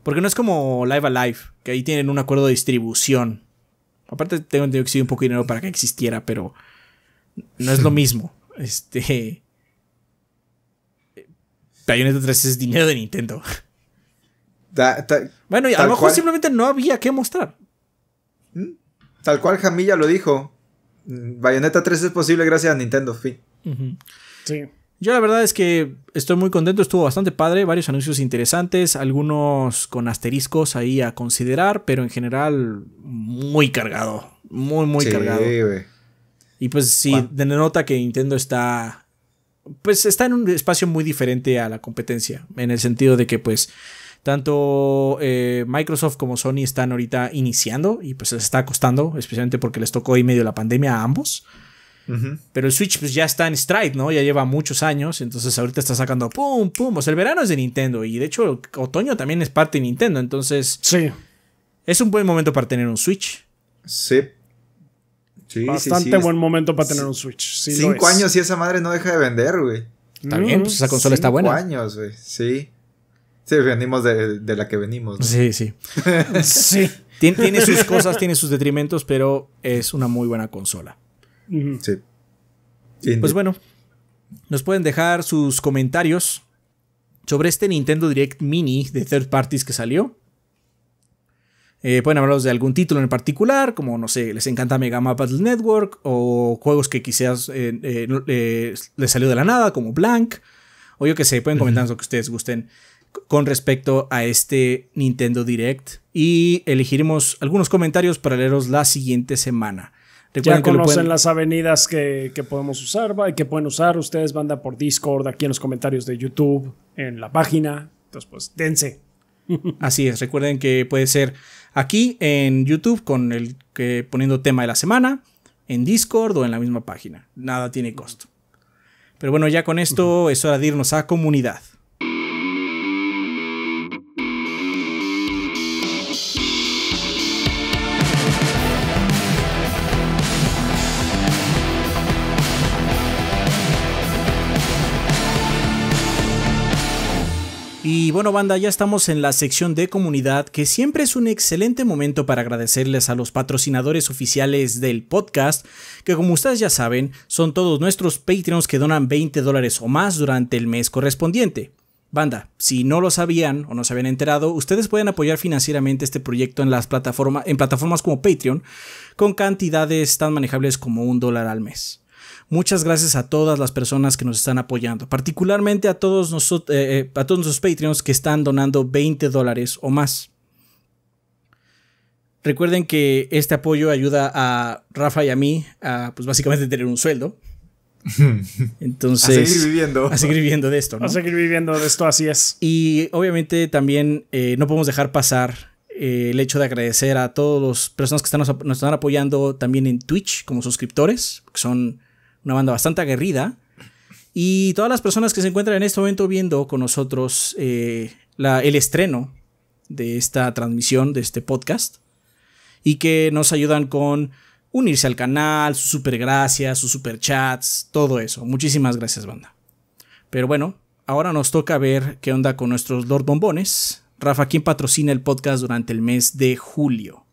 Porque no es como Live Alive, que ahí tienen un acuerdo de distribución. Aparte, tengo entendido que sí un poco de dinero para que existiera, pero no es lo mismo. Este. de 3 es dinero de Nintendo. bueno, y a lo mejor simplemente no había que mostrar. ¿Mm? Tal cual Jamilla lo dijo. Bayonetta 3 es posible gracias a Nintendo, fin. Sí. Yo la verdad es que estoy muy contento, estuvo bastante padre, varios anuncios interesantes, algunos con asteriscos ahí a considerar, pero en general muy cargado, muy, muy cargado. Y pues sí, denota que Nintendo está, pues está en un espacio muy diferente a la competencia, en el sentido de que pues tanto eh, Microsoft como Sony están ahorita iniciando y pues les está costando, especialmente porque les tocó ahí medio la pandemia a ambos. Pero el Switch pues ya está en stride, ¿no? Ya lleva muchos años, entonces ahorita está sacando pum, pum. O sea, el verano es de Nintendo y de hecho otoño también es parte de Nintendo, entonces... Sí. Es un buen momento para tener un Switch. Sí. sí Bastante sí, buen momento para tener un Switch. cinco años y esa madre no deja de vender, güey. También, pues esa consola está buena. Cinco años, güey. Sí. Sí, venimos de, la que venimos. Sí, sí. sí. tiene sus cosas, tiene sus detrimentos, pero es una muy buena consola. Sí. Pues bueno, nos pueden dejar sus comentarios sobre este Nintendo Direct Mini de third parties que salió. Eh, pueden hablaros de algún título en particular, como no sé, les encanta Mega Man Battle Network o juegos que quizás eh, eh, les salió de la nada, como Blank, o yo que sé, pueden comentarnos lo que ustedes gusten con respecto a este Nintendo Direct y elegiremos algunos comentarios para leeros la siguiente semana. Recuerden ya conocen las avenidas que, podemos usar, que pueden usar ustedes, banda por Discord, aquí en los comentarios de YouTube, en la página. Entonces, pues, dense. Así es, recuerden que puede ser aquí en YouTube con el que poniendo tema de la semana, en Discord o en la misma página. Nada tiene costo. Pero bueno, ya con esto es hora de irnos a comunidad. Y bueno banda, ya estamos en la sección de comunidad, que siempre es un excelente momento para agradecerles a los patrocinadores oficiales del podcast, que como ustedes ya saben, son todos nuestros Patreons que donan 20 dólares o más durante el mes correspondiente. Banda, si no lo sabían o no se habían enterado, ustedes pueden apoyar financieramente este proyecto en, las plataformas en plataformas como Patreon, con cantidades tan manejables como un dólar al mes. Muchas gracias a todas las personas que nos están apoyando, particularmente a todos, nosotros, eh, eh, a todos nuestros Patreons que están donando 20 dólares o más. Recuerden que este apoyo ayuda a Rafa y a mí a, pues básicamente, tener un sueldo. Entonces, a seguir viviendo. A seguir viviendo de esto, ¿no? A seguir viviendo de esto, así es. Y obviamente también eh, no podemos dejar pasar el hecho de agradecer a todas las personas que están nos, están apoyando también en Twitch como suscriptores, que son una banda bastante aguerrida. Y todas las personas que se encuentran en este momento viendo con nosotros eh, el estreno de esta transmisión, de este podcast, y que nos ayudan con unirse al canal, sus super gracias, sus super chats, todo eso. Muchísimas gracias, banda. Pero bueno, ahora nos toca ver qué onda con nuestros Lord Bombones. Rafa, ¿quién patrocina el podcast durante el mes de julio?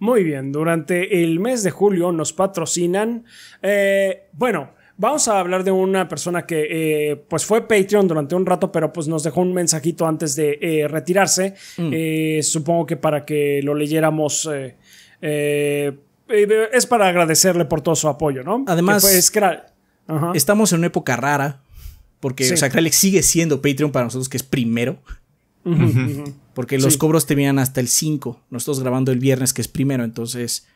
Muy bien, durante el mes de julio nos patrocinan. Eh, bueno, vamos a hablar de una persona que eh, pues fue Patreon durante un rato, pero pues nos dejó un mensajito antes de eh, retirarse. Mm. supongo que para que lo leyéramos. es para agradecerle por todo su apoyo, ¿no? Además, estamos en una época rara, porque sí. sigue siendo Patreon para nosotros, que es primero. Porque los cobros te hasta el 5. Nosotros grabando el viernes, que es primero, entonces.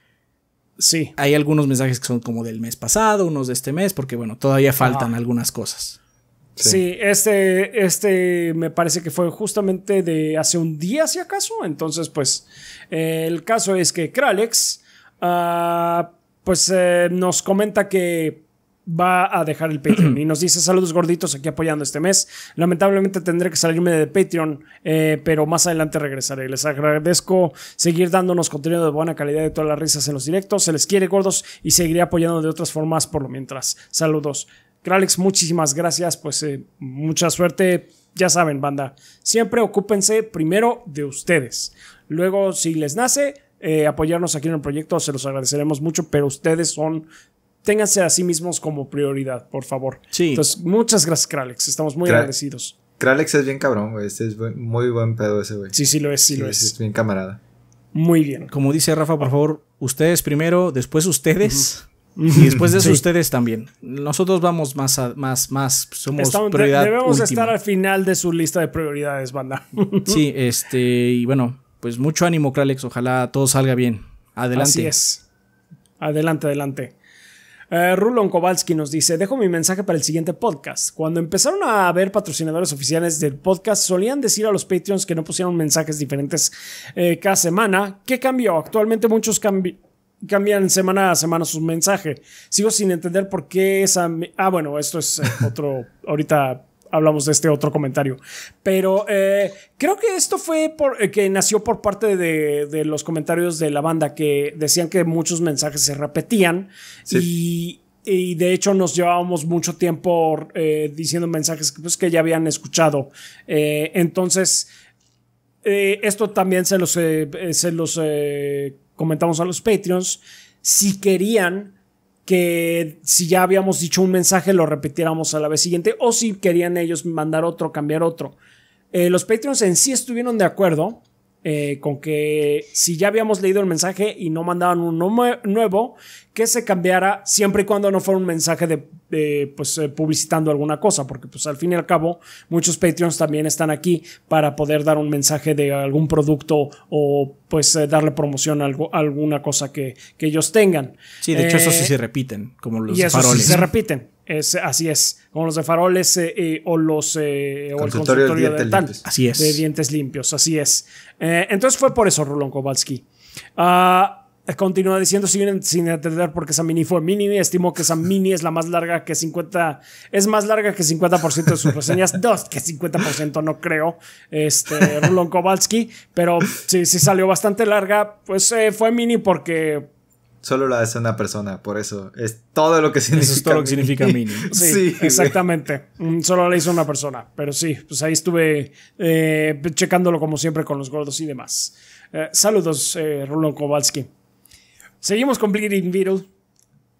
Sí. Hay algunos mensajes que son como del mes pasado, unos de este mes, porque bueno, todavía faltan algunas cosas. Sí. este, este me parece que fue justamente de hace un día, si acaso. Entonces, pues, eh, el caso es que Kralex, ah, pues, eh, nos comenta que va a dejar el Patreon. y nos dice saludos gorditos aquí apoyando este mes. Lamentablemente tendré que salirme de Patreon, eh, pero más adelante regresaré. Les agradezco seguir dándonos contenido de buena calidad de todas las risas en los directos. Se les quiere gordos y seguiré apoyando de otras formas por lo mientras. Saludos. Kralix, muchísimas gracias. Pues eh, mucha suerte. Ya saben, banda, siempre ocúpense primero de ustedes. Luego, si les nace, eh, apoyarnos aquí en el proyecto, se los agradeceremos mucho, pero ustedes son ténganse a sí mismos como prioridad, por favor. Sí. Entonces, muchas gracias, Kralex. Estamos muy agradecidos. Kralex es bien cabrón, güey. Este es muy buen pedo ese, güey. Sí, sí lo es, sí, lo es. Es bien camarada. Muy bien. Como dice Rafa, por favor, ustedes primero, después ustedes. Y después de ustedes también. Nosotros vamos más, más, más. Somos Debemos estar al final de su lista de prioridades, banda. Sí, este, y bueno, pues mucho ánimo, Kralex. Ojalá todo salga bien. Adelante. Así es. Adelante, adelante. Eh, Rulon Kowalski nos dice, dejo mi mensaje para el siguiente podcast. Cuando empezaron a haber patrocinadores oficiales del podcast, solían decir a los Patreons que no pusieron mensajes diferentes eh, cada semana. ¿Qué cambió? Actualmente muchos cambian semana a semana sus mensaje. Sigo sin entender por qué esa... Ah, bueno, esto es eh, otro... ahorita hablamos de este otro comentario. Pero eh, creo que esto fue por, eh, que nació por parte de, los comentarios de la banda que decían que muchos mensajes se repetían y, de hecho nos llevábamos mucho tiempo eh, diciendo mensajes que, pues, que ya habían escuchado. entonces, esto también se los, se los comentamos a los Patreons. Si querían que si ya habíamos dicho un mensaje lo repitiéramos a la vez siguiente o si querían ellos mandar otro, cambiar otro. Eh, los Patreons en sí estuvieron de acuerdo eh, con que si ya habíamos leído el mensaje y no mandaban un nuevo, que se cambiara siempre y cuando no fuera un mensaje de, pues, eh, publicitando alguna cosa, porque pues al fin y al cabo muchos Patreons también están aquí para poder dar un mensaje de algún producto o pues eh, darle promoción a, algo, alguna cosa que, ellos tengan. Sí, de hecho eso sí se repiten, como los y Eso sí se repiten. Es, así es, como los de faroles eh, eh, o los eh, o el consultorio de dientes limpios, así es. entonces fue por eso Rolón Kowalski. Ah, continúa diciendo sin, sin entender por qué esa mini fue mini. Estimó que esa mini es la más larga que 50. Es más larga que 50% de sus reseñas. Dos que 50% no creo. Este, Rolón Kowalski. Pero sí, sí salió bastante larga. Pues fue mini porque Solo la hace una persona, por eso. Es todo lo que significa. Eso es todo lo que significa mini. Sí, exactamente. Mm, solo la hizo una persona. Pero sí, pues ahí estuve eh, checándolo como siempre con los gordos y demás. Eh, saludos, eh, Rulo Kowalski. Seguimos con Bleeding Beetle.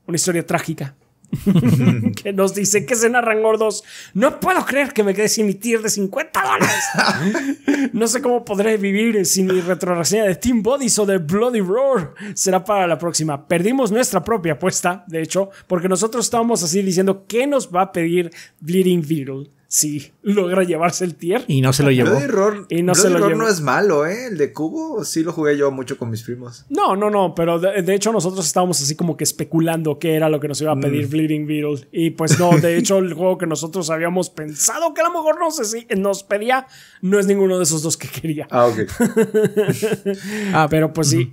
Una historia trágica que nos dice que narran gordos No puedo creer que me quedé sin mi tier de 50 dólares. no sé cómo podré vivir sin mi retroreseña de Team Bodies o de Bloody Roar. Será para la próxima. Perdimos nuestra propia apuesta, de hecho, porque nosotros estábamos así diciendo qué nos va a pedir Bleeding Beetle sí logra llevarse el tier. Y no se lo llevó. Pero error y no, no es malo, ¿eh? El de cubo sí lo jugué yo mucho con mis primos. No, no, no, pero de, hecho nosotros estábamos así como que especulando qué era lo que nos iba a pedir Fleeting mm. Bleeding Beetle. Y pues no, de hecho el juego que nosotros habíamos pensado que a lo mejor no sé nos pedía no es ninguno de esos dos que quería. Ah, ok. ah, pero pues sí.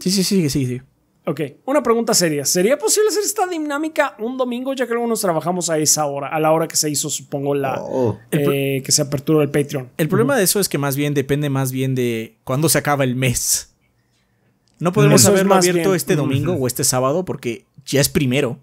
Sí, sí, sí, sí, sí. Ok, una pregunta seria. ¿Sería posible hacer esta dinámica un domingo, ya que nos trabajamos a esa hora, a la hora que se hizo, supongo, la oh. eh, que se aperturó el Patreon? El problema de eso es que más bien depende más bien de cuándo se acaba el mes. No podemos haberlo abierto este domingo o este sábado porque ya es primero.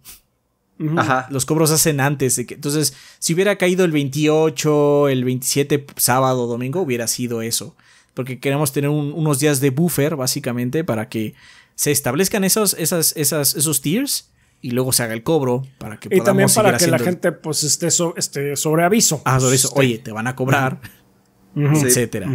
Ajá. Los cobros hacen antes. De que, entonces, si hubiera caído el 28, el 27, sábado, domingo, hubiera sido eso. Porque queremos tener unos días de buffer, básicamente, para que se establezcan esos, esas, esas, esos tiers y luego se haga el cobro para que y también para que la gente pues esté, sobre aviso ah sobre eso este. oye te van a cobrar etcétera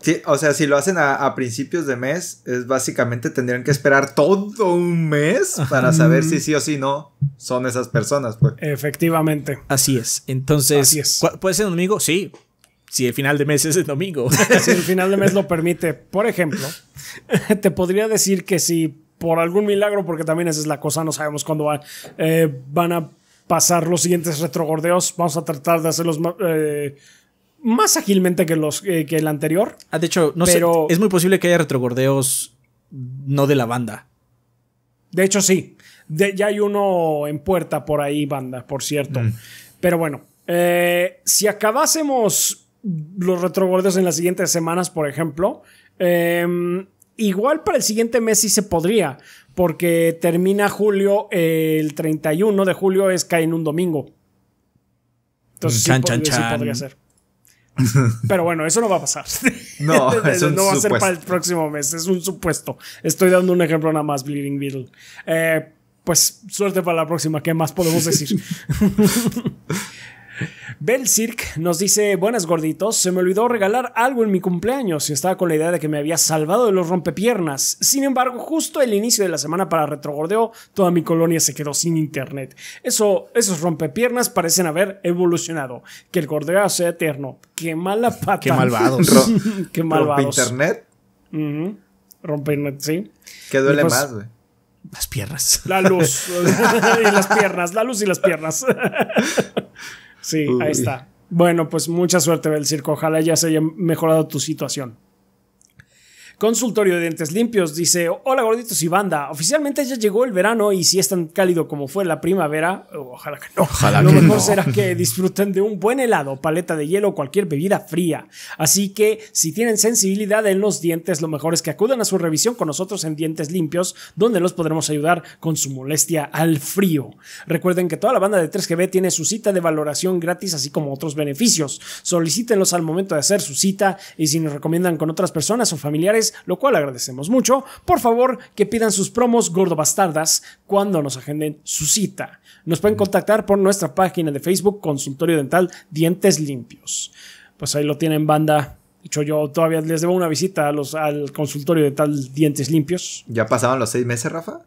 Sí, o sea, si lo hacen a, principios de mes, es básicamente tendrían que esperar todo un mes para saber si sí o si no son esas personas. Pues. Efectivamente. Así es. Entonces, Así es. ¿puede ser un amigo? Sí, si el final de mes es el domingo. si el final de mes lo permite. Por ejemplo, te podría decir que si por algún milagro, porque también esa es la cosa, no sabemos cuándo va, eh, van a pasar los siguientes retrogordeos. Vamos a tratar de hacerlos más, eh, más ágilmente que, los, eh, que el anterior. Ah, de hecho, no pero, sé, es muy posible que haya retrogordeos no de la banda. De hecho, sí. ya hay uno en puerta por ahí, banda, por cierto. Mm. Pero bueno, si acabásemos los retroguardios en las siguientes semanas, por ejemplo. Em, igual para el siguiente mes sí se podría, porque termina julio, el 31 de julio es cae en un domingo. Entonces sí, podría, ser. Pero bueno, eso no va a pasar. No, no va a ser para el próximo mes, es un supuesto. Estoy dando un ejemplo nada más, Bleeding Beetle. Eh, pues suerte para la próxima, ¿qué más podemos decir? Belzirk nos dice, buenas gorditos, se me olvidó regalar algo en mi cumpleaños y estaba con la idea de que me había salvado de los rompepiernas. Sin embargo, justo el inicio de la semana para retrogordeo, toda mi colonia se quedó sin internet. Eso, esos rompepiernas parecen haber evolucionado. Que el gordeo sea eterno. Qué mala pata. Qué malvados. Qué malvados. internet. sí. ¿Qué duele pues, más, güey? Las piernas. La luz. y las piernas. La luz y las piernas. Sí, ahí está. Bueno, pues mucha suerte, circo. Ojalá ya se haya mejorado tu situación. Consultorio de Dientes Limpios dice, hola gorditos y banda, oficialmente ya llegó el verano y si es tan cálido como fue la primavera, oh, ojalá que no, ojalá lo mejor será que disfruten de un buen helado, paleta de hielo o cualquier bebida fría. Así que si tienen sensibilidad en los dientes, lo mejor es que acudan a su revisión con nosotros en Dientes Limpios, donde los podremos ayudar con su molestia al frío. Recuerden que toda la banda de 3GB tiene su cita de valoración gratis, así como otros beneficios. Solicítenlos al momento de hacer su cita y si nos recomiendan con otras personas o familiares, lo cual agradecemos mucho. Por favor, que pidan sus promos gordobastardas cuando nos agenden su cita. Nos pueden contactar por nuestra página de Facebook Consultorio Dental Dientes Limpios. Pues ahí lo tienen banda. De hecho, yo todavía les debo una visita a los, al consultorio dental Dientes Limpios. ¿Ya pasaban los seis meses, Rafa?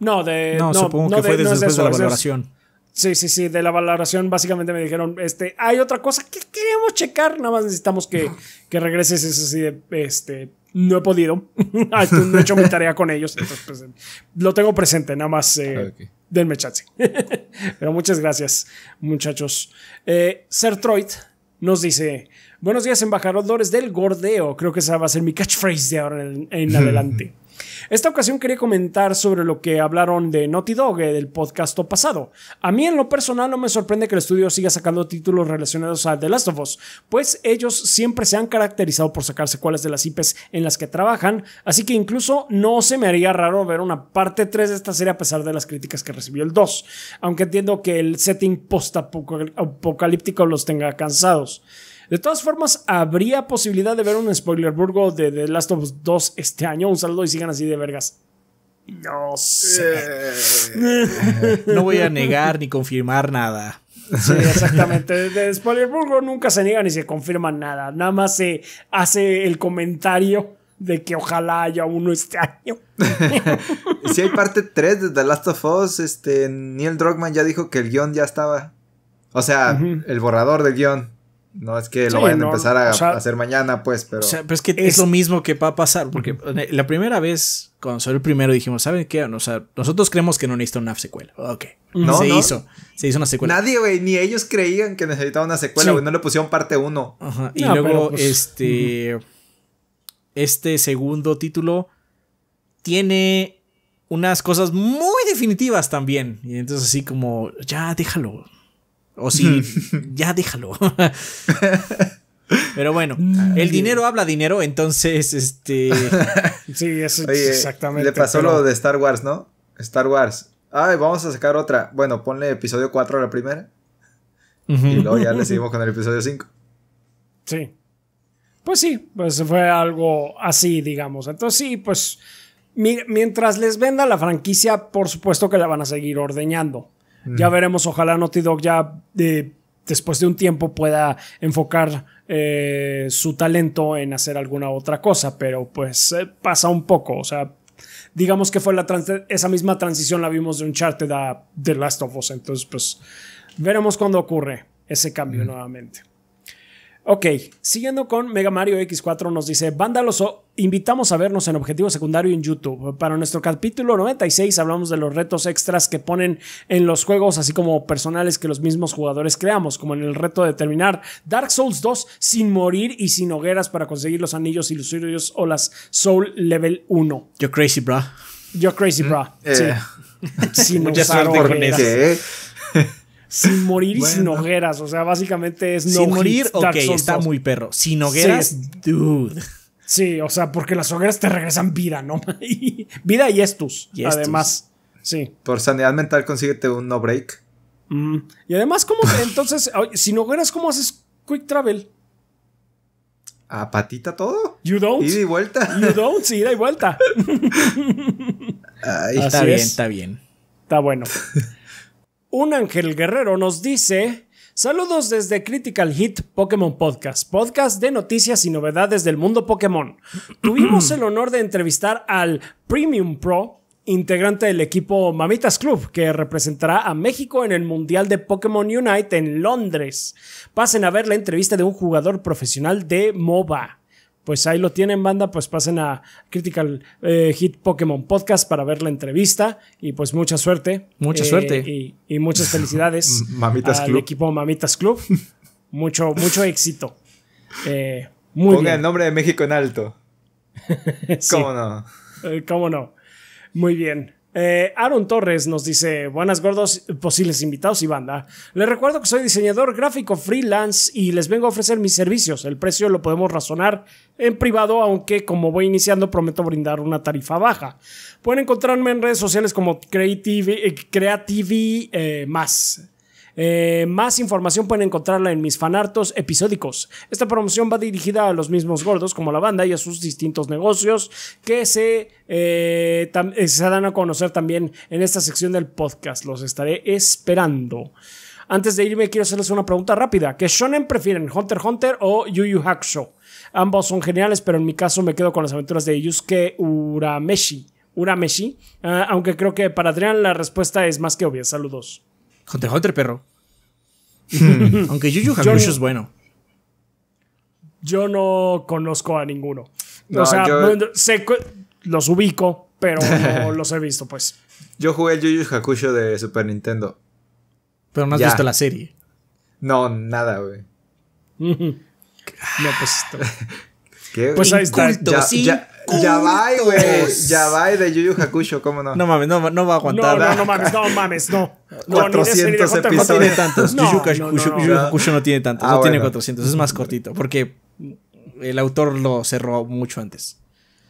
No, de. No, supongo que fue después de la valoración. Sí, sí, sí, de la valoración básicamente me dijeron, este, hay otra cosa que queremos checar, nada más necesitamos que, que regreses, es así de, este, no he podido. Ah, no he hecho mi tarea con ellos. Pues, lo tengo presente, nada más eh, ah, denme Pero muchas gracias, muchachos. Eh, Sertroid nos dice: Buenos días, embajadores del Gordeo. Creo que esa va a ser mi catchphrase de ahora en adelante. Esta ocasión quería comentar sobre lo que hablaron de Naughty Dog eh, del podcast pasado. A mí en lo personal no me sorprende que el estudio siga sacando títulos relacionados a The Last of Us, pues ellos siempre se han caracterizado por sacar secuelas de las IPs en las que trabajan, así que incluso no se me haría raro ver una parte 3 de esta serie a pesar de las críticas que recibió el 2, aunque entiendo que el setting post-apocalíptico los tenga cansados. De todas formas, habría posibilidad de ver un spoilerburgo de The Last of Us 2 este año. Un saludo y sigan así de vergas. No sé. Eh. no voy a negar ni confirmar nada. Sí, exactamente. De Spoilerburgo nunca se niega ni se confirma nada. Nada más se hace el comentario de que ojalá haya uno este año. si hay parte 3 de The Last of Us, este, Neil Druckmann ya dijo que el guión ya estaba. O sea, el borrador del guión. No es que lo vayan a empezar a, hacer mañana, pues, pero. es que es, lo mismo que va a pasar, porque eh, la primera vez, cuando salió el primero, dijimos, ¿saben qué? O sea, nosotros creemos que no necesita una secuela. Ok. No, se hizo. Se hizo una secuela. Nadie, güey, ni ellos creían que necesitaba una secuela, güey. No le pusieron parte uno Y luego, pues, este. Este segundo título tiene unas cosas muy definitivas también. Y entonces, así como, ya, déjalo o si ya déjalo. Pero bueno, el dinero habla dinero, entonces este Sí, eso exactamente. Le pasó lo de Star Wars, ¿no? Star Wars. Ay, vamos a sacar otra. Bueno, ponle episodio 4 a la primera. Y luego ya le seguimos con el episodio 5. Sí. Pues sí, pues fue algo así, digamos. Entonces sí, pues mientras les venda la franquicia, por supuesto que la van a seguir ordeñando. Ya mm. veremos, ojalá Naughty Dog ya eh, después de un tiempo pueda enfocar eh, su talento en hacer alguna otra cosa, pero pues eh, pasa un poco, o sea, digamos que fue la esa misma transición la vimos de un a The Last of Us, entonces pues veremos cuando ocurre ese cambio mm. nuevamente. Ok, siguiendo con Mega Mario X4 nos dice, vándalos, invitamos a vernos en Objetivo Secundario en YouTube. Para nuestro capítulo 96 hablamos de los retos extras que ponen en los juegos, así como personales que los mismos jugadores creamos, como en el reto de terminar Dark Souls 2 sin morir y sin hogueras para conseguir los anillos ilusorios o las Soul Level 1. Yo crazy, bra. Yo crazy, bra. Mm, eh. sí. Sin sin morir y sin hogueras. O sea, básicamente es no Sin morir, ok, está muy perro. Sin hogueras, dude. Sí, o sea, porque las hogueras te regresan vida, ¿no? vida y estus, y además. Sí. Por sanidad mental, consíguete un no break. Mm. Y además, ¿cómo que entonces, sin hogueras, cómo haces quick travel? ¿A patita todo? You don't. Ida y vuelta. You don't, ida y vuelta. está bien, está bien. Está bueno. Un ángel guerrero nos dice... Saludos desde Critical Hit Pokémon Podcast, podcast de noticias y novedades del mundo Pokémon. Tuvimos el honor de entrevistar al Premium Pro, integrante del equipo Mamitas Club, que representará a México en el Mundial de Pokémon Unite en Londres. Pasen a ver la entrevista de un jugador profesional de MOBA pues ahí lo tienen, banda. Pues pasen a Critical eh, Hit Pokémon Podcast para ver la entrevista. Y pues mucha suerte. Mucha eh, suerte. Y, muchas felicidades Mamitas al equipo Mamitas Club. Mucho, mucho éxito. Eh, el nombre de México en alto. ¿Cómo no? ¿Cómo no? Muy bien. Eh, Aaron Torres nos dice, buenas gordos, posibles invitados y banda. Les recuerdo que soy diseñador gráfico freelance y les vengo a ofrecer mis servicios. El precio lo podemos razonar en privado, aunque como voy iniciando prometo brindar una tarifa baja. Pueden encontrarme en redes sociales como Creative, eh, eh, más. Eh, más información pueden encontrarla en mis fanartos episódicos. Esta promoción va dirigida a los mismos gordos como la banda y a sus distintos negocios que se, eh, eh, se dan a conocer también en esta sección del podcast. Los estaré esperando. Antes de irme, quiero hacerles una pregunta rápida. ¿Qué shonen prefieren, Hunter Hunter o Yu Yu Hakusho? Ambos son geniales, pero en mi caso me quedo con las aventuras de Yusuke Urameshi. Urameshi, ah, aunque creo que para Adrián la respuesta es más que obvia. Saludos. Hunter Hunter, perro. Mm. Aunque Yu Yu Hakusho es bueno. Yo no conozco a ninguno. o sea, los ubico, pero no los he visto, pues. Yo jugué el Yu Yu Hakusho de Super Nintendo. Pero no has visto la serie. No, nada, güey. no, pues. ¿Qué? Pues ahí está. ya, Yabai, güey. Yabai de Yuyu Hakusho, ¿cómo no? No mames, no, va a aguantar. No, no, mames, no mames, no. 400 episodios. No tiene tantos. Yu Hakusho no tiene tantos. Ah, no tiene 400. Es más cortito. Porque el autor lo cerró mucho antes.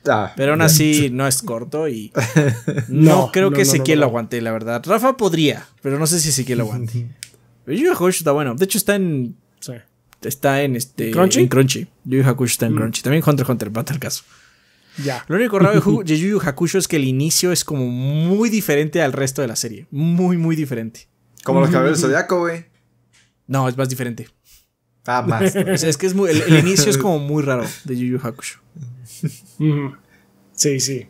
Ah, pero aún así no es corto y no, creo que Ezequiel lo aguante, la verdad. Rafa podría, pero no sé si Ezequiel lo aguante. Pero Yu Hakusho está bueno. De hecho está en está en este ¿Crunchy? en Crunchy. Yu Hakusho está en mm. Crunchy. También Hunter Hunter, para el caso. Ya. Lo único raro de Yu Hakusho es que el inicio es como muy diferente al resto de la serie. Muy, muy diferente. Como los cabellos del Zodiaco, güey. No, es más diferente. Ah, más. es, que es el, inicio es como muy raro de Yu Yu Hakusho. sí, sí.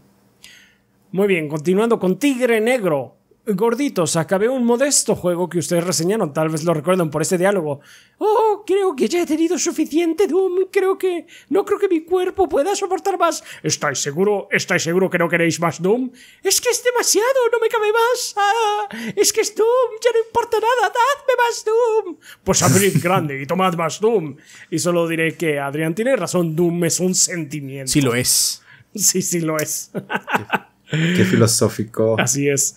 Muy bien, continuando con Tigre Negro. Gorditos, acabé un modesto juego que ustedes reseñaron, tal vez lo recuerden por este diálogo. Oh, creo que ya he tenido suficiente Doom, creo que... no creo que mi cuerpo pueda soportar más. ¿Estáis seguro? ¿Estáis seguro que no queréis más Doom? Es que es demasiado, no me cabe más. Ah, es que es Doom, ya no importa nada, dadme más Doom. Pues abrid grande y tomad más Doom. Y solo diré que Adrián tiene razón, Doom es un sentimiento. Sí lo es. Sí, sí lo es. Qué filosófico. Así es.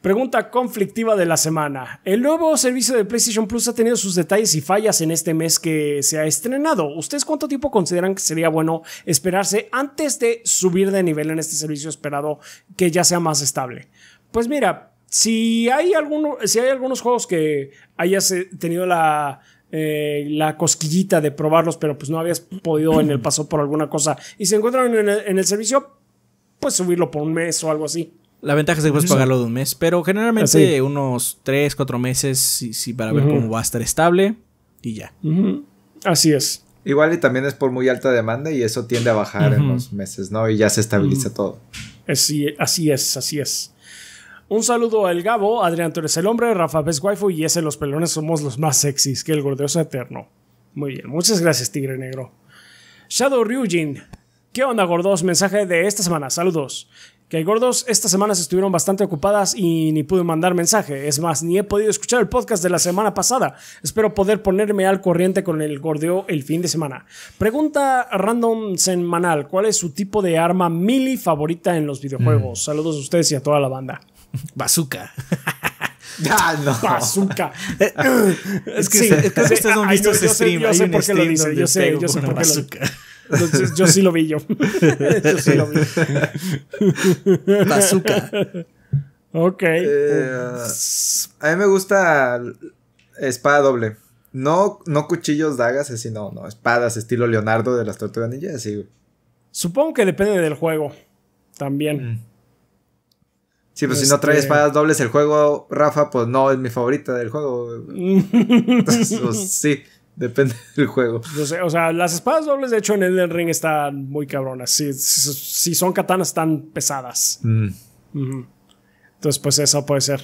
Pregunta conflictiva de la semana. El nuevo servicio de PlayStation Plus ha tenido sus detalles y fallas en este mes que se ha estrenado. ¿Ustedes cuánto tiempo consideran que sería bueno esperarse antes de subir de nivel en este servicio esperado que ya sea más estable? Pues mira, si hay, si hay algunos juegos que hayas eh, tenido eh, la, cosquillita de probarlos, pero pues no habías podido en el paso por alguna cosa y se encuentran en el servicio, puedes subirlo por un mes o algo así. La ventaja es que puedes pagarlo de un mes, pero generalmente ah, unos 3, 4 meses sí, sí, para ver cómo va a estar estable y ya. Así es. Igual y también es por muy alta demanda y eso tiende a bajar en los meses, ¿no? Y ya se estabiliza todo. Así, así es, así es. Un saludo al Gabo, Adrián tú eres el hombre, Rafa es Waifu y ese Los Pelones somos los más sexys que el gordioso eterno. Muy bien, muchas gracias Tigre Negro. Shadow Ryujin, ¿Qué onda, gordos? Mensaje de esta semana. Saludos. Que gordos, estas semanas estuvieron bastante ocupadas y ni pude mandar mensaje. Es más, ni he podido escuchar el podcast de la semana pasada. Espero poder ponerme al corriente con el gordeo el fin de semana. Pregunta random semanal: ¿Cuál es su tipo de arma mili favorita en los videojuegos? Mm. Saludos a ustedes y a toda la banda. Bazooka. Ah, bazooka. es que, sí, es ustedes yo, sé, por qué lo dice. Yo sé, por qué lo yo sí lo vi yo. yo sí lo vi. Bazooka. Ok. Eh, a mí me gusta espada doble. No, no cuchillos, dagas, sino no, espadas, estilo Leonardo de las Tortugas Ninja, Supongo que depende del juego. También. Mm. Sí, pues si no trae este- espadas dobles el juego, Rafa, pues no es mi favorita del juego. Entonces, pues, sí. Depende del juego. o sea, las espadas dobles, de hecho, en el Ring están muy cabronas. Si, si, son katanas, están pesadas. Mm. Entonces, pues eso puede ser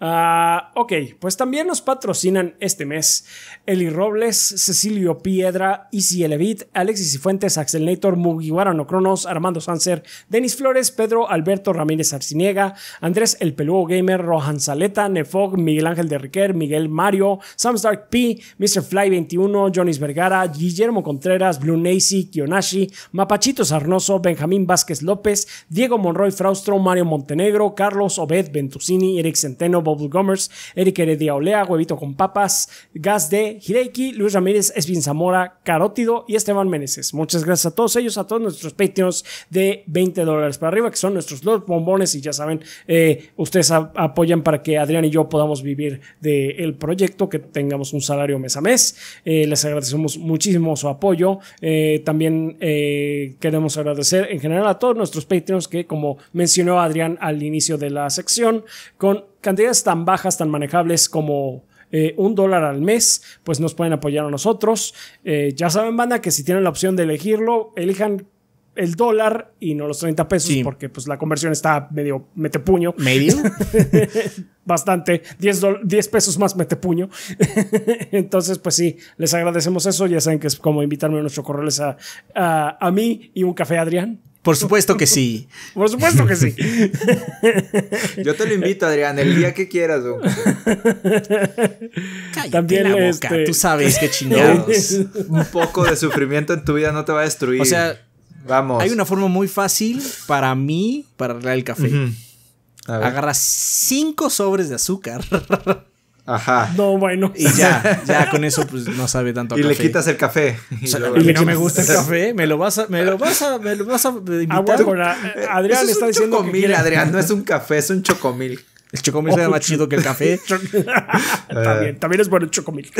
Ah, ok, pues también nos patrocinan este mes Eli Robles, Cecilio Piedra, Easy Elevit, Alexis Cifuentes, Axel Nator, Mugiwara Cronos, Armando Sanser, Denis Flores, Pedro Alberto Ramírez Arciniega, Andrés El Pelugo Gamer, Rohan Saleta, Nefog, Miguel Ángel de Riquer, Miguel Mario, Sam Stark P, Mr. Fly 21, Jonis Vergara, Guillermo Contreras, Blue Nacy, Kionashi, Mapachito Sarnoso Benjamín Vázquez López, Diego Monroy Fraustro, Mario Montenegro, Carlos Obed Bentusini, Eric Centeno, Bob Gomers, Eric Heredia Olea, Huevito con Papas, Gas de Jireiki Luis Ramírez, Esvin Zamora, Carótido y Esteban Meneses. Muchas gracias a todos ellos, a todos nuestros Patreons de 20 dólares para arriba, que son nuestros Lord bombones y ya saben, eh, ustedes apoyan para que Adrián y yo podamos vivir del proyecto, que tengamos un salario mes a mes. Eh, les agradecemos muchísimo su apoyo. Eh, también queremos agradecer en general a todos nuestros Patreons que, como mencionó Adrián al inicio de la sección, con cantidades tan bajas, tan manejables como eh, un dólar al mes, pues nos pueden apoyar a nosotros. Eh, ya saben, banda, que si tienen la opción de elegirlo, elijan el dólar y no los 30 pesos, porque pues la conversión está medio mete puño ¿Medio? Bastante. 10, 10, pesos más mete puño Entonces, pues sí, les agradecemos eso. Ya saben que es como invitarme a nuestro correo a, a mí y un café, Adrián. Por supuesto que sí. Por supuesto que sí. Yo te lo invito, Adrián, el día que quieras. Cállate También la boca. Este, tú sabes que chingados. Un poco de sufrimiento en tu vida no te va a destruir. O sea, vamos. Hay una forma muy fácil para mí para arreglar el café. Agarras cinco sobres de azúcar. Ajá. No, bueno. Y ya, ya con eso pues no sabe tanto a Y le quitas el café. Y, no me gusta el café, me lo vas a, me lo vas a, me lo vas a invitar. Ah, Adrián le está diciendo chocomil, Adrián, no es un café, es un chocomil. El chocomil se ve más chido que el café. también, también es bueno el chocomil.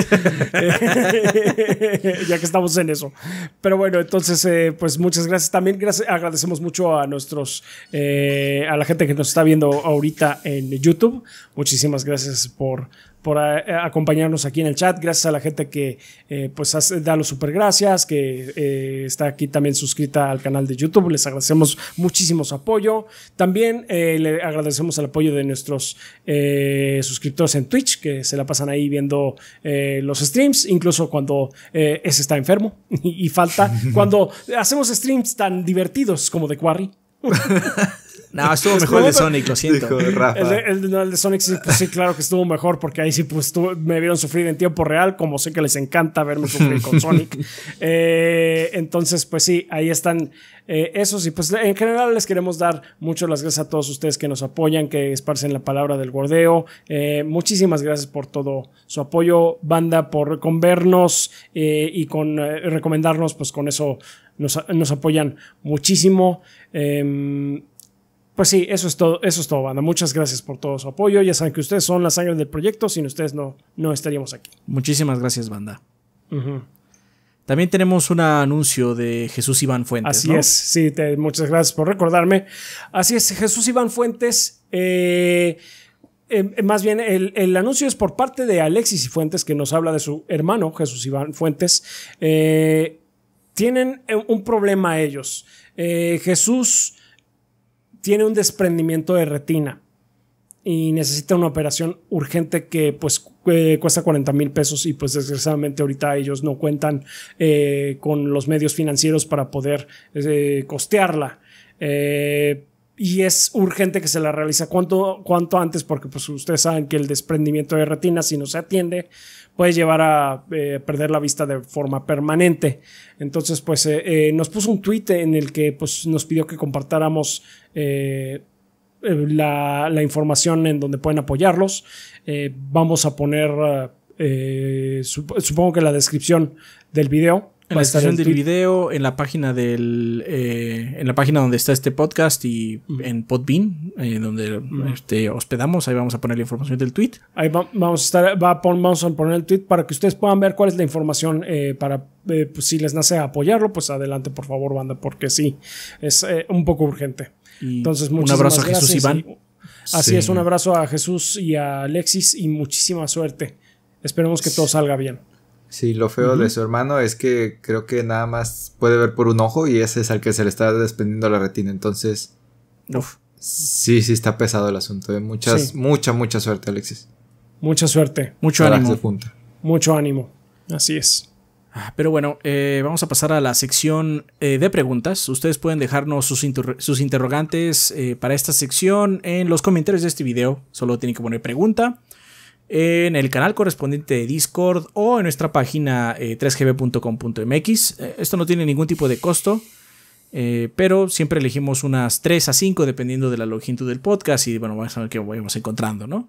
ya que estamos en eso. Pero bueno, entonces, eh, pues muchas gracias. También gracias, agradecemos mucho a nuestros, eh, a la gente que nos está viendo ahorita en YouTube. Muchísimas gracias por por eh, acompañarnos aquí en el chat. Gracias a la gente que eh, pues da los super gracias, que eh, está aquí también suscrita al canal de YouTube. Les agradecemos muchísimo su apoyo. También le agradecemos el apoyo de nuestros suscriptores en Twitch, que se la pasan ahí viendo los streams, incluso cuando ese está enfermo y, y falta. cuando hacemos streams tan divertidos como de Quarry. No, estuvo mejor el de Sonic, lo siento. El, de, Sonic pues, sí, claro que estuvo mejor porque ahí sí pues, me vieron sufrir en tiempo real, como sé que les encanta verme sufrir con Sonic. Eh, entonces, pues sí, ahí están eh, esos. Y pues en general les queremos dar Muchas las gracias a todos ustedes que nos apoyan, que esparcen la palabra del gordeo. Eh, muchísimas gracias por todo su apoyo, banda, por con vernos y con recomendarnos, pues con eso nos, nos apoyan muchísimo. Em, pues sí, eso es todo, eso es todo, banda. Muchas gracias por todo su apoyo. Ya saben que ustedes son la sangre del proyecto, sin ustedes no, no estaríamos aquí. Muchísimas gracias, banda. También tenemos un anuncio de Jesús Iván Fuentes. Así es, sí, muchas gracias por recordarme. Así es, Jesús Iván Fuentes. Eh, em, más bien, el, anuncio es por parte de Alexis y Fuentes, que nos habla de su hermano, Jesús Iván Fuentes. Eh, tienen eh, un problema ellos. Jesús tiene un desprendimiento de retina y necesita una operación urgente que pues eh, cuesta 40 mil pesos y pues desgraciadamente ahorita ellos no cuentan eh, con los medios financieros para poder eh, costearla. y es urgente que se la realice cuanto, cuanto antes porque pues ustedes saben que el desprendimiento de retina si no se atiende puede llevar a eh, perder la vista de forma permanente. Entonces, pues eh, eh, nos puso un tweet en el que pues, nos pidió que compartáramos la, información en donde pueden apoyarlos. vamos a poner, supongo que la descripción del video en la descripción del video, en la página del, eh, en la página donde está este podcast y en Podbean, eh, donde este, hospedamos, ahí vamos a poner la información del tweet. Ahí vamos a estar, va vamos a poner el tweet para que ustedes puedan ver cuál es la información eh, para pues, si les nace apoyarlo, pues adelante por favor banda, porque sí es un poco urgente. Entonces un abrazo a Jesús Iván. así es, un abrazo a Jesús y a Alexis y muchísima suerte. Esperemos que todo salga bien. Sí, lo feo de su hermano es que creo que nada más puede ver por un ojo y ese es al que se le está desprendiendo la retina. Entonces, sí, sí está pesado el asunto. ¿eh? Muchas, mucha, mucha suerte, Alexis. Mucha suerte, mucho ánimo. Mucho ánimo, así es. Ah, pero bueno, eh, vamos a pasar a la sección eh, de preguntas. Ustedes pueden dejarnos sus, interrogantes eh, para esta sección en los comentarios de este video. Solo tienen que poner pregunta en el canal correspondiente de Discord o en nuestra página 3gb.com.mx. Eh, eh, esto no tiene ningún tipo de costo. Eh, pero siempre elegimos unas 3 a 5 dependiendo de la longitud del podcast y bueno, vamos a ver qué vamos encontrando, ¿no?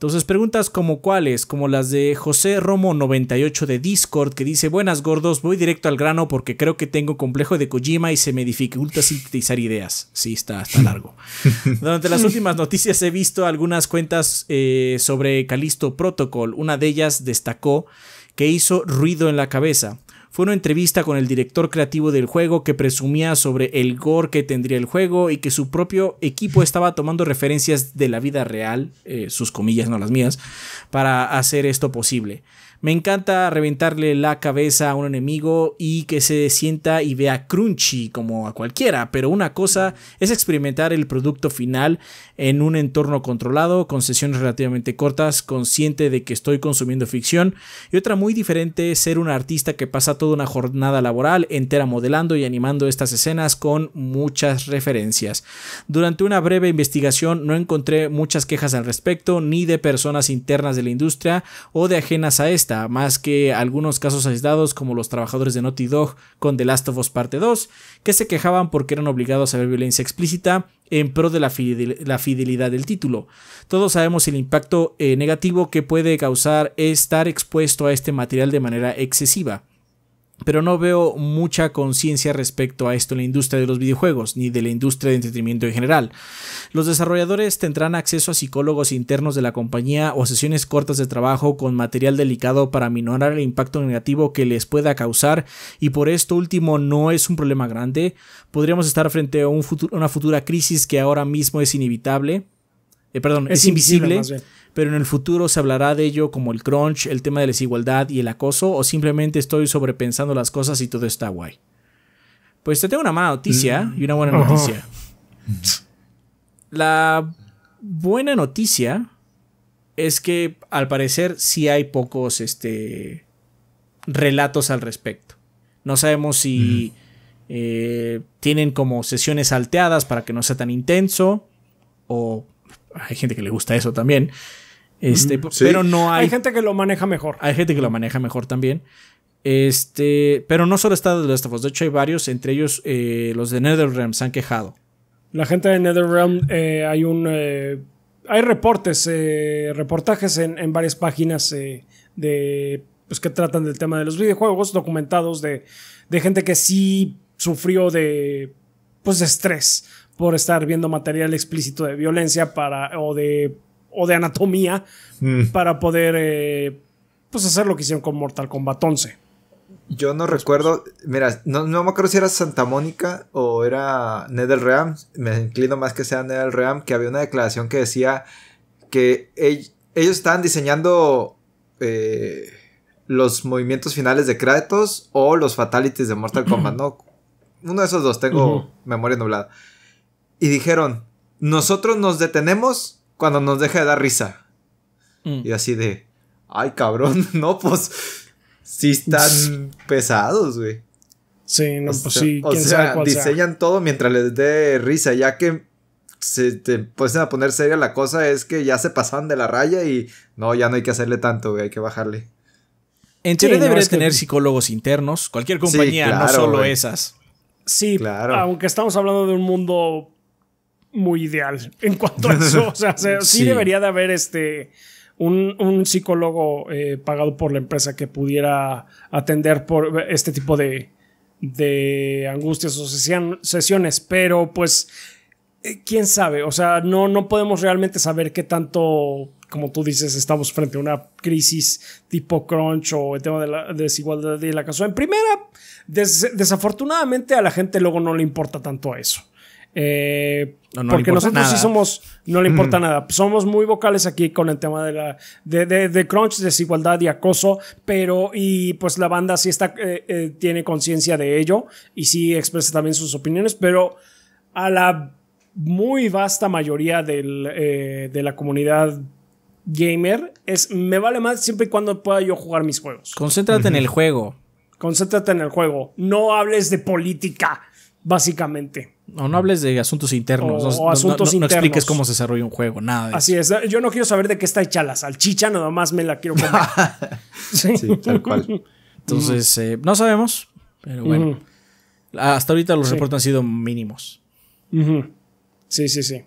Entonces preguntas como cuáles, como las de José Romo 98 de Discord que dice, buenas gordos, voy directo al grano porque creo que tengo complejo de Kojima y se me dificulta sintetizar ideas. Sí, está, hasta largo. Durante las últimas noticias he visto algunas cuentas eh, sobre Calisto Protocol, una de ellas destacó que hizo ruido en la cabeza. Fue una entrevista con el director creativo del juego que presumía sobre el gore que tendría el juego y que su propio equipo estaba tomando referencias de la vida real, eh, sus comillas, no las mías, para hacer esto posible. Me encanta reventarle la cabeza a un enemigo y que se sienta y vea crunchy como a cualquiera, pero una cosa es experimentar el producto final en un entorno controlado, con sesiones relativamente cortas, consciente de que estoy consumiendo ficción, y otra muy diferente es ser un artista que pasa toda una jornada laboral entera modelando y animando estas escenas con muchas referencias. Durante una breve investigación no encontré muchas quejas al respecto, ni de personas internas de la industria o de ajenas a esta, más que algunos casos aislados como los trabajadores de Naughty Dog con The Last of Us Parte 2, que se quejaban porque eran obligados a ver violencia explícita en pro de la, fidelidad del título. Todos sabemos el impacto eh, negativo que puede causar estar expuesto a este material de manera excesiva pero no veo mucha conciencia respecto a esto en la industria de los videojuegos, ni de la industria de entretenimiento en general. Los desarrolladores tendrán acceso a psicólogos internos de la compañía o sesiones cortas de trabajo con material delicado para minorar el impacto negativo que les pueda causar, y por esto último no es un problema grande. Podríamos estar frente a un futuro, una futura crisis que ahora mismo es inevitable, eh, perdón, es, invisible pero en el futuro se hablará de ello como el crunch, el tema de la desigualdad y el acoso, o simplemente estoy sobrepensando las cosas y todo está guay. Pues te tengo una mala noticia mm. y una buena noticia. Oh. La buena noticia es que al parecer sí hay pocos este, relatos al respecto. No sabemos si mm. eh, tienen como sesiones salteadas para que no sea tan intenso o hay gente que le gusta eso también. Este, pero no hay. Hay gente que lo maneja mejor. Hay gente que lo maneja mejor también. Este, pero no solo está de Last of Us, de hecho hay varios, entre ellos eh, los de NetherRealm se han quejado. La gente de NetherRealm eh, hay un eh, hay reportes, reportajes en, varias páginas de pues, que tratan del tema de los videojuegos, documentados de, de gente que sí sufrió de pues estrés por estar viendo material explícito de violencia para o de o de anatomía mm. para poder eh, pues hacer lo que hicieron con Mortal Kombat 11. Yo no recuerdo, mira, no, me acuerdo si era Santa Mónica o era NetherRealm, me inclino más que sea El-Ream... que había una declaración que decía que ellos estaban diseñando eh, los movimientos finales de Kratos o los fatalities de Mortal Kombat, ¿no? Uno de esos dos, tengo memoria nublada. Y dijeron, nosotros nos detenemos cuando nos deja de dar risa. Mm. Y así de, ay cabrón, no, pues sí están pesados, güey. Sí, no, pues sí. o sea, diseñan todo mientras les dé risa, ya que se te pones a poner seria la cosa es que ya se pasaban de la raya y no, ya no hay que hacerle tanto, güey, hay que bajarle. En teoría deberías tener psicólogos internos, cualquier compañía, no solo esas. Sí, claro. aunque estamos hablando de un mundo muy ideal en cuanto a eso. O sea, sí. debería de haber este un, psicólogo eh, pagado por la empresa que pudiera atender por este tipo de, de angustias o sesiones, pero pues eh, quién sabe, o sea, no, no podemos realmente saber qué tanto, como tú dices, estamos frente a una crisis tipo crunch o el tema de la desigualdad y la casualidad. En primera, desafortunadamente a la gente luego no le importa tanto a eso. Eh, porque nosotros sí somos, no le importa mm. nada. Somos muy vocales aquí con el tema de la de, crunch, desigualdad y acoso, pero y pues la banda sí está, eh, eh, tiene conciencia de ello y sí expresa también sus opiniones, pero a la muy vasta mayoría de la comunidad gamer es me vale más siempre y cuando pueda yo jugar mis juegos. Concéntrate en el juego. Concéntrate en el juego. No hables de política, básicamente. No, no hables de asuntos internos. no, no, expliques cómo se desarrolla un juego, nada. Así es. Yo no quiero saber de qué está hecha la salchicha, nada más me la quiero comer. sí. tal cual. Entonces, eh, no sabemos, pero bueno. Hasta ahorita los reportes han sido mínimos. Sí, sí, sí.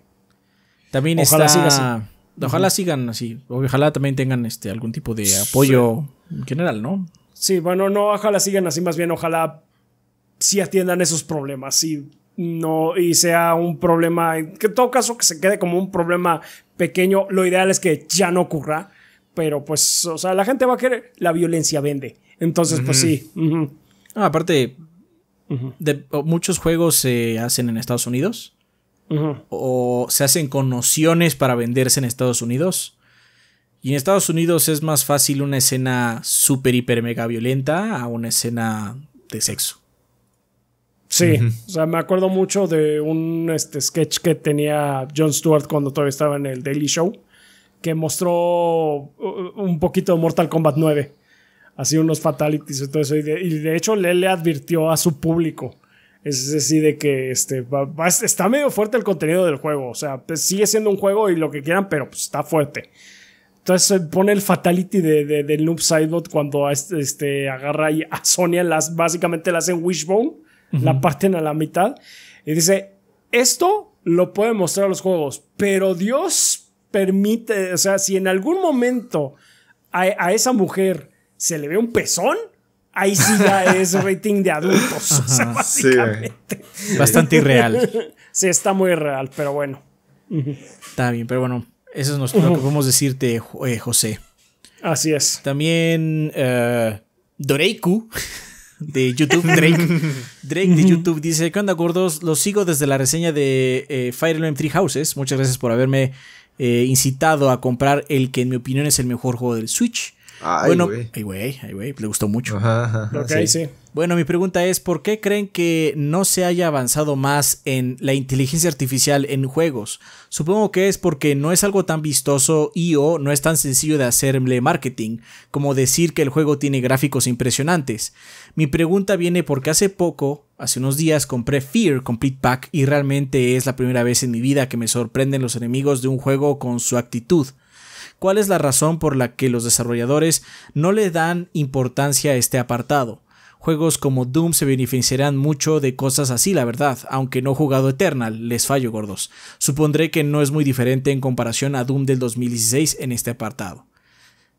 También ojalá Ojalá sigan así. Ojalá también tengan este algún tipo de apoyo en general, ¿no? Sí, bueno, no, ojalá sigan así, más bien, ojalá sí atiendan esos problemas. Sí no y sea un problema, que en todo caso que se quede como un problema pequeño, lo ideal es que ya no ocurra, pero pues, o sea, la gente va a querer, la violencia vende, entonces pues sí. Ah, aparte, de, muchos juegos se hacen en Estados Unidos o se hacen con nociones para venderse en Estados Unidos. Y en Estados Unidos es más fácil una escena súper, hiper, mega violenta a una escena de sexo. Sí, o sea, me acuerdo mucho de un este, sketch que tenía Jon Stewart cuando todavía estaba en el Daily Show, que mostró uh, uh, un poquito de Mortal Kombat 9, así unos fatalities y todo eso, y de, hecho le, le advirtió a su público. Es decir, de que este, está medio fuerte el contenido del juego. O sea, pues, sigue siendo un juego y lo que quieran, pero pues, está fuerte. Entonces pone el fatality de, de, Noob Sidebot cuando este, este agarra a Sonya las, básicamente la hacen Wishbone la parten a la mitad y dice, esto lo pueden mostrar los juegos, pero Dios permite, o sea, si en algún momento a, esa mujer se le ve un pezón, ahí sí ya es rating de adultos. básicamente. Bastante irreal. sí, está muy real, pero bueno. Está bien, pero bueno, eso es lo que podemos decirte, eh, José. Así es. También eh, Doreiku de YouTube, Drake. Drake de YouTube dice, ¿qué onda gordos? lo sigo desde la reseña de eh, Fire Emblem Three Houses. Muchas gracias por haberme eh, incitado a comprar el que en mi opinión es el mejor juego del Switch. Ah, ay, bueno, wey. güey, ay güey, le gustó mucho. Ajá, ok, sí. Bueno, mi pregunta es, ¿por qué creen que no se haya avanzado más en la inteligencia artificial en juegos? Supongo que es porque no es algo tan vistoso y o no es tan sencillo de hacerle marketing, como decir que el juego tiene gráficos impresionantes. Mi pregunta viene porque hace poco, hace unos días, compré Fear Complete Pack y realmente es la primera vez en mi vida que me sorprenden los enemigos de un juego con su actitud cuál es la razón por la que los desarrolladores no le dan importancia a este apartado. Juegos como Doom se beneficiarán mucho de cosas así, la verdad, aunque no he jugado Eternal, les fallo gordos. Supondré que no es muy diferente en comparación a Doom del 2016 en este apartado.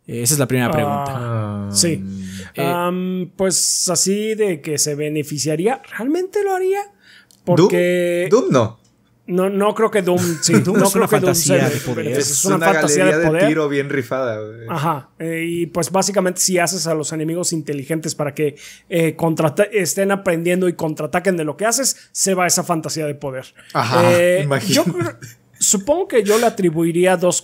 Eh, esa es la primera pregunta. Ah. sí. Mm. Eh, pues así de que se beneficiaría, ¿realmente lo haría? Porque... Doom, Doom no. No, no creo que Doom. Sí, Doom es una fantasía de poder. Es, una, fantasía de, poder. tiro bien rifada. Ajá. Eh, y pues básicamente si haces a los enemigos inteligentes para que eh, estén aprendiendo y contraataquen de lo que haces, se va esa fantasía de poder. Ajá. Eh, supongo que yo le atribuiría dos,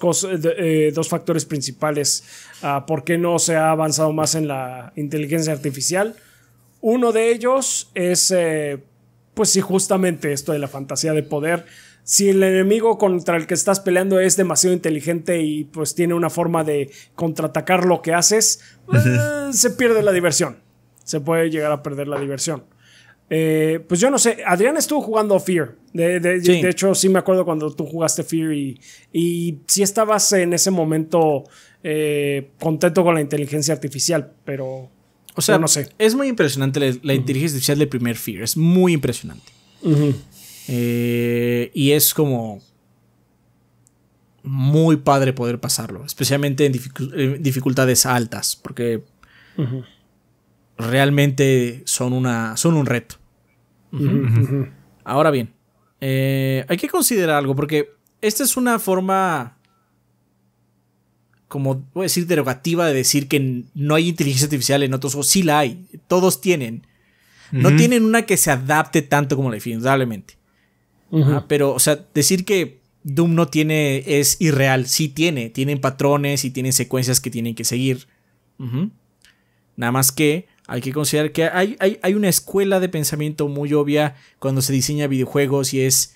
dos factores principales a por qué no se ha avanzado más en la inteligencia artificial. Uno de ellos es pues sí, justamente esto de la fantasía de poder. Si el enemigo contra el que estás peleando es demasiado inteligente y pues tiene una forma de contraatacar lo que haces, eh, se pierde la diversión. Se puede llegar a perder la diversión. Eh, pues yo no sé, Adrián estuvo jugando Fear. De, hecho, sí me acuerdo cuando tú jugaste Fear y, sí estabas en ese momento eh, contento con la inteligencia artificial, pero o sea, no sé. Es muy impresionante la, inteligencia artificial de primer Fear. Es muy impresionante. Eh, y es como muy padre poder pasarlo, especialmente en dificultades altas, porque realmente son, una, son un reto. Ahora bien, eh, hay que considerar algo, porque esta es una forma como voy a decir derogativa de decir que no hay inteligencia artificial en otros juegos. Sí la hay, todos tienen. No tienen una que se adapte tanto como la pero, o sea, decir que Doom no tiene es irreal. Sí tiene, tienen patrones y tienen secuencias que tienen que seguir. Nada más que hay que considerar que hay, hay, una escuela de pensamiento muy obvia cuando se diseña videojuegos y es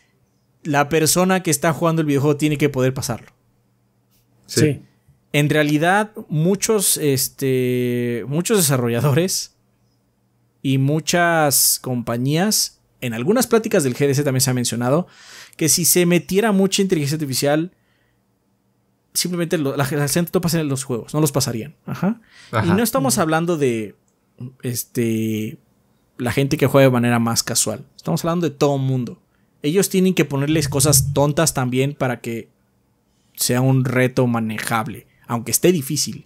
la persona que está jugando el videojuego tiene que poder pasarlo. sí en realidad muchos, este, muchos desarrolladores y muchas compañías, en algunas pláticas del GDC también se ha mencionado, que si se metiera mucha inteligencia artificial, simplemente la, la, gente no en los juegos, no los pasarían. Y no estamos hablando de este la gente que juega de manera más casual. Estamos hablando de todo el mundo. Ellos tienen que ponerles cosas tontas también para que sea un reto manejable aunque esté difícil.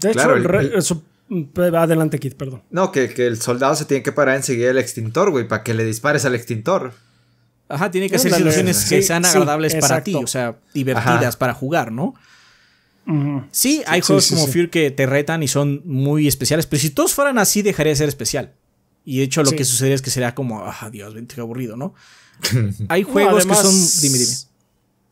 De hecho, el, mm, adelante, Kid, perdón. No, que, el soldado se tiene que parar en seguir el extintor, güey, para que le dispares al extintor. Ajá, tiene que ser situaciones que sean agradables para ti, o sea, divertidas para jugar, ¿no? Sí, hay juegos como Fear que te retan y son muy especiales, pero si todos fueran así, dejaría de ser especial. Y de hecho, lo que sucedería es que sería como, ah, Dios, vente, qué aburrido, ¿no? hay juegos que son. Dime, dime.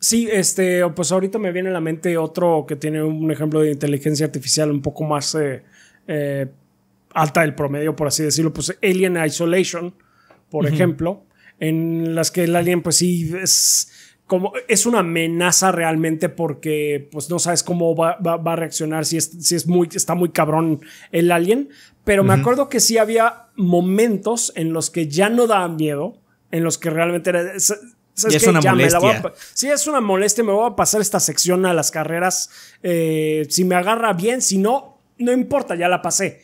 Sí, este, pues ahorita me viene a la mente otro que tiene un ejemplo de inteligencia artificial un poco más eh, eh, alta del promedio, por así decirlo, pues Alien Isolation, por ejemplo, en las que el alien, pues sí, es como es una amenaza realmente porque pues no sabes cómo va, a reaccionar si es, si es muy está muy cabrón el alien pero me acuerdo que sí había momentos en los que ya no daba miedo en los que realmente era, es una molestia. sí, es una molestia. Me voy a pasar esta sección a las carreras. Eh, si me agarra bien, si no, no importa, ya la pasé.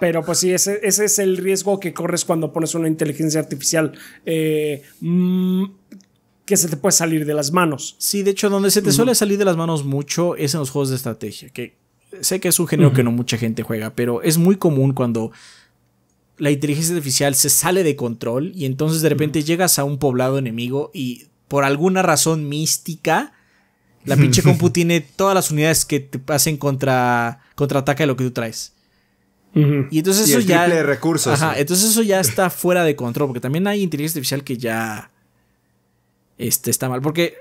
Pero pues sí, ese, es el riesgo que corres cuando pones una inteligencia artificial eh, mm, que se te puede salir de las manos. Sí, de hecho, donde se te suele salir de las manos mucho es en los juegos de estrategia, que sé que es un género que no mucha gente juega, pero es muy común cuando la inteligencia artificial se sale de control y entonces de repente llegas a un poblado enemigo y por alguna razón mística, la pinche compu tiene todas las unidades que te hacen contra de lo que tú traes. Y entonces eso ya. recursos. entonces eso ya está fuera de control. Porque también hay inteligencia artificial que ya. Este está mal. Porque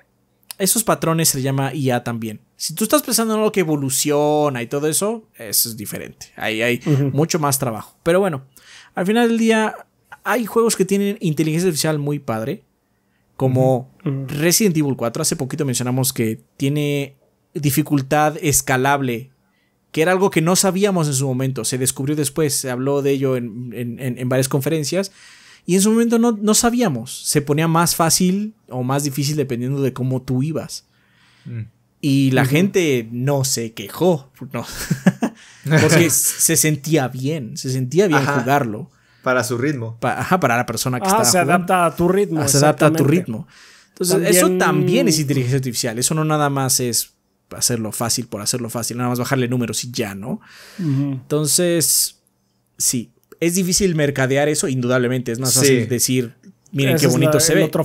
esos patrones se llama IA también. Si tú estás pensando en lo que evoluciona y todo eso, eso es diferente. Ahí hay mucho más trabajo. Pero bueno, al final del día hay juegos que tienen inteligencia artificial muy padre, como Resident Evil 4. Hace poquito mencionamos que tiene dificultad escalable, que era algo que no sabíamos en su momento, se descubrió después, se habló de ello en, varias conferencias. Y en su momento no, no, sabíamos. Se ponía más fácil o más difícil dependiendo de cómo tú ibas. Mm. Y la gente no se quejó. No. Porque se sentía bien, se sentía bien jugarlo. Para su ritmo. ajá, para la persona que está ah, Se adapta a tu ritmo. se adapta a tu ritmo. Entonces, eso también es inteligencia artificial. Eso no nada más es hacerlo fácil por hacerlo fácil, nada más bajarle números y ya, ¿no? Entonces, sí, es difícil mercadear eso, indudablemente. Es más fácil decir, miren qué bonito se ve. Otro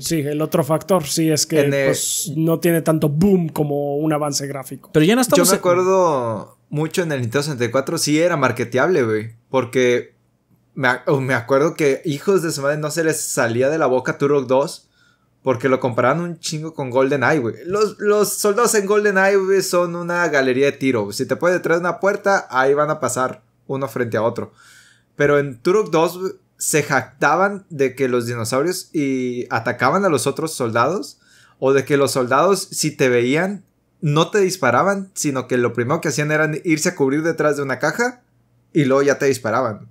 sí, el otro factor sí es que pues, no tiene tanto boom como un avance gráfico. Pero ya no estamos. Yo me acuerdo mucho en el Nintendo 64 sí era marketeable, güey. Porque me, acuerdo que hijos de su madre no se les salía de la boca Turok 2. Porque lo comparaban un chingo con GoldenEye, güey. Los, soldados en GoldenEye, güey, son una galería de tiro. Si te pones detrás de una puerta, ahí van a pasar uno frente a otro. Pero en Turok 2 se jactaban de que los dinosaurios y atacaban a los otros soldados. O de que los soldados, si te veían, no te disparaban, sino que lo primero que hacían era irse a cubrir detrás de una caja y luego ya te disparaban.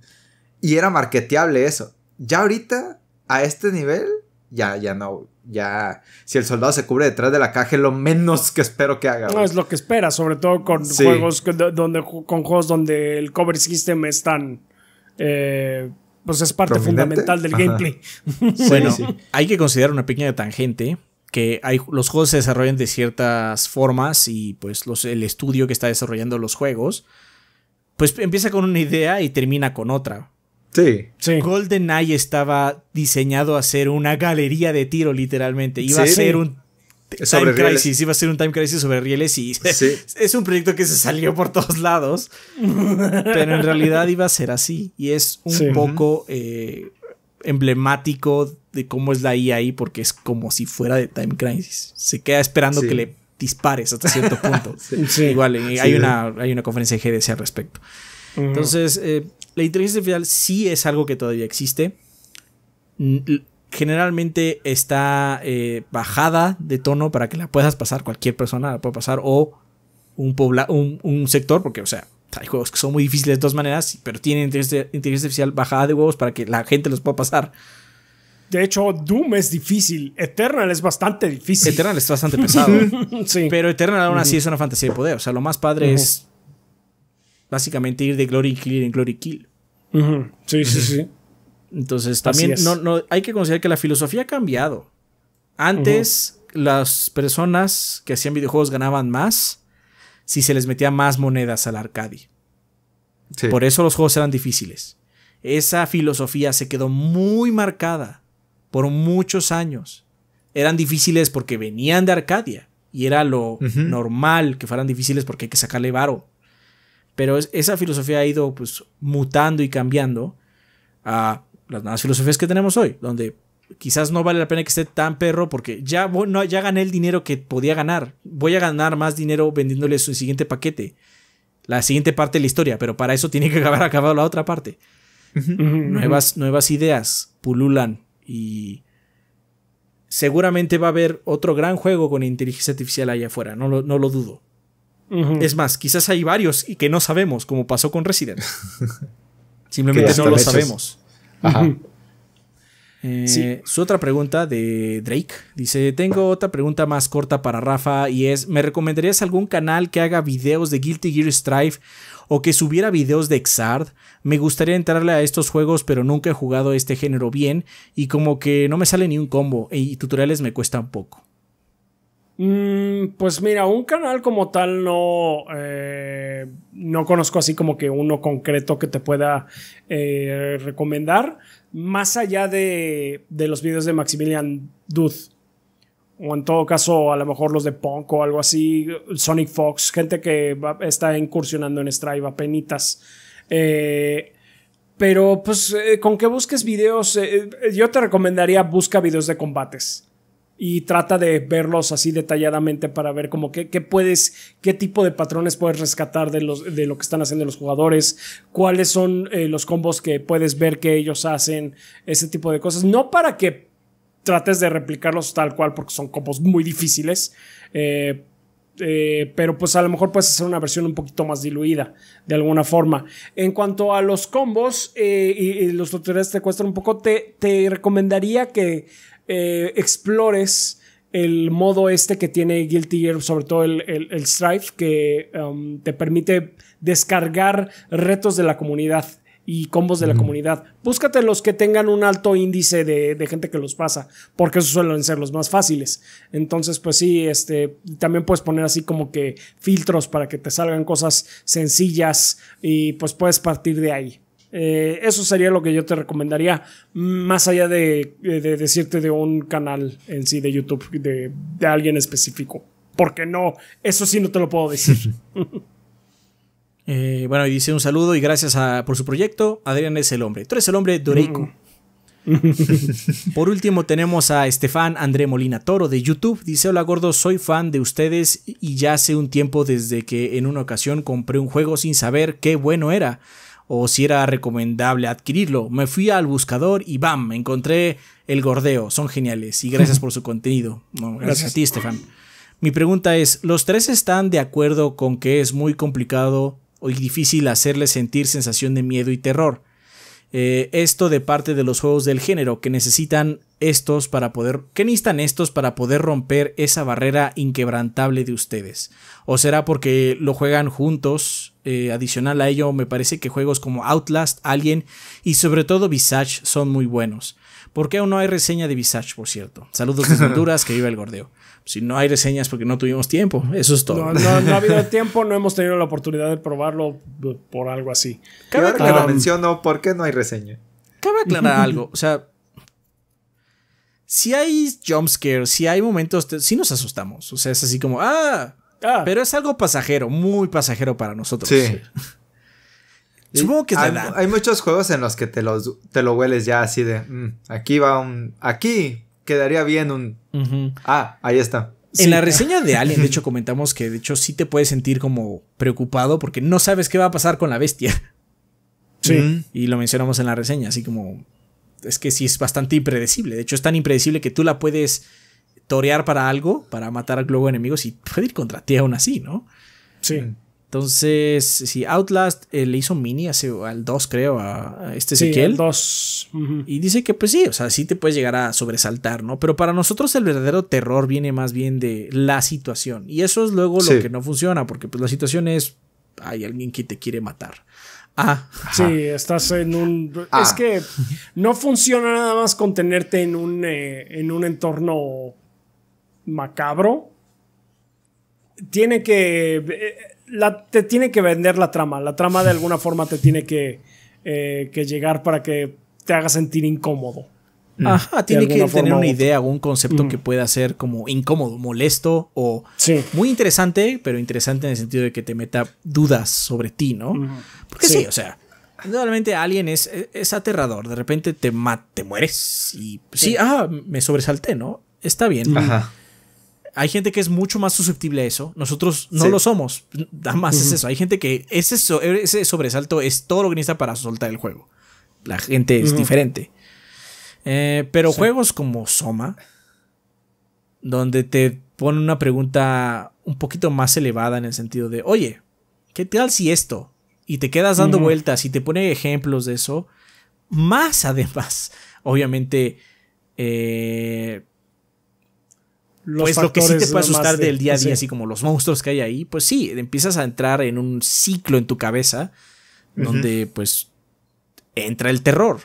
Y era marketeable eso. Ya ahorita, a este nivel, ya, ya no, ya, si el soldado se cubre detrás de la caja, lo menos que espero que haga. No, es lo que espera, sobre todo con juegos donde, con juegos donde el cover system es tan, eh, pues es parte fundamental del gameplay. bueno, hay que considerar una pequeña tangente que los juegos se desarrollan de ciertas formas y pues los, el estudio que está desarrollando los juegos, pues empieza con una idea y termina con otra. Sí. GoldenEye estaba diseñado a ser una galería de tiro, literalmente. Iba a ser un Time Crisis, iba a ser un Time Crisis sobre rieles y es un proyecto que se salió por todos lados, pero en realidad iba a ser así y es un poco eh, emblemático de cómo es la IA porque es como si fuera de Time Crisis. Se queda esperando que le dispares hasta cierto punto. Igual, eh, hay, una, hay una conferencia de GDC al respecto. Entonces, eh, la inteligencia artificial sí es algo que todavía existe. Generalmente está eh, bajada de tono para que la puedas pasar cualquier persona, la puede pasar o un, un, sector, porque, o sea, hay juegos que son muy difíciles de todas maneras, pero tienen inteligencia artificial bajada de huevos para que la gente los pueda pasar. De hecho, Doom es difícil. Eternal es bastante difícil. Eternal es bastante pesado. Pero Eternal aún así es una fantasía de poder. O sea, lo más padre es básicamente ir de Glory Kill en Glory Kill. Sí, sí, sí. Entonces, también no, hay que considerar que la filosofía ha cambiado. Antes, las personas que hacían videojuegos ganaban más si se les metía más monedas al arcade. Por eso los juegos eran difíciles. Esa filosofía se quedó muy marcada por muchos años. Eran difíciles porque venían de Arcadia y era lo normal que fueran difíciles porque hay que sacarle varo. Pero esa filosofía ha ido pues mutando y cambiando a las nuevas filosofías que tenemos hoy, donde quizás no vale la pena que esté tan perro porque ya, no, ya gané el dinero que podía ganar. Voy a ganar más dinero vendiéndole su siguiente paquete, la siguiente parte de la historia, pero para eso tiene que haber acabado la otra parte. nuevas, nuevas ideas pululan y seguramente va a haber otro gran juego con inteligencia artificial allá afuera, no lo, no lo dudo. Es más, quizás hay varios y que no sabemos, como pasó con Resident. Simplemente no lo sabemos. Ajá. Eh, sí. Su otra pregunta de Drake dice: Tengo otra pregunta más corta para Rafa y es: ¿Me recomendarías algún canal que haga videos de Guilty Gear Strife o que subiera videos de Xard? Me gustaría entrarle a estos juegos, pero nunca he jugado este género bien y como que no me sale ni un combo y tutoriales me cuestan poco. Mm, pues mira, un canal como tal no, eh, no conozco así como que uno concreto que te pueda eh, recomendar más allá de, los videos de Maximilian Dude, o en todo caso a lo mejor los de Punk o algo así, Sonic Fox, gente que está incursionando en Strive penitas. Eh, pero pues eh, con que busques videos, eh, yo te recomendaría busca videos de combates y trata de verlos así detalladamente para ver como qué, puedes, qué tipo de patrones puedes rescatar de, los, de lo que están haciendo los jugadores, cuáles son eh, los combos que puedes ver que ellos hacen, ese tipo de cosas. No para que trates de replicarlos tal cual porque son combos muy difíciles, eh, eh, pero pues a lo mejor puedes hacer una versión un poquito más diluida de alguna forma. En cuanto a los combos y, los tutoriales te cuestan un poco, te, te recomendaría que eh, explores el modo este que tiene Guilty Gear, sobre todo el, el, Strife, que um, te permite descargar retos de la comunidad y combos de la comunidad. Búscate los que tengan un alto índice de, de, gente que los pasa, porque esos suelen ser los más fáciles. Entonces, pues sí, este, también puedes poner así como que filtros para que te salgan cosas sencillas y pues puedes partir de ahí. Eh, eso sería lo que yo te recomendaría, más allá de, decirte de un canal en sí de YouTube, de, alguien específico. Porque no, eso sí no te lo puedo decir. Eh, bueno, y dice un saludo y gracias por su proyecto. Adrián es el hombre. Tú eres el hombre Doreico mm. por último tenemos a Estefan André Molina Toro de YouTube. Dice, hola gordo, soy fan de ustedes y ya hace un tiempo desde que en una ocasión compré un juego sin saber qué bueno era o si era recomendable adquirirlo. Me fui al buscador y bam, encontré el gordeo. Son geniales y gracias por su contenido. gracias, a ti, Estefan. Mi pregunta es, ¿los tres están de acuerdo con que es muy complicado o difícil hacerles sentir sensación de miedo y terror? Eh, esto de parte de los juegos del género que necesitan estos para poder, que necesitan estos para poder romper esa barrera inquebrantable de ustedes. O será porque lo juegan juntos. Eh, adicional a ello, me parece que juegos como Outlast, Alien y sobre todo Visage son muy buenos. Porque aún no hay reseña de Visage, por cierto. Saludos desde Honduras, que viva el gordeo si no hay reseñas porque no tuvimos tiempo. Eso es todo. No, ha habido tiempo, no hemos tenido la oportunidad de probarlo por algo así. Cabe claro que lo menciono, ¿por qué no hay reseña? Cabe aclarar algo. O sea, si hay jumpscares, si hay momentos, si nos asustamos. O sea, es así como, ah, ah, pero es algo pasajero, muy pasajero para nosotros. Sí. Supongo que es hay, hay muchos juegos en los que te, te lo hueles ya así de, mm, aquí va un, aquí quedaría bien un... Ah, ahí está. En la reseña de Alien, de hecho, comentamos que de hecho sí te puedes sentir como preocupado porque no sabes qué va a pasar con la bestia. Sí. Y lo mencionamos en la reseña, así como. Es que sí es bastante impredecible. De hecho, es tan impredecible que tú la puedes torear para algo, para matar al globo enemigos y puede ir contra ti aún así, ¿no? Sí. Mm. Entonces, si Outlast eh, le hizo mini hace al 2, creo, a, este sí, al 2. Y dice que, pues sí, o sea, sí te puedes llegar a sobresaltar, ¿no? Pero para nosotros el verdadero terror viene más bien de la situación. Y eso es luego lo que no funciona, porque pues la situación es, hay alguien que te quiere matar. Ah, sí, estás en un... Ah. Es que no funciona nada más contenerte en un, eh, en un entorno macabro. Tiene que... Eh, te tiene que vender la trama. La trama de alguna forma te tiene que, eh, que llegar para que te haga sentir incómodo. Mm. Ajá, tiene que tener una idea, algún concepto mm. que pueda ser como incómodo, molesto o muy interesante, pero interesante en el sentido de que te meta dudas sobre ti, ¿no? Porque sí. o sea, normalmente alguien es, e, aterrador, de repente te, te mueres y pues, sí, sí. ah, me sobresalté, ¿no? Está bien. Ajá hay gente que es mucho más susceptible a eso. Nosotros no lo somos. Nada más es eso. Hay gente que ese, sobresalto es todo lo que necesita para soltar el juego. La gente es diferente. Eh, pero juegos como Soma, donde te pone una pregunta un poquito más elevada en el sentido de, oye, ¿qué tal si esto? Y te quedas dando vueltas y te pone ejemplos de eso. Más además, obviamente, eh, pues lo que sí te puede asustar del día a día, así como los monstruos que hay ahí, pues sí, empiezas a entrar en un ciclo en tu cabeza donde pues entra el terror.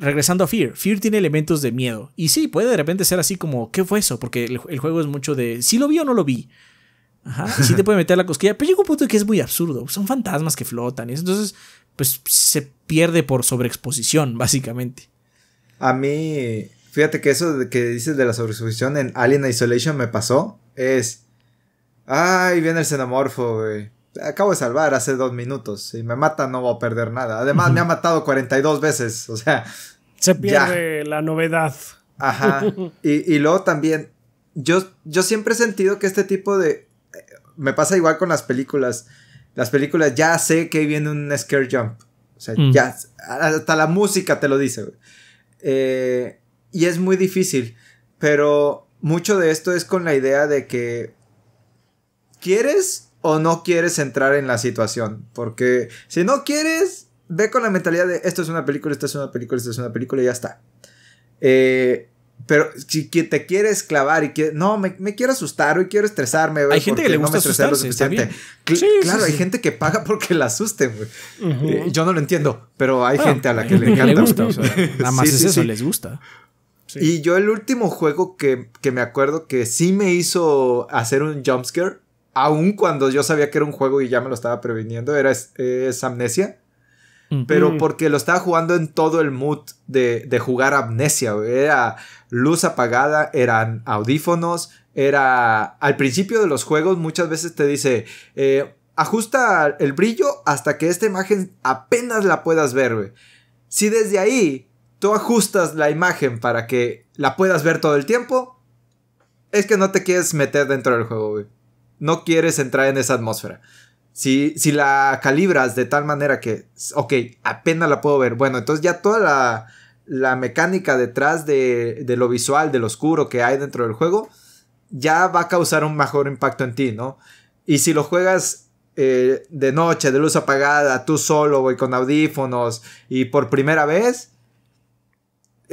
Regresando a Fear, Fear tiene elementos de miedo. Y sí, puede de repente ser así como, ¿qué fue eso? Porque el, juego es mucho de, si ¿sí lo vi o no lo vi. Ajá, sí te puede meter la cosquilla, pero llega un punto que es muy absurdo. Son fantasmas que flotan. Y entonces, pues se pierde por sobreexposición, básicamente. A mí, Fíjate que eso que dices de la sobreexposición en Alien Isolation me pasó. Es. Ay, viene el xenomorfo, güey. Acabo de salvar hace dos minutos. Si me mata, no voy a perder nada. Además, me ha matado 42 veces. O sea. Se pierde la novedad. Ajá. Y, y, luego también. Yo, yo siempre he sentido que este tipo de. Me pasa igual con las películas. Las películas ya sé que viene un scare jump. O sea, mm. ya. Hasta la música te lo dice, güey. Eh, y es muy difícil, pero mucho de esto es con la idea de que quieres o no quieres entrar en la situación, porque si no quieres, ve con la mentalidad de esto es una película, esto es una película, esto es una película y ya está. Eh, pero si te quieres clavar y quieres, no, me, quiero asustar, o quiero estresarme, Hay gente que le gusta no suficiente. claro, hay gente que paga porque la asusten, eh, yo no lo entiendo, pero hay gente a la que le encanta. nada más es eso, les gusta. Y yo el último juego que, me acuerdo que sí me hizo hacer un jumpscare, aun cuando yo sabía que era un juego y ya me lo estaba previniendo, era Amnesia. Pero porque lo estaba jugando en todo el mood de, jugar amnesia, Era luz apagada, eran audífonos, era... Al principio de los juegos muchas veces te dice, eh, ajusta el brillo hasta que esta imagen apenas la puedas ver, Si desde ahí tú ajustas la imagen para que la puedas ver todo el tiempo, es que no te quieres meter dentro del juego, güey. No quieres entrar en esa atmósfera. Si, si la calibras de tal manera que, ok, apenas la puedo ver, bueno, entonces ya toda la, la mecánica detrás de, de, lo visual, de lo oscuro que hay dentro del juego, ya va a causar un mejor impacto en ti, ¿no? Y si lo juegas eh, de noche, de luz apagada, tú solo, güey, con audífonos y por primera vez,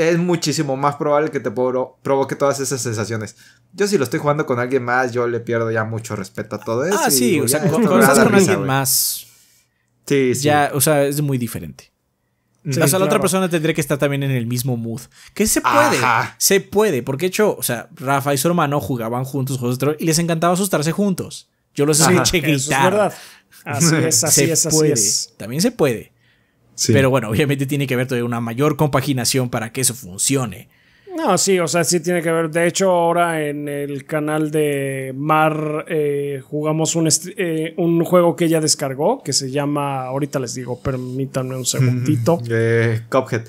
es muchísimo más probable que te provoque todas esas sensaciones. Yo si lo estoy jugando con alguien más, yo le pierdo ya mucho respeto a todo eso. Ah, sí, o sea, con alguien más... Sí, sí. Ya, o sea, es muy diferente. o sea, la otra persona tendría que estar también en el mismo mood. Que se puede, se puede, porque de hecho, o sea, Rafa y su hermano jugaban juntos y les encantaba asustarse juntos. Yo los escuché gritar. es verdad. Así es, así puede. es. También se puede. Pero bueno, obviamente tiene que haber todavía una mayor compaginación para que eso funcione. No, sí, o sea, sí tiene que haber. De hecho, ahora en el canal de Mar eh, jugamos eh, un, juego que ella descargó, que se llama, ahorita les digo, permítanme un segundito. Cophead eh,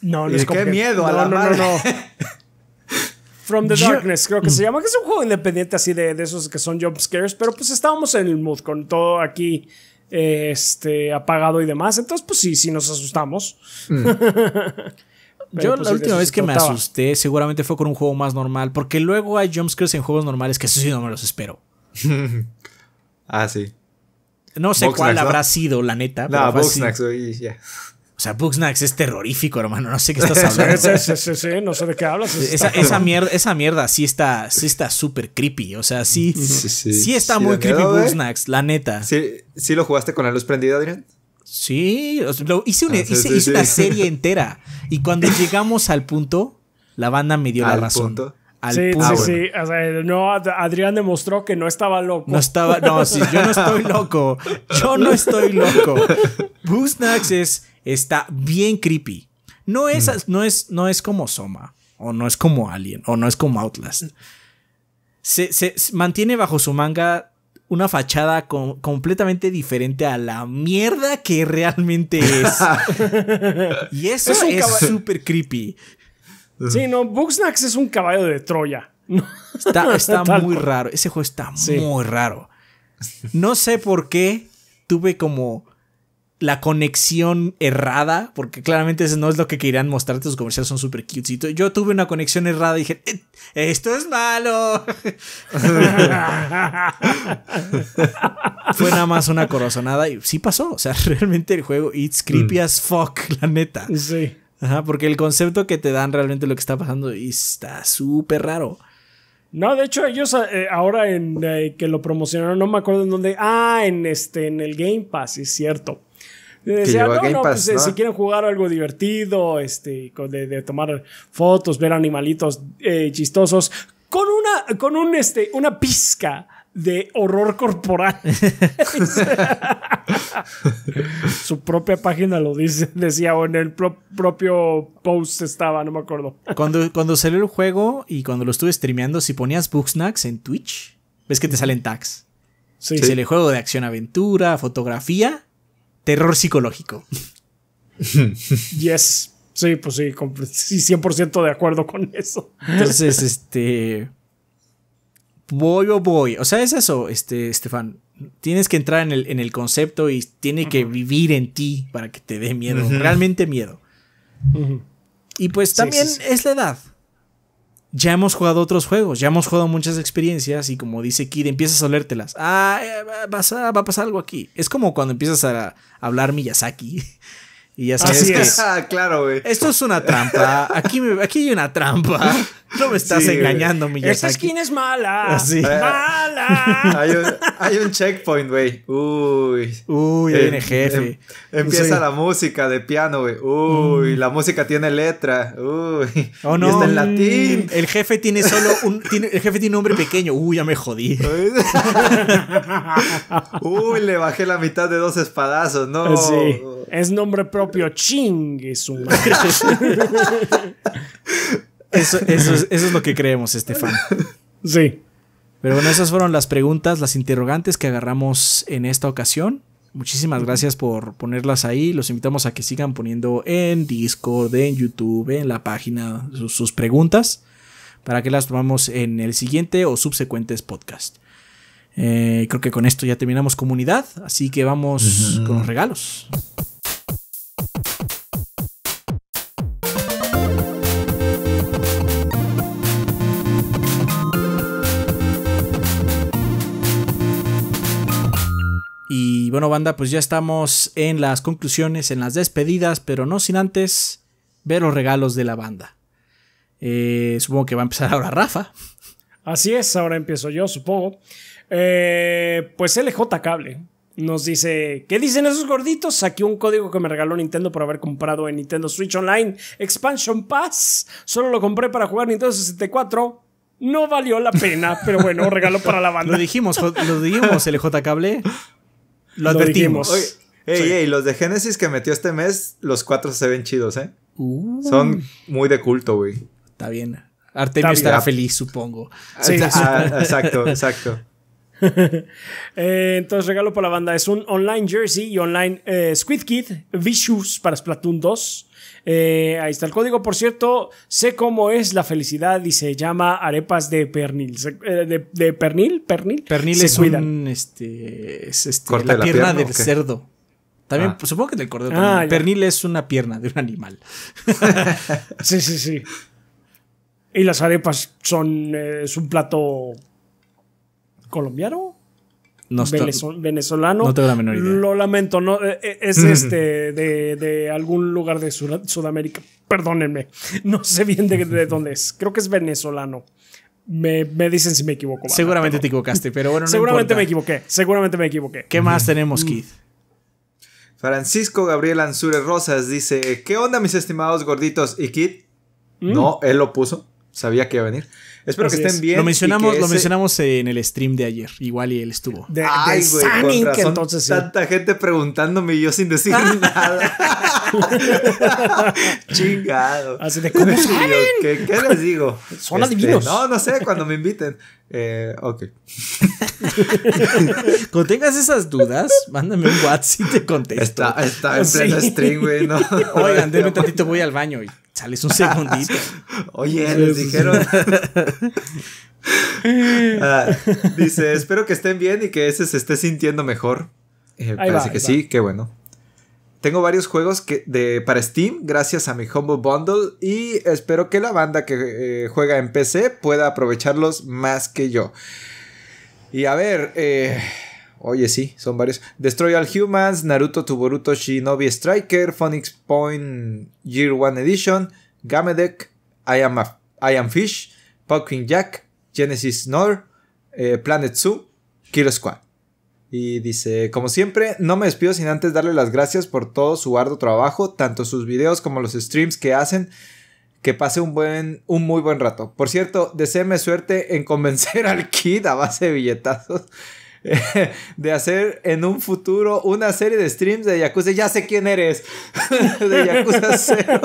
No, no eh, es Qué miedo no, no, no, From the Darkness, creo que se mm. llama, que es un juego independiente así de, de esos que son jump scares, pero pues estábamos en el mood con todo aquí este, apagado y demás. Entonces, pues sí, sí nos asustamos. Mm. Yo pues, la última vez que me asusté seguramente fue con un juego más normal, porque luego hay jumpscares en juegos normales que eso sí no me los espero. ah, sí. No sé cuál habrá sido, la neta. No, o sea, Bugsnax es terrorífico, hermano. No sé qué estás hablando. sí, sí, sí, sí, no sé de qué hablas. Esa, mierda, esa mierda sí está sí está súper creepy. O sea, sí, sí, está muy creepy miedo, la neta. ¿eh? ¿Sí, ¿Sí lo jugaste con la luz prendida, Adrián? Sí, hice, una, hice, serie entera. Y cuando llegamos al punto, la banda me dio la razón. Al sí, punto. sí, sí. O sea, no, Adrián demostró que no estaba loco. No estaba, no, sí, yo no estoy loco. Yo no estoy loco. Bugsnax es está bien creepy. No es, mm. no es, no es como Soma, o no es como Alien, o no es como Outlast. Mm. Se, mantiene bajo su manga una fachada completamente diferente a la mierda que realmente es. y eso es, es súper creepy. Sí, no, Bugsnax es un caballo de Troya. Está, muy raro. Ese juego está muy raro. No sé por qué tuve como la conexión errada, porque claramente eso no es lo que querían mostrarte, Sus comerciales son súper cute. Yo tuve una conexión errada y dije, eh, esto es malo. Fue nada más una corazonada y sí pasó. O sea, realmente el juego, it's creepy mm. as fuck, la neta. Sí. Ajá, porque el concepto que te dan realmente lo que está pasando está súper raro. No, de hecho ellos eh, ahora en eh, que lo promocionaron, no me acuerdo en dónde. Ah, en este, en el Game Pass, es cierto decía eh, no, no, pues, eh, si quieren jugar algo divertido, este, de, tomar fotos, ver animalitos eh, chistosos, con una, con un, este, una pizca de horror corporal. Su propia página lo dice, decía, o en el propio post estaba, no me acuerdo. cuando, cuando salió el juego y cuando lo estuve streameando, si ponías Booksnacks en Twitch, ves que te salen tags. Sí. Si el juego de acción aventura, fotografía, terror psicológico. yes. Sí, pues sí, 100% de acuerdo con eso. Entonces, este. Voy o voy. O sea, es eso, este, Estefan. Tienes que entrar en el, concepto y tiene que vivir en ti para que te dé miedo, realmente miedo. Y pues también es la edad ya hemos jugado otros juegos, ya hemos jugado muchas experiencias y como dice Kid, empiezas a olértelas. Ah, eh, va va a pasar algo aquí. Es como cuando empiezas a hablar Miyazaki y Así es. Ah, claro, güey. Esto es una trampa. Aquí, aquí hay una trampa. No me estás engañando, mi Esta skin es mala. Eh, mala. Hay un, hay un checkpoint, güey. Uy. Uy, ahí em, viene jefe. Em, empieza la música de piano, güey. Uy, mm. la música tiene letra. Uy. Oh, no. está en latín. El jefe tiene solo un. el jefe tiene un hombre pequeño. Uy, ya me jodí. Uy, le bajé la mitad de dos espadazos. No. Es nombre propio, Ching Eso, es, lo que creemos, Estefan. Sí. Pero bueno, esas fueron las preguntas, las interrogantes que agarramos en esta ocasión. Muchísimas gracias por ponerlas ahí. Los invitamos a que sigan poniendo en Discord, en YouTube, en la página sus, preguntas para que las tomamos en el siguiente o subsecuentes podcast. Eh, creo que con esto ya terminamos comunidad, así que vamos con los regalos. bueno, banda, pues ya estamos en las conclusiones, en las despedidas, pero no sin antes ver los regalos de la banda. Eh, supongo que va a empezar ahora Rafa. Así es, ahora empiezo yo, supongo. Eh, pues LJ Cable nos dice, ¿qué dicen esos gorditos? Aquí un código que me regaló Nintendo por haber comprado en Nintendo Switch Online Expansion Pass. Solo lo compré para jugar Nintendo 64. No valió la pena, pero bueno, regalo para la banda. Lo dijimos, lo dijimos, LJ Cable. Lo, advertimos. ey, los de Génesis que metió este mes, los cuatro se ven chidos, ¿eh? Son uh. muy de culto, güey. Está bien. Artemio estará feliz, supongo. Ah, ah, exacto, exacto. Eh, entonces, regalo por la banda es un online jersey y online eh, Squid Kid Vicious para Splatoon 2. Eh, ahí está el código, por cierto. Sé cómo es la felicidad y se llama arepas de pernil. de, pernil? ¿Pernil? Pernil es Un, este, es este, pierna, del cerdo. También, ah. supongo que del cordero ah, Pernil es una pierna de un animal. sí, sí, sí. Y las arepas son. es un plato colombiano. No venezolano. No tengo la menor Lo lamento, no, e, e, es este de, algún lugar de Sudamérica. Perdónenme, no sé bien de, dónde es. Creo que es venezolano. Me, dicen si me equivoco. Seguramente te equivocaste, pero bueno, no Seguramente me equivoqué, seguramente me equivoqué. ¿Qué más tenemos, mm. Kid? Francisco Gabriel Ansure Rosas dice: ¿Qué onda, mis estimados gorditos y Kid? Mm. No, él lo puso, sabía que iba a venir. Espero que estén bien. Lo mencionamos, lo mencionamos en el stream de ayer. Igual y él estuvo. De, Ay, entonces Tanta gente preguntándome y yo sin decir nada. Chingado. Así de cómo ¿Qué, les digo? Son este, adivinos. No, no sé, cuando me inviten. Eh, ok. Cuando tengas esas dudas, mándame un WhatsApp y te contesto. Está, en pleno stream, güey. No, Oigan, un tantito, voy al baño. Y... Sales un segundito. Oye, les dijeron. Ah, dice, espero que estén bien y que ese se esté sintiendo mejor. Eh, parece que sí, qué bueno. Tengo varios juegos que de, para Steam gracias a mi Humble Bundle y espero que la banda que eh, juega en PC pueda aprovecharlos más que yo. Y a ver, eh, Oye, sí, son varios. Destroy All Humans, Naruto Tuboruto, Shinobi Striker, Phoenix Point Year One Edition, Gamedec I Am, Fish, Pumpkin Jack, Genesis Nor, eh, Planet Zoo, Kira Squad. Y dice, como siempre, no me despido sin antes darle las gracias por todo su arduo trabajo, tanto sus videos como los streams que hacen. Que pase un buen, un muy buen rato. Por cierto, deseeme suerte en convencer al Kid a base de billetazos. de hacer en un futuro una serie de streams de Yakuza. Ya sé quién eres. de Yakuza 0.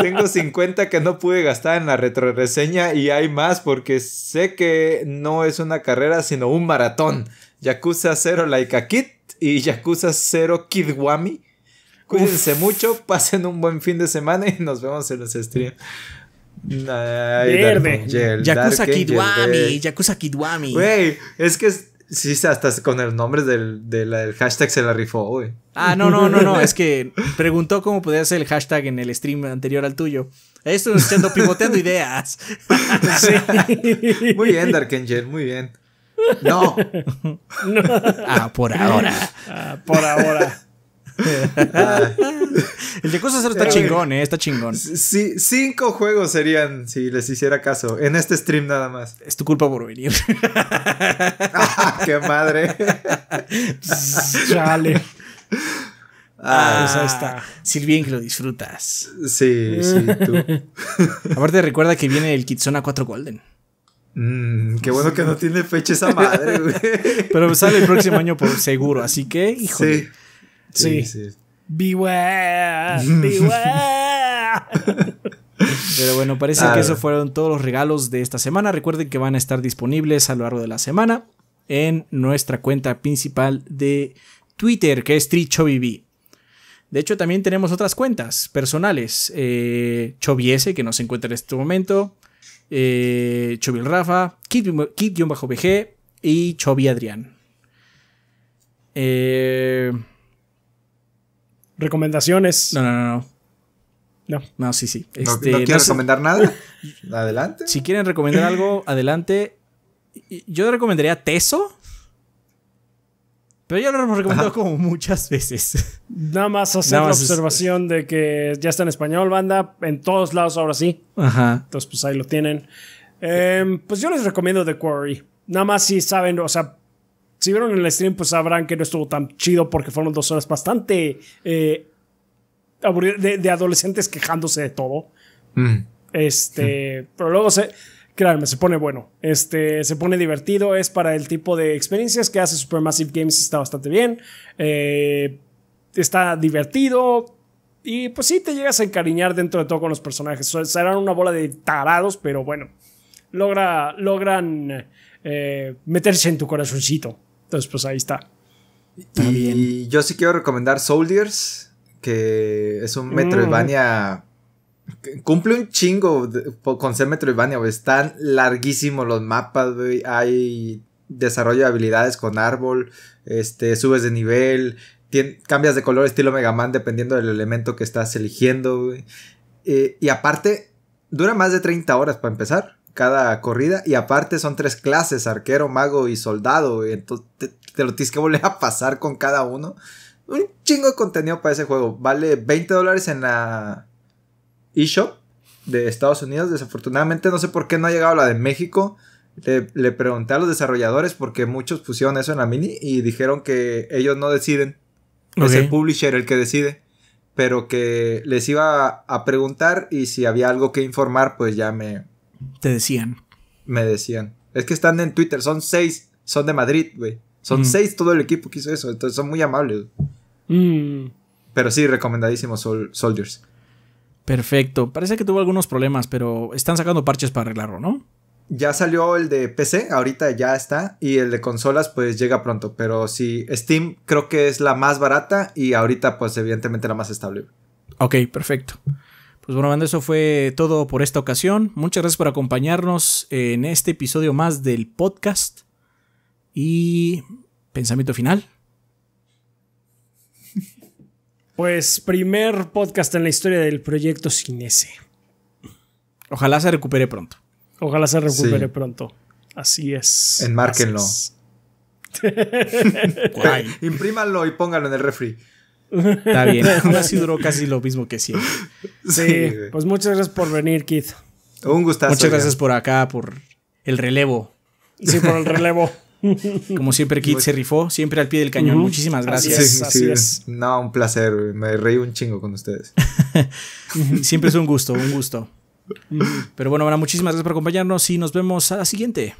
Tengo 50 que no pude gastar en la retroreseña y hay más porque sé que no es una carrera sino un maratón. Yakuza 0 Laika Kit y Yakuza 0 Kidwami. Cuídense mucho, pasen un buen fin de semana y nos vemos en los streams. Verde. Yakuza Kidwami. Yakuza Kidwami. Güey, es que sí, hasta con el nombre del, hashtag se la rifó, güey. Ah, no, no, no, no. es que preguntó cómo podía ser el hashtag en el stream anterior al tuyo. Esto es pivoteando ideas. Muy bien, Dark Angel, muy bien. No. Ah, por ahora. Ah, por ahora. el de Yakuza 0 está chingón, eh, está chingón. cinco juegos serían si les hiciera caso. En este stream nada más. Es tu culpa por venir. ¡Qué madre! Chale. Ah, ah está. bien que lo disfrutas. Sí, sí, tú. Aparte recuerda que viene el Kitsona 4 Golden. Mm, qué bueno que no tiene fecha esa madre, güey. Pero sale el próximo año por seguro, así que, hijo Sí. Sí. Beware, beware. Pero bueno, parece ah. que esos fueron todos los regalos de esta semana. Recuerden que van a estar disponibles a lo largo de la semana en nuestra cuenta principal de Twitter, que es TriChobiB. De hecho, también tenemos otras cuentas personales. Eh, Chobiese, que se encuentra en este momento. Eh, Rafa, Kit-BG y Chobi Adrián. Eh, recomendaciones. No, no, no, no. No, sí, sí. no, este, quiero recomendar nada. Adelante. Si quieren recomendar algo, adelante. Yo recomendaría Teso. Pero ya lo hemos recomendado como muchas veces. Nada más hacer la observación de que ya está en español, banda, en todos lados ahora sí. Ajá. Entonces, pues ahí lo tienen. Em, pues yo les recomiendo The Quarry. Nada más si saben, o sea, si vieron el stream, pues sabrán que no estuvo tan chido porque fueron dos horas bastante eh, de, adolescentes quejándose de todo. Mm. Este, pero luego se, créanme, se pone bueno. Este, se pone divertido. Es para el tipo de experiencias que hace Supermassive Games. Está bastante bien. Eh, está divertido. Y pues sí, te llegas a encariñar dentro de todo con los personajes. Serán una bola de tarados, pero bueno. Logra, logran eh, meterse en tu corazoncito. Entonces, pues ahí está. y yo sí quiero recomendar Soldiers, que es un Metroidvania. Cumple un chingo con ser Metroidvania, güey. Están larguísimos los mapas, güey. Hay desarrollo de habilidades con árbol, este, subes de nivel, cambias de color estilo Mega Man dependiendo del elemento que estás eligiendo. Eh, y aparte, dura más de 30 horas para empezar cada corrida. Y aparte son tres clases, arquero, mago y soldado. Entonces te, lo tienes que volver a pasar con cada uno. Un chingo de contenido para ese juego. Vale 20 dólares en la eShop de Estados Unidos. Desafortunadamente no sé por qué no ha llegado la de México. Le, pregunté a los desarrolladores porque muchos pusieron eso en la mini y dijeron que ellos no deciden. Es el publisher el que decide. Pero que les iba a preguntar y si había algo que informar, pues ya me, te decían. Me decían. Es que están en Twitter, son seis, son de Madrid, güey. Son mm. seis todo el equipo que hizo eso, entonces son muy amables. Mm. Pero sí, recomendadísimo Soldiers. Perfecto. Parece que tuvo algunos problemas, pero están sacando parches para arreglarlo, ¿no? Ya salió el de PC, ahorita ya está, y el de consolas pues llega pronto, pero sí, Steam creo que es la más barata y ahorita pues evidentemente la más estable. Ok, perfecto. Pues bueno, eso fue todo por esta ocasión. Muchas gracias por acompañarnos en este episodio más del podcast. Y pensamiento final. Pues primer podcast en la historia del proyecto Cinese. Ojalá se recupere pronto. Ojalá se recupere pronto. Así es. Enmárquenlo. Imprímalo y póngalo en el refri. Está bien. Ahora sí duró casi lo mismo que siempre. Sí, pues muchas gracias por venir, Keith. Un gustazo. Muchas gracias por acá, por el relevo. Sí, por el relevo. Como siempre, Kit se rifó, siempre al pie del cañón. Muchísimas gracias. Así es, sí, No, un placer. Me reí un chingo con ustedes. siempre es un gusto, un gusto. Pero bueno, bueno, muchísimas gracias por acompañarnos y nos vemos a la siguiente.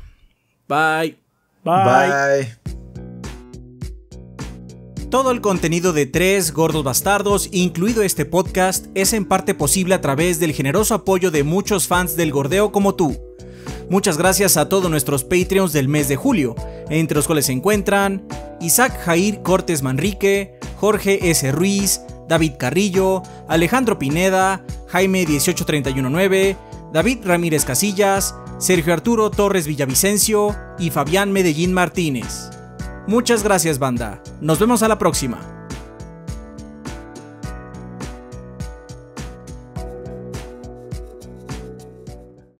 Bye. Bye. Bye. Todo el contenido de Tres Gordos Bastardos, incluido este podcast, es en parte posible a través del generoso apoyo de muchos fans del gordeo como tú. Muchas gracias a todos nuestros Patreons del mes de julio, entre los cuales se encuentran Isaac Jair Cortes Manrique, Jorge S. Ruiz, David Carrillo, Alejandro Pineda, Jaime 18319, David Ramírez Casillas, Sergio Arturo Torres Villavicencio y Fabián Medellín Martínez. Muchas gracias banda. Nos vemos a la próxima.